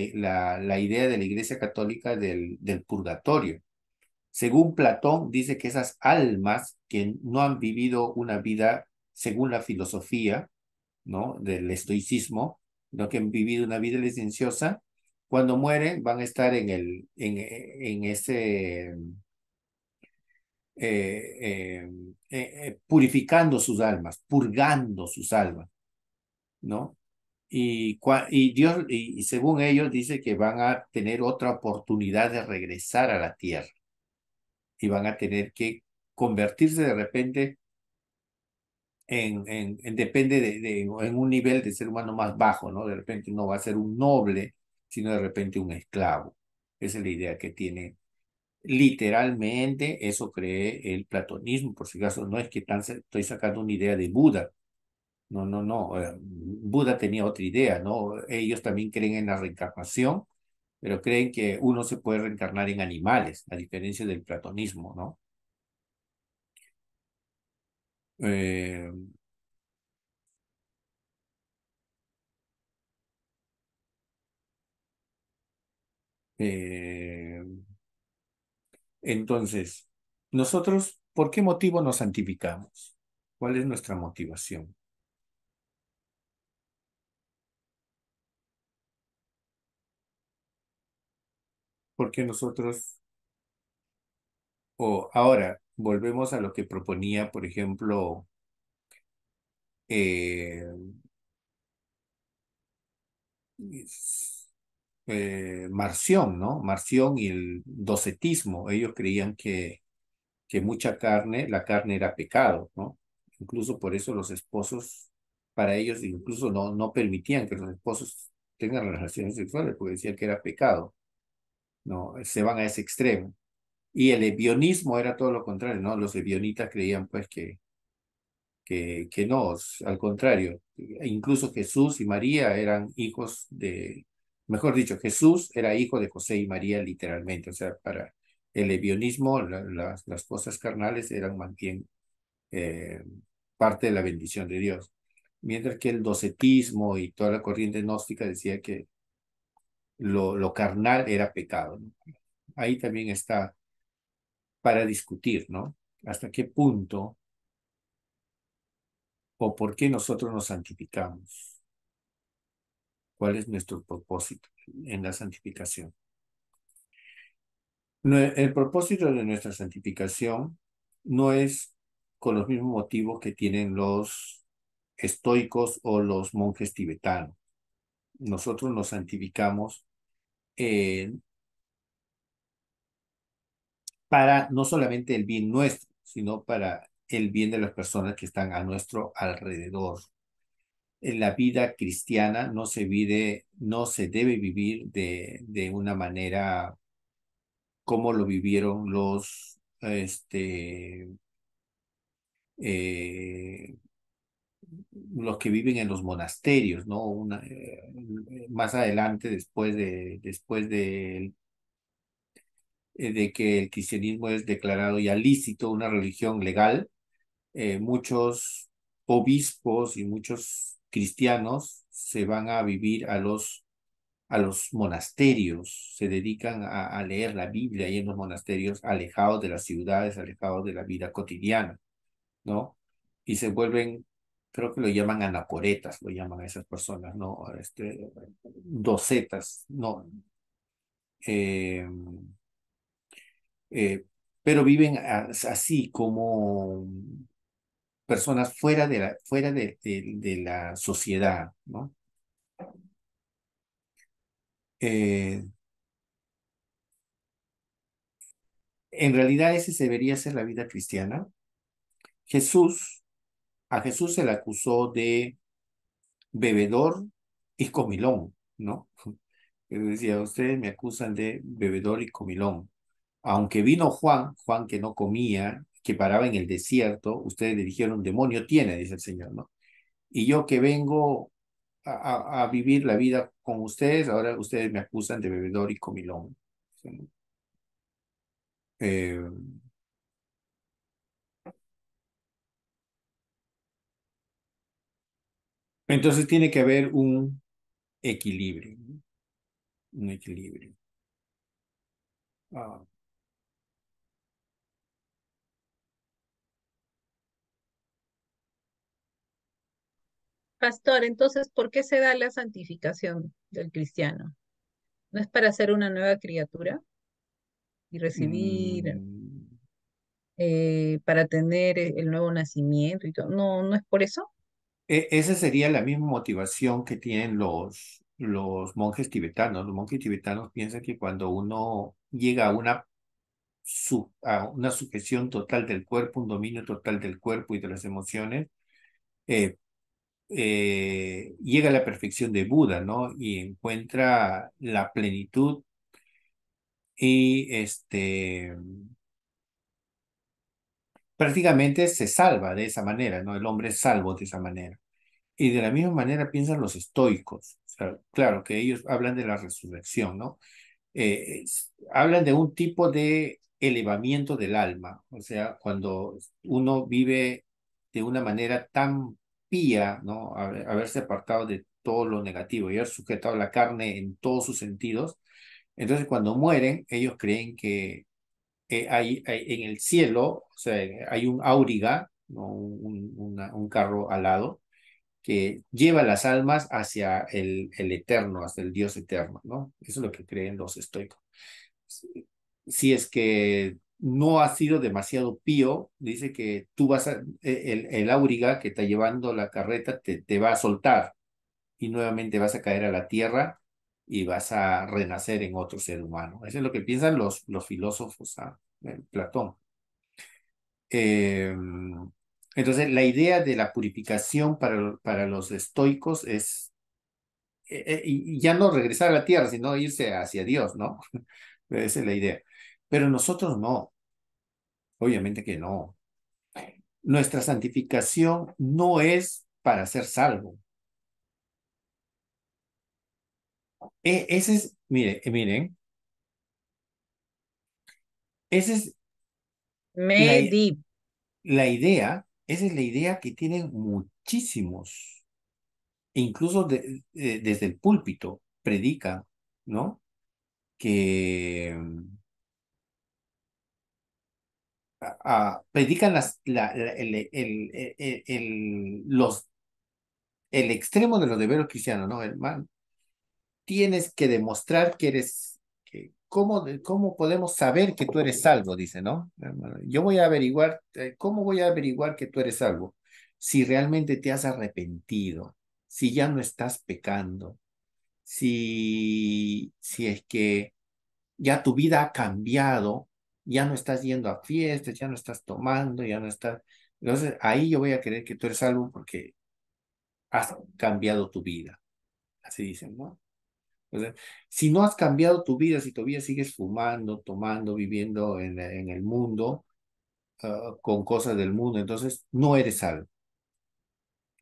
idea de la Iglesia Católica del purgatorio. Según Platón, dice que esas almas que no han vivido una vida según la filosofía ¿no? del estoicismo, lo que han vivido una vida licenciosa, cuando mueren van a estar en, el, en, en ese... Eh, eh, eh, purificando sus almas, purgando sus almas, ¿no? Y, Dios, y según ellos, dice que van a tener otra oportunidad de regresar a la tierra y van a tener que convertirse de repente en, en, depende de, en un nivel de ser humano más bajo, ¿no? De repente no va a ser un noble, sino de repente un esclavo. Esa es la idea que tiene. Literalmente, eso cree el platonismo, por si acaso, no es que tan, estoy sacando una idea de Buda. No, no, no. Eh, Buda tenía otra idea, ¿no? Ellos también creen en la reencarnación pero creen que uno se puede reencarnar en animales, a diferencia del platonismo, ¿no? Eh, eh, entonces, nosotros, ¿por qué motivo nos santificamos? ¿Cuál es nuestra motivación? porque nosotros, o ahora, volvemos a lo que proponía, por ejemplo, eh, eh, Marción, ¿no? Marción y el docetismo. Ellos creían que, que mucha carne, la carne era pecado, ¿no? Incluso por eso los esposos, para ellos incluso no, no permitían que los esposos tengan relaciones sexuales, porque decían que era pecado. ¿no? Se van a ese extremo. Y el ebionismo era todo lo contrario, ¿no? Los ebionitas creían pues que, que, que no, al contrario. E incluso Jesús y María eran hijos de, mejor dicho, Jesús era hijo de José y María literalmente. O sea, para el ebionismo las cosas carnales eran eh, parte de la bendición de Dios. Mientras que el docetismo y toda la corriente gnóstica decía que lo, carnal era pecado. Ahí también está para discutir, ¿no? Hasta qué punto o por qué nosotros nos santificamos. ¿Cuál es nuestro propósito en la santificación? El propósito de nuestra santificación no es con los mismos motivos que tienen los estoicos o los monjes tibetanos. Nosotros nos santificamos eh, para no solamente el bien nuestro, sino para el bien de las personas que están a nuestro alrededor. En la vida cristiana no se vive, no se debe vivir de, de una manera como lo vivieron los este, eh, los que viven en los monasterios, ¿no? Una, eh, más adelante, después de, después de, eh, de que el cristianismo es declarado ya lícito, una religión legal, eh, muchos obispos y muchos cristianos se van a vivir a los, a los monasterios, se dedican a, leer la Biblia y en los monasterios alejados de las ciudades, alejados de la vida cotidiana, ¿no? Y se vuelven creo que lo llaman anacoretas, lo llaman a esas personas, ¿no? Este, docetas, ¿no? Eh, eh, pero viven así como personas fuera de la, fuera de, de, la sociedad, ¿no? Eh, en realidad ese debería ser la vida cristiana. Jesús a Jesús se le acusó de bebedor y comilón, ¿no? (laughs) Él decía, ustedes me acusan de bebedor y comilón. Aunque vino Juan, Juan que no comía, que paraba en el desierto, ustedes le dijeron, demonio tiene, dice el Señor, ¿no? Y yo que vengo a, vivir la vida con ustedes, ahora ustedes me acusan de bebedor y comilón. Eh, Entonces tiene que haber un equilibrio. Un equilibrio. Ah. Pastor, entonces, ¿por qué se da la santificación del cristiano? ¿No es para ser una nueva criatura y recibir, mm. eh, para tener el nuevo nacimiento y todo? ¿No, no es por eso? E, esa sería la misma motivación que tienen los, los monjes tibetanos. Los monjes tibetanos piensan que cuando uno llega a una, su, a una sujeción total del cuerpo, un dominio total del cuerpo y de las emociones, eh, eh, llega a la perfección de Buda, ¿no? Y encuentra la plenitud y este prácticamente se salva de esa manera, ¿no? El hombre es salvo de esa manera. Y de la misma manera piensan los estoicos. O sea, claro que ellos hablan de la resurrección, ¿no? Eh, hablan de un tipo de elevamiento del alma, o sea, cuando uno vive de una manera tan pía, ¿no? Haberse apartado de todo lo negativo y haber sujetado la carne en todos sus sentidos. Entonces, cuando mueren, ellos creen que eh, hay, en el cielo, o sea, hay un auriga, ¿no? un, carro alado, que lleva las almas hacia el, eterno, hacia el Dios eterno, ¿no? Eso es lo que creen los estoicos. Si, es que no ha sido demasiado pío, dice que tú vas a, e, el, áuriga auriga que está llevando la carreta te, te va a soltar y nuevamente vas a caer a la tierra y vas a renacer en otro ser humano. Eso es lo que piensan los, los filósofos, ¿ah? Platón. Em, entonces, la idea de la purificación para, para los estoicos es eh, eh, ya no regresar a la tierra, sino irse hacia Dios, ¿no? (laughs) Esa es la idea. Pero nosotros no. Obviamente que no. Nuestra santificación no es para ser salvo. E, ese es, mire, eh, miren. Ese es. La, idea, esa es la idea que tienen muchísimos, incluso eh, desde el púlpito, predican, ¿no? Que predican las, la, el, el, el, los, el extremo de los deberes cristianos, ¿no, mal tienes que demostrar que eres, que, ¿cómo, ¿cómo podemos saber que tú eres salvo? Dice, ¿no? Yo voy a averiguar, eh, ¿cómo voy a averiguar que tú eres salvo? Si realmente te has arrepentido, si ya no estás pecando, si, si es que ya tu vida ha cambiado, ya no estás yendo a fiestas, ya no estás tomando, ya no estás... Entonces, ahí yo voy a creer que tú eres salvo porque has cambiado tu vida. Así dicen, ¿no? Pues, eh, si no has cambiado tu vida, si todavía sigues fumando, tomando, viviendo en, el mundo, ah, con cosas del mundo, entonces no eres salvo.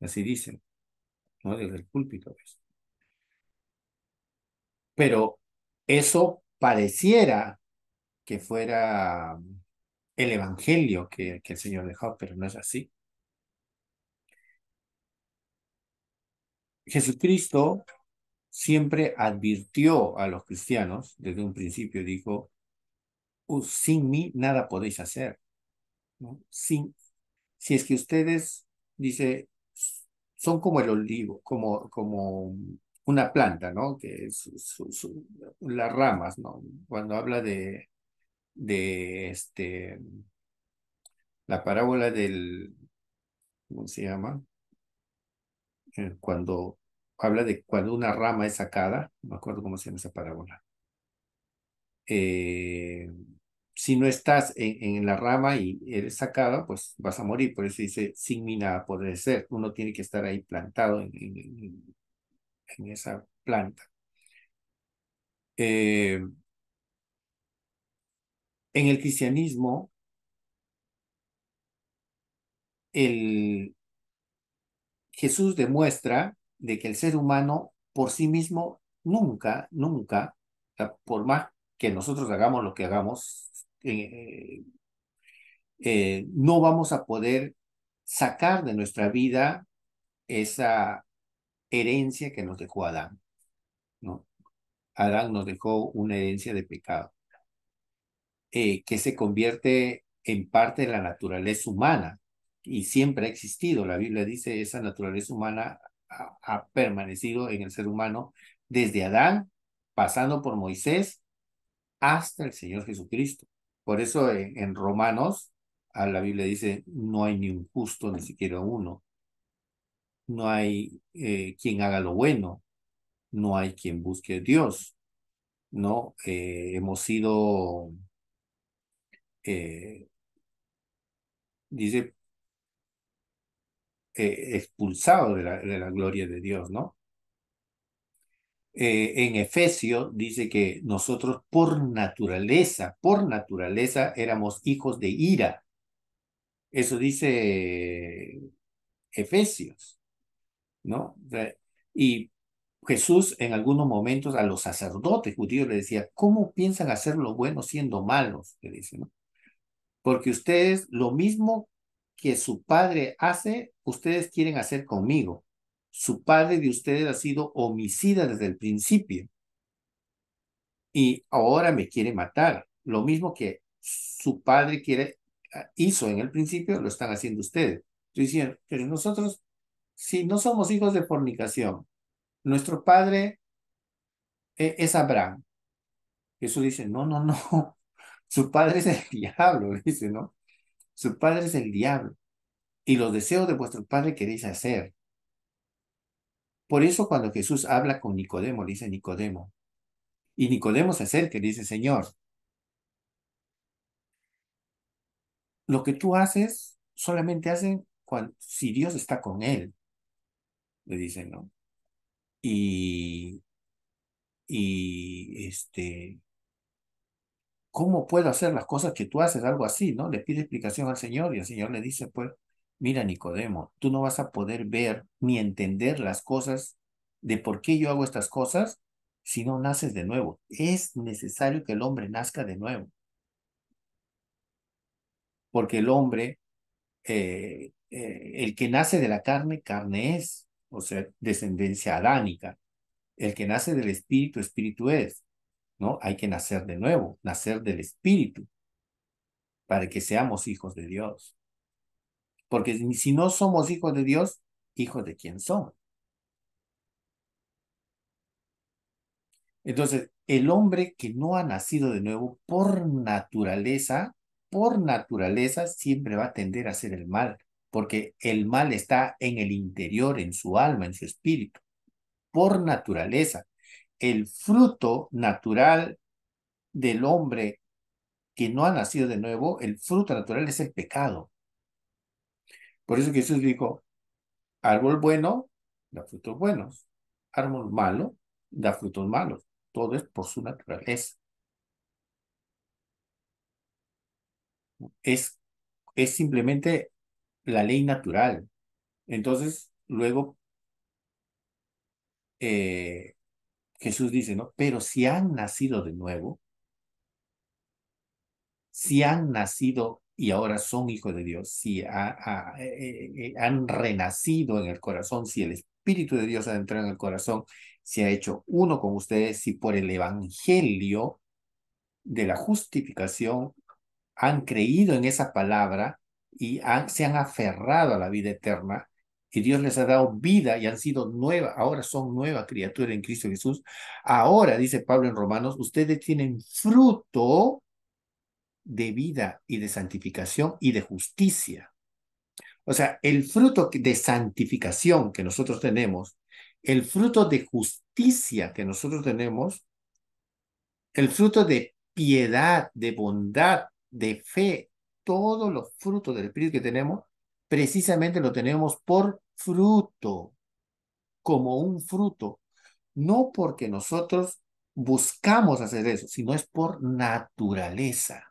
Así dicen, ¿no? Desde el púlpito. Pues. Pero eso pareciera que fuera el evangelio que, que el Señor dejó, pero no es así. Jesucristo siempre advirtió a los cristianos, desde un principio dijo, oh, sin mí nada podéis hacer. ¿No? Sin, si es que ustedes, dice, son como el olivo, como, como una planta, ¿no? Que es las ramas, ¿no? Cuando habla de, de este, la parábola del, ¿cómo se llama? Eh, cuando habla de cuando una rama es sacada, no me acuerdo cómo se llama esa parábola. Eh, si no estás en, la rama y eres sacada, pues vas a morir. Por eso dice, sin mí nada podré ser. Uno tiene que estar ahí plantado en, esa planta. Eh, en el cristianismo, el, Jesús demuestra de que el ser humano por sí mismo nunca, nunca, por más que nosotros hagamos lo que hagamos, eh, eh, no vamos a poder sacar de nuestra vida esa herencia que nos dejó Adán. Adán nos dejó una herencia de pecado, eh, que se convierte en parte de la naturaleza humana y siempre ha existido. La Biblia dice, esa naturaleza humana ha, permanecido en el ser humano desde Adán, pasando por Moisés, hasta el Señor Jesucristo. Por eso eh, en, Romanos, a la Biblia dice, no hay ni un justo, ni siquiera uno. No hay eh, quien haga lo bueno, no hay quien busque a Dios. No, eh, hemos sido, dice, eh, expulsado de la, gloria de Dios, ¿no? Eh, en Efesio dice que nosotros por naturaleza, por naturaleza éramos hijos de ira. Eso dice Efesios, ¿no? Y Jesús en algunos momentos a los sacerdotes judíos le decía, ¿cómo piensan hacer lo bueno siendo malos? Le dice, ¿no? Porque ustedes lo mismo que su padre hace, ustedes quieren hacer conmigo. Su padre de ustedes ha sido homicida desde el principio y ahora me quiere matar. Lo mismo que su padre quiere, ah, hizo en el principio, lo están haciendo ustedes. Diciendo, pero nosotros, si no somos hijos de fornicación, nuestro padre e-, es Abraham. eso dice, no, no, no, (laughs) su padre es el diablo, (laughs) dice, ¿no? Su padre es el diablo y los deseos de vuestro padre queréis hacer. Por eso cuando Jesús habla con Nicodemo, le dice Nicodemo, y Nicodemo se acerca y dice, Señor, lo que tú haces solamente hacen cuando, si Dios está con él, le dicen, ¿no? Y, y este, ¿cómo puedo hacer las cosas que tú haces? Algo así, ¿no? Le pide explicación al Señor y el Señor le dice, pues, mira, Nicodemo, tú no vas a poder ver ni entender las cosas de por qué yo hago estas cosas si no naces de nuevo. Es necesario que el hombre nazca de nuevo. Porque el hombre, eh, eh, el que nace de la carne, carne es, o sea, descendencia adánica. El que nace del espíritu, espíritu es ¿no? Hay que nacer de nuevo, nacer del Espíritu, para que seamos hijos de Dios. Porque si no somos hijos de Dios, hijos de quién somos. Entonces, el hombre que no ha nacido de nuevo por naturaleza, por naturaleza siempre va a tender a hacer el mal, porque el mal está en el interior, en su alma, en su espíritu, por naturaleza el fruto natural del hombre que no ha nacido de nuevo, el fruto natural es el pecado. Por eso Jesús dijo, árbol bueno da frutos buenos, árbol malo da frutos malos. Todo es por su naturaleza. Es, es simplemente la ley natural. Entonces, luego, eh, Jesús dice, ¿no? Pero si han nacido de nuevo, si han nacido y ahora son hijos de Dios, si eh, eh, eh, han renacido en el corazón, si el Espíritu de Dios ha entrado en el corazón, si ha hecho uno con ustedes, si por el Evangelio de la justificación han creído en esa palabra y se han aferrado a la vida eterna, y Dios les ha dado vida y han sido nueva, ahora son nueva criatura en Cristo Jesús. Ahora, dice Pablo en Romanos, ustedes tienen fruto de vida y de santificación y de justicia. O sea, el fruto de santificación que nosotros tenemos, el fruto de justicia que nosotros tenemos, el fruto de piedad, de bondad, de fe, todos los frutos del Espíritu que tenemos, precisamente lo tenemos por fruto, como un fruto. No porque nosotros buscamos hacer eso, sino es por naturaleza.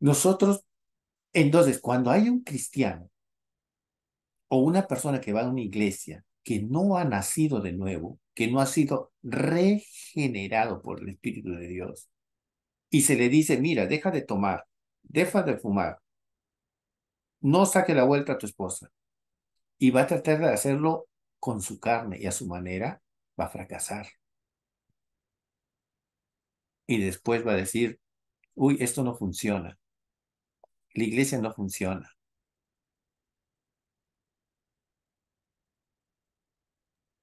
Nosotros, entonces, cuando hay un cristiano o una persona que va a una iglesia que no ha nacido de nuevo, que no ha sido regenerado por el Espíritu de Dios, y se le dice, mira, deja de tomar, deja de fumar, no saque la vuelta a tu esposa. Y va a tratar de hacerlo con su carne y a su manera va a fracasar. Y después va a decir, uy, esto no funciona. La iglesia no funciona.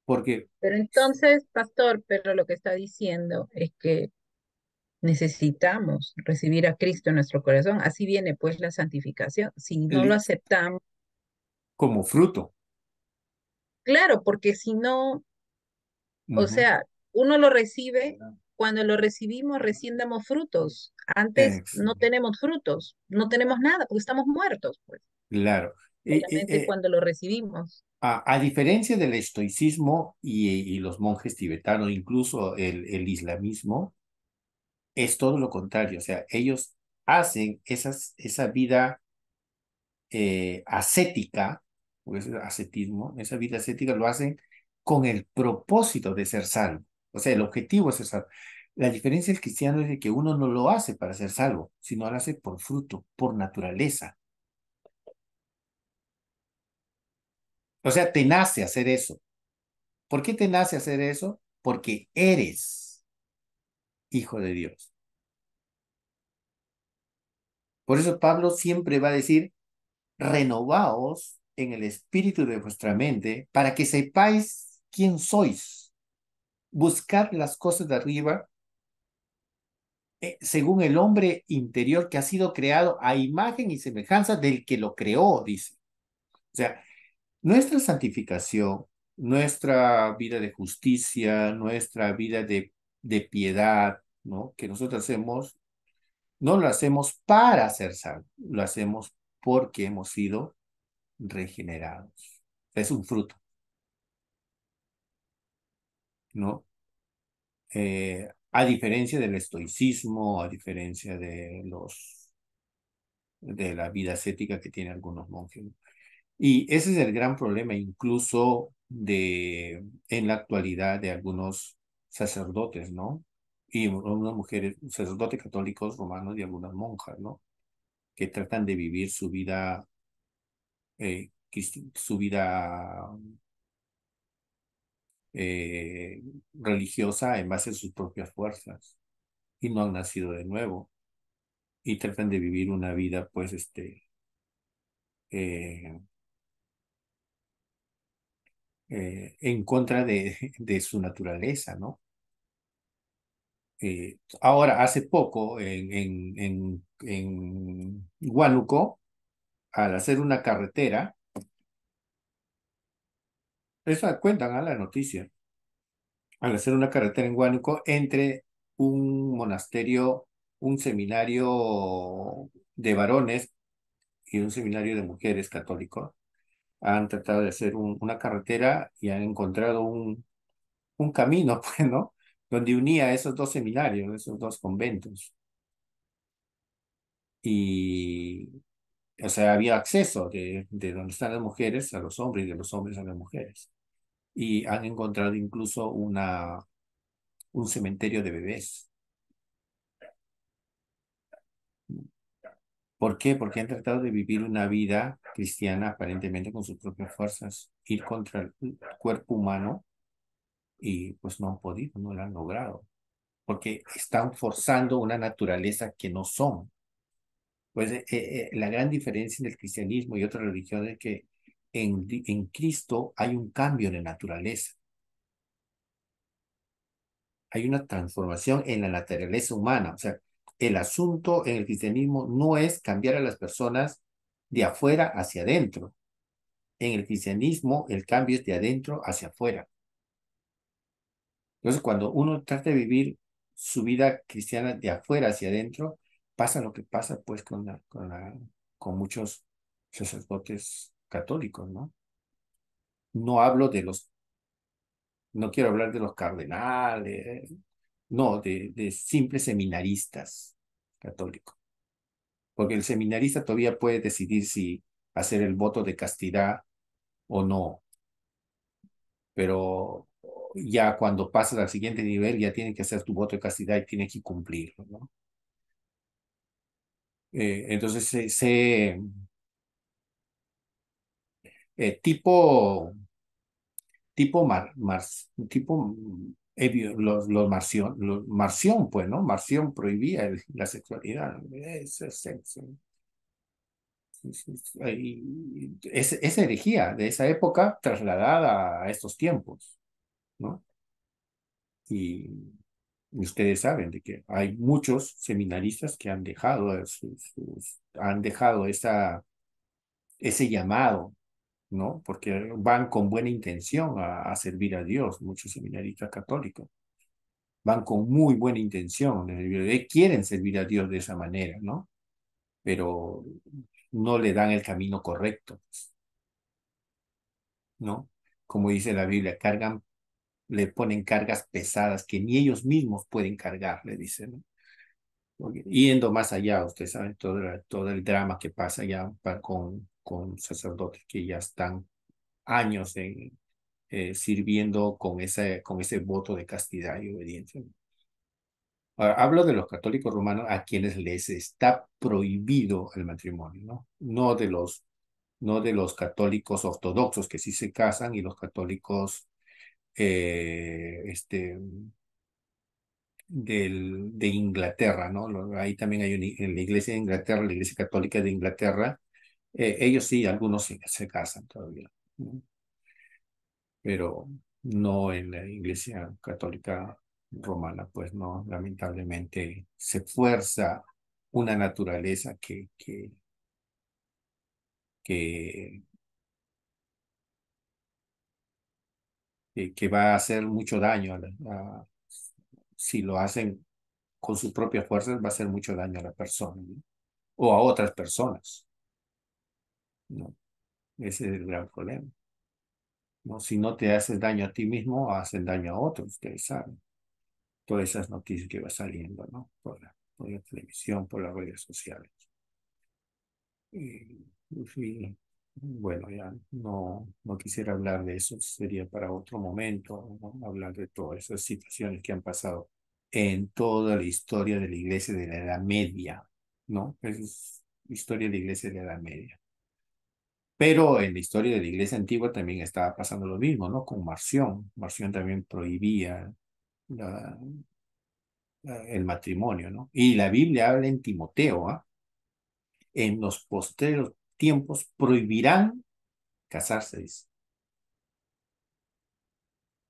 Porque... Pero entonces, pastor, pero lo que está diciendo es que Necesitamos recibir a Cristo en nuestro corazón. Así viene pues la santificación. Si no lo aceptamos. Como fruto. Claro, porque si no, o sea, uno lo recibe, cuando lo recibimos recién damos frutos. Antes no tenemos frutos, no tenemos nada, porque estamos muertos. Pues. Claro. E, e, e cuando lo recibimos. A, diferencia del estoicismo y, y, los monjes tibetanos, incluso el, el islamismo, es todo lo contrario, o sea, ellos hacen esa vida eh, ascética, ese ascetismo, esa vida ascética lo hacen con el propósito de ser salvo, o sea, el objetivo es ser salvo. La diferencia del cristiano es que uno no lo hace para ser salvo, sino lo hace por fruto, por naturaleza. O sea, te nace hacer eso. ¿Por qué te nace hacer eso? Porque eres hijo de Dios. Por eso Pablo siempre va a decir, renovaos en el espíritu de vuestra mente para que sepáis quién sois. Buscar las cosas de arriba eh, según el hombre interior que ha sido creado a imagen y semejanza del que lo creó, dice. O sea, nuestra santificación, nuestra vida de justicia, nuestra vida de, de piedad, ¿no? Que nosotros hacemos no lo hacemos para ser salvos, lo hacemos porque hemos sido regenerados. Es un fruto. ¿No? Eh, a diferencia del estoicismo, a diferencia de los de la vida ascética que tienen algunos monjes. Y ese es el gran problema incluso de en la actualidad de algunos sacerdotes, ¿no? y unas mujeres, sacerdotes católicos romanos y algunas monjas, ¿no? Que tratan de vivir su vida, eh, su vida eh, religiosa en base a sus propias fuerzas y no han nacido de nuevo y tratan de vivir una vida, pues, este, eh, en contra (laughs) de su naturaleza, ¿no? Eh, ahora, hace poco, en, en, en, en Huánuco, al hacer una carretera, eso ah, cuentan a ah, la noticia, al hacer una carretera en Huánuco entre un monasterio, un seminario de varones y un seminario de mujeres católicos, han tratado de hacer una carretera y han encontrado un, un camino, (laughs) pues, ¿no? donde unía esos dos seminarios, esos dos conventos. Y, o sea, había acceso de, de donde están las mujeres a los hombres y de los hombres a las mujeres. Y han encontrado incluso una, un cementerio de bebés. ¿Por qué? Porque han tratado de vivir una vida cristiana aparentemente con sus propias fuerzas, ir contra el cuerpo humano y pues no han podido, no lo han logrado, porque están forzando una naturaleza que no son. Pues eh, eh, la gran diferencia en el cristianismo y otras religiones es que en, en Cristo hay un cambio de naturaleza. Hay una transformación en la naturaleza humana. O sea, el asunto en el cristianismo no es cambiar a las personas de afuera hacia adentro. En el cristianismo el cambio es de adentro hacia afuera. Entonces, cuando uno trata de vivir su vida cristiana de afuera hacia adentro, pasa lo que pasa pues con, con, con muchos sacerdotes católicos, ¿no? No hablo de los, no quiero hablar de los cardenales, no, de, de simples seminaristas católicos. Porque el seminarista todavía puede decidir si hacer el voto de castidad o no. Pero ya cuando pasas al siguiente nivel ya tiene que hacer tu voto de castidad y tiene que cumplirlo, ¿no? Eh, entonces, ese eh, tipo, tipo, tipo eh, los, los, marción, pues, ¿no? Marción prohibía la sexualidad. Esa es herejía de esa época trasladada a estos tiempos. ¿no? Y ustedes saben de que hay muchos seminaristas que han dejado, sus, han dejado esa, ese llamado, ¿no? Porque van con buena intención a, a servir a Dios, muchos seminaristas católicos van con muy buena intención, quieren servir a Dios de esa manera, ¿no? Pero no le dan el camino correcto, ¿no? Como dice la Biblia, cargan le ponen cargas pesadas que ni ellos mismos pueden cargar, le dicen. ¿no? yendo más allá, ustedes saben todo, todo el drama que pasa ya con, con sacerdotes que ya están años en, eh, sirviendo con ese, con ese voto de castidad y obediencia. hablo de los católicos romanos a quienes les está prohibido el matrimonio, ¿no? No de los, no de los católicos ortodoxos que sí se casan y los católicos eh, este, del, de Inglaterra, ¿no? Ahí también hay en la iglesia de Inglaterra, la iglesia católica de Inglaterra, eh, ellos sí, algunos se, casan todavía, pero no en la iglesia católica romana, pues no, lamentablemente se fuerza una naturaleza que, que, que que va a hacer mucho daño. A si lo hacen con sus propias fuerzas, va a hacer mucho daño a la persona o a otras personas. ¿no? Ese es el gran problema. ¿no? Si no te haces daño a ti mismo, hacen daño a otros, ustedes saben. Todas esas noticias que va saliendo ¿no? por, la, la televisión, por las redes sociales. Y, eh, bueno, ya no, no quisiera hablar de eso, sería para otro momento, hablar de todas esas situaciones que han pasado en toda la historia de la iglesia de la Edad Media, ¿no? Es historia de la iglesia de la Edad Media. Pero en la historia de la iglesia antigua también estaba pasando lo mismo, ¿no? Con Marción. Marción también prohibía el matrimonio, ¿no? Y la Biblia habla en Timoteo, ¿ah? En los posteros tiempos prohibirán casarse, dice.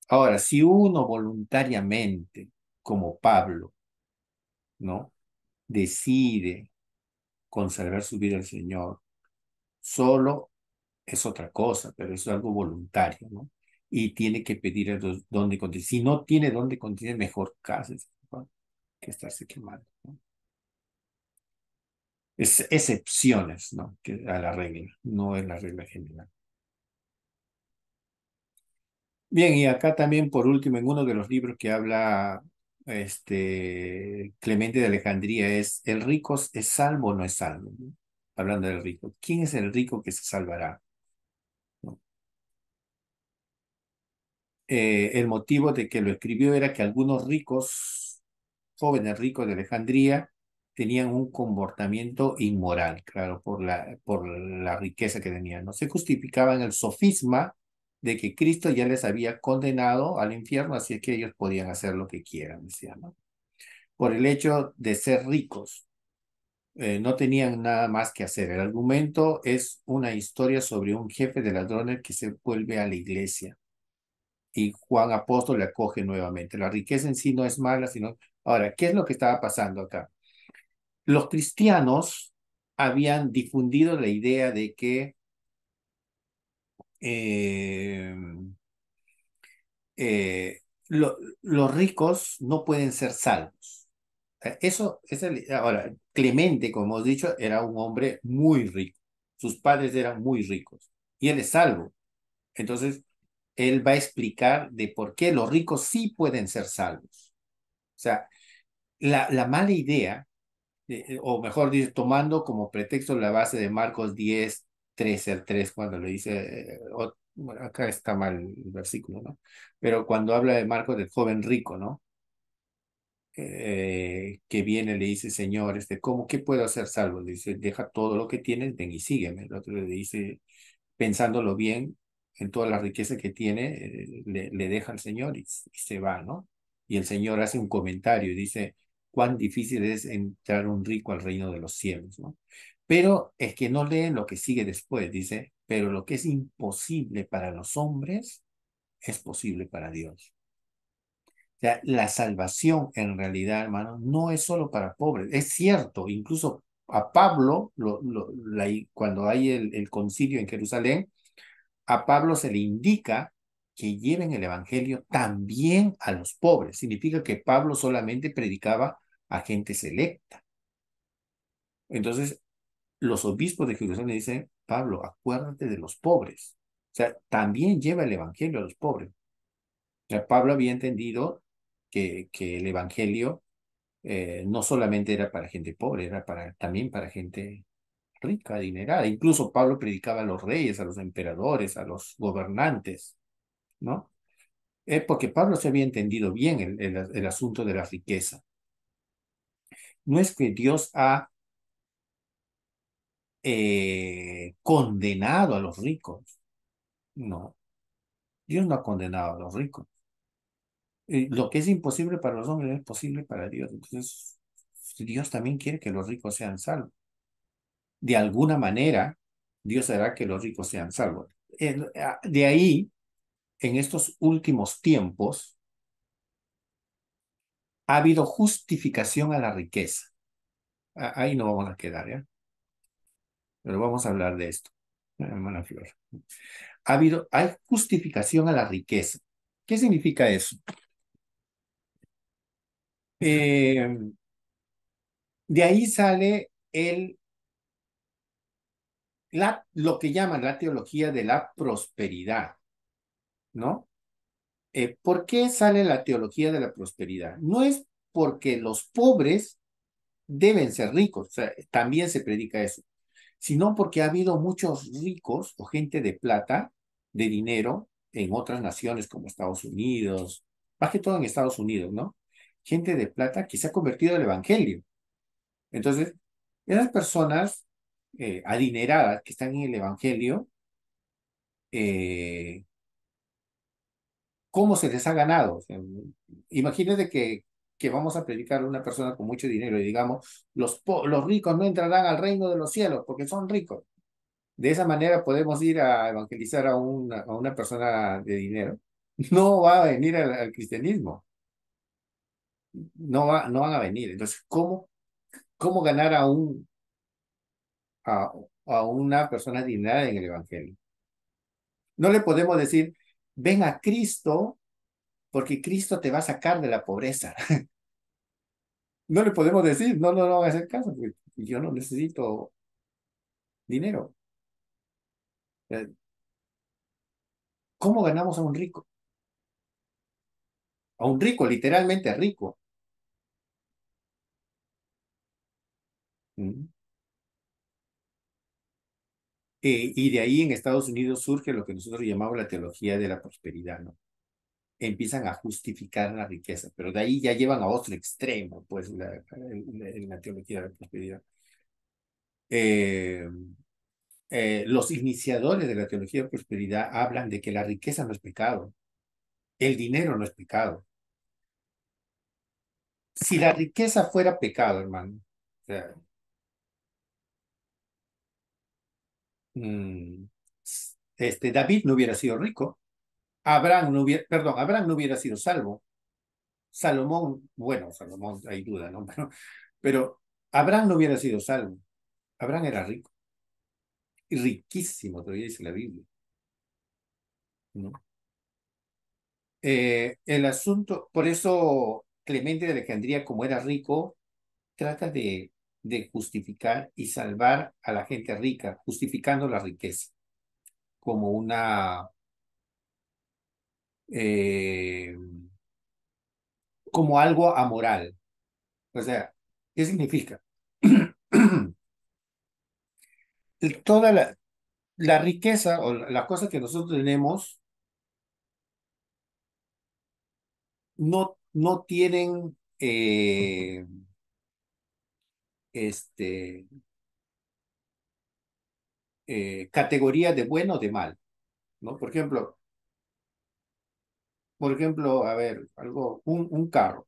Ahora, si uno voluntariamente, como Pablo, ¿no? Decide conservar su vida al Señor, solo es otra cosa, pero es algo voluntario, ¿no? Y tiene que pedir dónde contiene. Si no tiene donde contiene, mejor casa que estarse quemando excepciones ¿no? a la regla, no es la regla general. Bien, y acá también, por último, en uno de los libros que habla este, Clemente de Alejandría es, ¿el rico es salvo o no es salvo? Hablando del rico, ¿quién es el rico que se salvará? Eh, el motivo de que lo escribió era que algunos ricos, jóvenes ricos de Alejandría, tenían un comportamiento inmoral, claro, por la, por la riqueza que tenían. ¿no? Se justificaba en el sofisma de que Cristo ya les había condenado al infierno, así es que ellos podían hacer lo que quieran, decía, ¿no? Por el hecho de ser ricos, eh, no tenían nada más que hacer. El argumento es una historia sobre un jefe de ladrones que se vuelve a la iglesia y Juan Apóstol le acoge nuevamente. La riqueza en sí no es mala, sino... Ahora, ¿qué es lo que estaba pasando acá? Los cristianos habían difundido la idea de que eh, eh, los ricos no pueden ser salvos. Eso, ahora, Clemente, como hemos dicho, era un hombre muy rico. Sus padres eran muy ricos y él es salvo. Entonces, él va a explicar de por qué los ricos sí pueden ser salvos. O sea, la, la mala idea eh, eh, o mejor dice, tomando como pretexto la base de Marcos 10, 13 al 3, cuando le dice, eh, acá está mal el versículo, ¿no? Pero cuando habla de Marcos del joven rico, ¿no? que viene le dice, Señor, este, ¿cómo, qué puedo hacer salvo? Le dice, deja todo lo que tienes, ven y sígueme. El otro le dice, pensándolo bien, en toda la riqueza que tiene, le, deja al Señor y, se va, ¿no? Y el Señor hace un comentario y dice, cuán difícil es entrar un rico al reino de los cielos, ¿no? Pero es que no leen lo que sigue después, dice, pero lo que es imposible para los hombres es posible para Dios. O sea, la salvación en realidad, hermano, no es solo para pobres. Es cierto, incluso a Pablo, cuando hay el, el concilio en Jerusalén, a Pablo se le indica que lleven el Evangelio también a los pobres. Significa que Pablo solamente predicaba a gente selecta. Entonces, los obispos de Jerusalén le dicen, Pablo, acuérdate de los pobres. O sea, también lleva el Evangelio a los pobres. O sea, Pablo había entendido que, que el Evangelio eh, no solamente era para gente pobre, era para, también para gente rica, adinerada. Incluso Pablo predicaba a los reyes, a los emperadores, a los gobernantes. ¿no? porque Pablo se había entendido bien el, asunto de la riqueza. No es que Dios ha eh, condenado a los ricos. No. Dios no ha condenado a los ricos. lo que es imposible para los hombres es posible para Dios. Entonces, Dios también quiere que los ricos sean salvos. De alguna manera, Dios hará que los ricos sean salvos. de ahí en estos últimos tiempos ha habido justificación a la riqueza. Ahí no vamos a quedar, ¿ya? Pero vamos a hablar de esto, eh, hermana Flor. Ha habido, hay justificación a la riqueza. ¿Qué significa eso? Eh, de ahí sale el, la, lo que llaman la teología de la prosperidad. ¿no? Eh, ¿Por qué sale la teología de la prosperidad? No es porque los pobres deben ser ricos, también se predica eso, sino porque ha habido muchos ricos o gente de plata, de dinero, en otras naciones como Estados Unidos, más que todo en Estados Unidos, ¿no? Gente de plata que se ha convertido al Evangelio. Entonces, esas personas eh, adineradas que están en el Evangelio, eh, cómo se les ha ganado. Imagínese que, que vamos a predicar a una persona con mucho dinero y digamos, los, los ricos no entrarán al reino de los cielos porque son ricos. De esa manera podemos ir a evangelizar a una, a una persona de dinero. No va a venir al, cristianismo. No, va, no van a venir. Entonces, ¿cómo, cómo ganar a, un, a, una persona dinero en el Evangelio? No le podemos decir, ven a Cristo porque Cristo te va a sacar de la pobreza. (laughs) no le podemos decir, no, no, no a hacer caso, porque yo no necesito dinero. Eh, ¿Cómo ganamos a un rico? A un rico, literalmente rico. ¿Mm? Eh, y de ahí en Estados Unidos surge lo que nosotros llamamos la teología de la prosperidad, ¿no? Empiezan a justificar la riqueza, pero de ahí ya llevan a otro extremo, pues, la, la, teología de la prosperidad. Em, eh, los iniciadores de la teología de la prosperidad hablan de que la riqueza no es pecado, el dinero no es pecado. Si la riqueza fuera pecado, hermano, o sea, Mm, este, David no hubiera sido rico, Abraham no hubiera, perdón, Abraham no hubiera sido salvo, Salomón, bueno, Salomón hay duda, ¿no? (laughs) Pero, Abraham no hubiera sido salvo, Abraham era rico, riquísimo, todavía dice la Biblia. Eh, el asunto, por eso Clemente de Alejandría, como era rico, trata de de justificar y salvar a la gente rica, justificando la riqueza como una... Eh, como algo amoral. O sea, ¿qué significa? (clears throat) Toda la, la riqueza o la cosa que nosotros tenemos no, no tienen... Eh, este, eh, categoría de bueno o de mal. ¿no? Por ejemplo, por ejemplo, a ver, algo, un, un carro.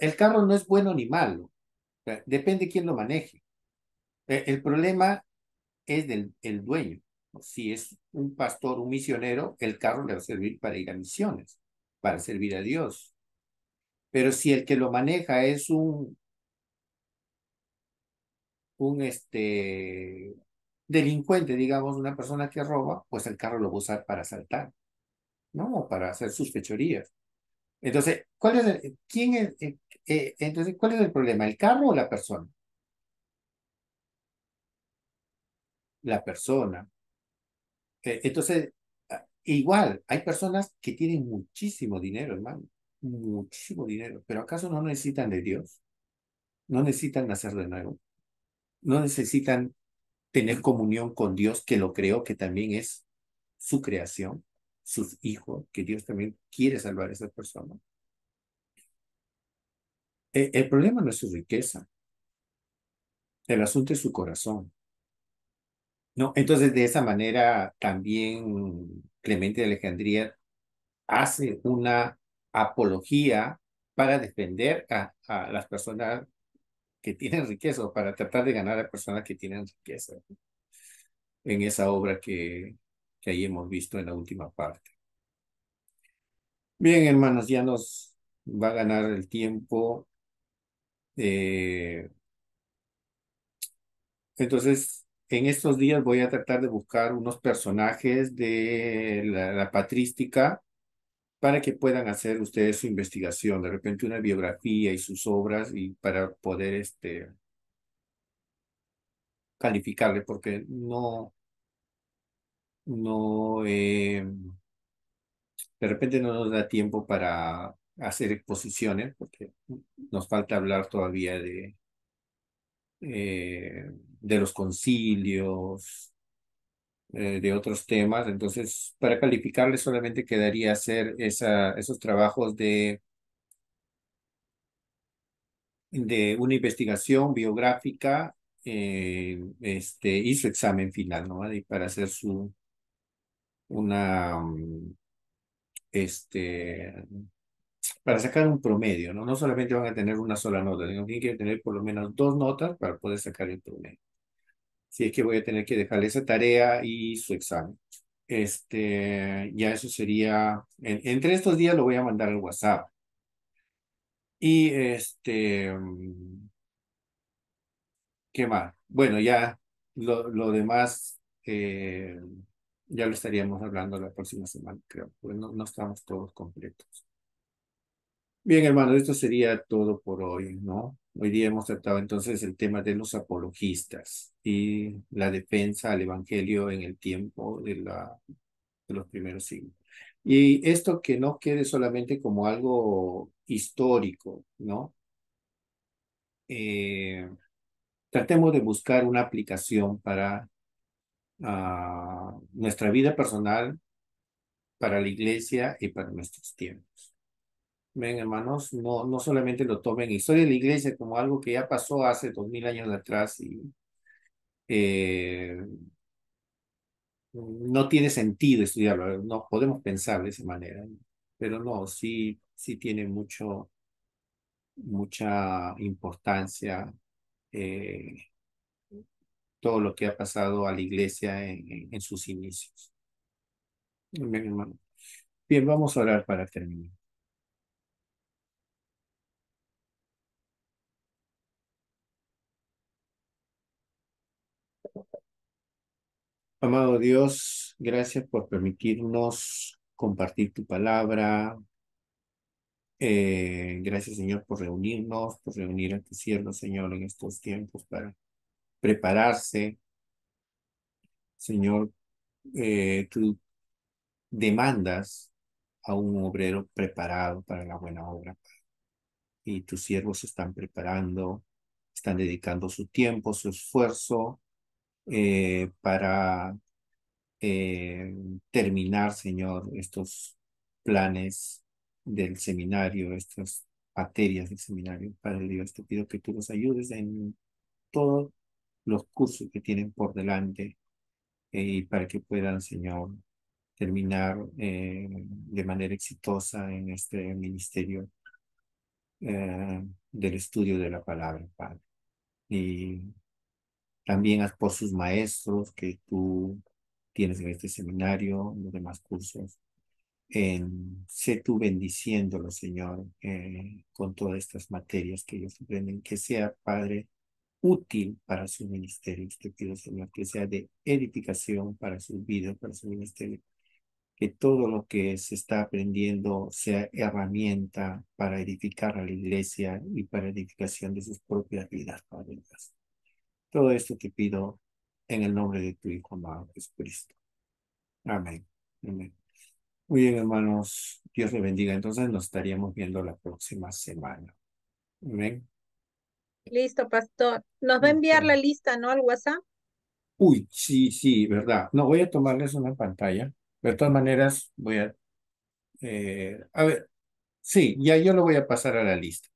El carro no es bueno ni malo, depende quién lo maneje. E, el problema es del el dueño. Si es un pastor, un misionero, el carro le va a servir para ir a misiones, para servir a Dios, pero si el que lo maneja es un, un este, delincuente, digamos, una persona que roba, pues el carro lo va a usar para asaltar, ¿no? para hacer sus fechorías. Entonces, ¿cuál es el, quién eh, eh, entonces, ¿cuál es el problema? ¿El carro o la persona? La persona. Eh, entonces, ah, igual, hay personas que tienen muchísimo dinero, hermano muchísimo dinero, pero ¿acaso no necesitan de Dios? ¿No necesitan nacer de nuevo? ¿No necesitan tener comunión con Dios que lo creó, que también es su creación, sus hijos, que Dios también quiere salvar a esa persona? El, el problema no es su riqueza, el asunto es su corazón. No, entonces de esa manera también Clemente de Alejandría hace una apología para defender a, las personas que tienen riqueza o para tratar de ganar a personas que tienen riqueza en esa obra que, que ahí hemos visto en la última parte. Bien, hermanos, ya nos va a ganar el tiempo. Eh, entonces, en estos días voy a tratar de buscar unos personajes de la patrística para que puedan hacer ustedes su investigación, de repente una biografía y sus obras y para poder este, calificarle, porque no, no, eh, de repente no nos da tiempo para hacer exposiciones, porque nos falta hablar todavía de, eh, de los concilios, eh, de otros temas. Entonces, para calificarle solamente quedaría hacer esa, esos trabajos de, de una investigación biográfica eh, este, y su examen final, ¿no? Y para hacer su una mm, este para sacar un promedio, ¿no? No solamente van a tener una sola nota, sino que tienen que tener por lo menos dos notas para poder sacar el promedio si es que voy a tener que dejarle esa tarea y su examen. Este, ya eso sería, entre estos días lo voy a mandar al WhatsApp. Y este, mm, ¿qué más? Bueno, ya lo, lo demás eh, ya lo estaríamos hablando la próxima semana, creo, porque no estamos todos completos. Bien, hermano, esto sería todo por hoy, ¿no? Hoy día hemos tratado entonces el tema de los apologistas y la defensa al Evangelio en el tiempo de, la, de los primeros siglos. Y esto que no quede solamente como algo histórico, ¿no? Eh, tratemos de buscar una aplicación para ah, nuestra vida personal, para la iglesia y para nuestros tiempos. Ven, hermanos, no, no solamente lo tomen historia de la iglesia como algo que ya pasó hace dos mil años atrás y eh, no tiene sentido estudiarlo, no podemos pensar de esa manera, pero no, sí, sí tiene mucho, mucha importancia eh, todo lo que ha pasado a la iglesia en, en, sus inicios. ven hermano. Bien, vamos a orar para terminar. Amado Dios, gracias por permitirnos compartir tu palabra. Eh, gracias, Señor, por reunirnos, por reunir a tus siervo, Señor, en estos tiempos para prepararse. Señor, eh, tú demandas a un obrero preparado para la buena obra. Y tus siervos están preparando, están dedicando su tiempo, su esfuerzo, eh, para eh, terminar, Señor, estos planes del seminario, estas materias del seminario. Padre Dios, te pido que tú los ayudes en todos los cursos que tienen por delante y eh, para que puedan, Señor, terminar de manera exitosa en este ministerio del estudio de la palabra, Padre. Y también por sus maestros que tú tienes en este seminario, en los demás cursos. sé tú bendiciéndolo, Señor, eh, con todas estas materias que ellos aprenden, que sea, Padre, útil para su ministerio. que sea de edificación para su vida, para su ministerio. Que todo lo que se está aprendiendo sea herramienta para edificar a la iglesia y para edificación de sus propias vidas, Padre. Dios. Todo esto te pido en el nombre de tu Hijo amado Jesucristo. Amén. Amén. Muy bien, hermanos. Dios le bendiga. Entonces nos estaríamos viendo la próxima semana. Amén. Listo, pastor. Nos va a enviar la lista, ¿no? Al WhatsApp. Uy, sí, sí, verdad. No, voy a tomarles una pantalla. De todas maneras, voy a... Eh, a ver, sí, ya yo lo voy a pasar a la lista.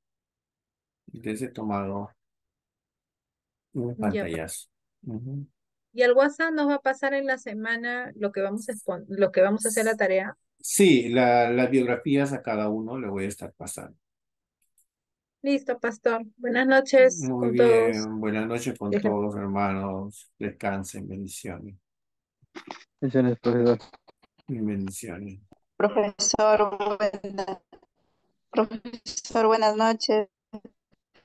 Les he tomado pues. Y al WhatsApp nos va a pasar en la semana lo que vamos a, lo que vamos a hacer la tarea. Sí, la, las biografías a cada uno le voy a estar pasando. Listo, pastor. Buenas noches. Muy bien, buenas noches con todos, hermanos. Descansen, bendiciones. Bendiciones, profesor. Bendiciones. Profesor, profesor, buenas noches.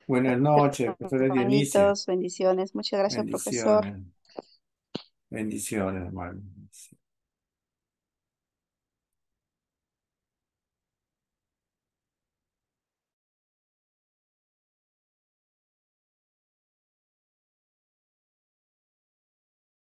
Buenas noches, profesor Dionisio. Bendiciones. Muchas gracias, profesor. Bendiciones, hermano.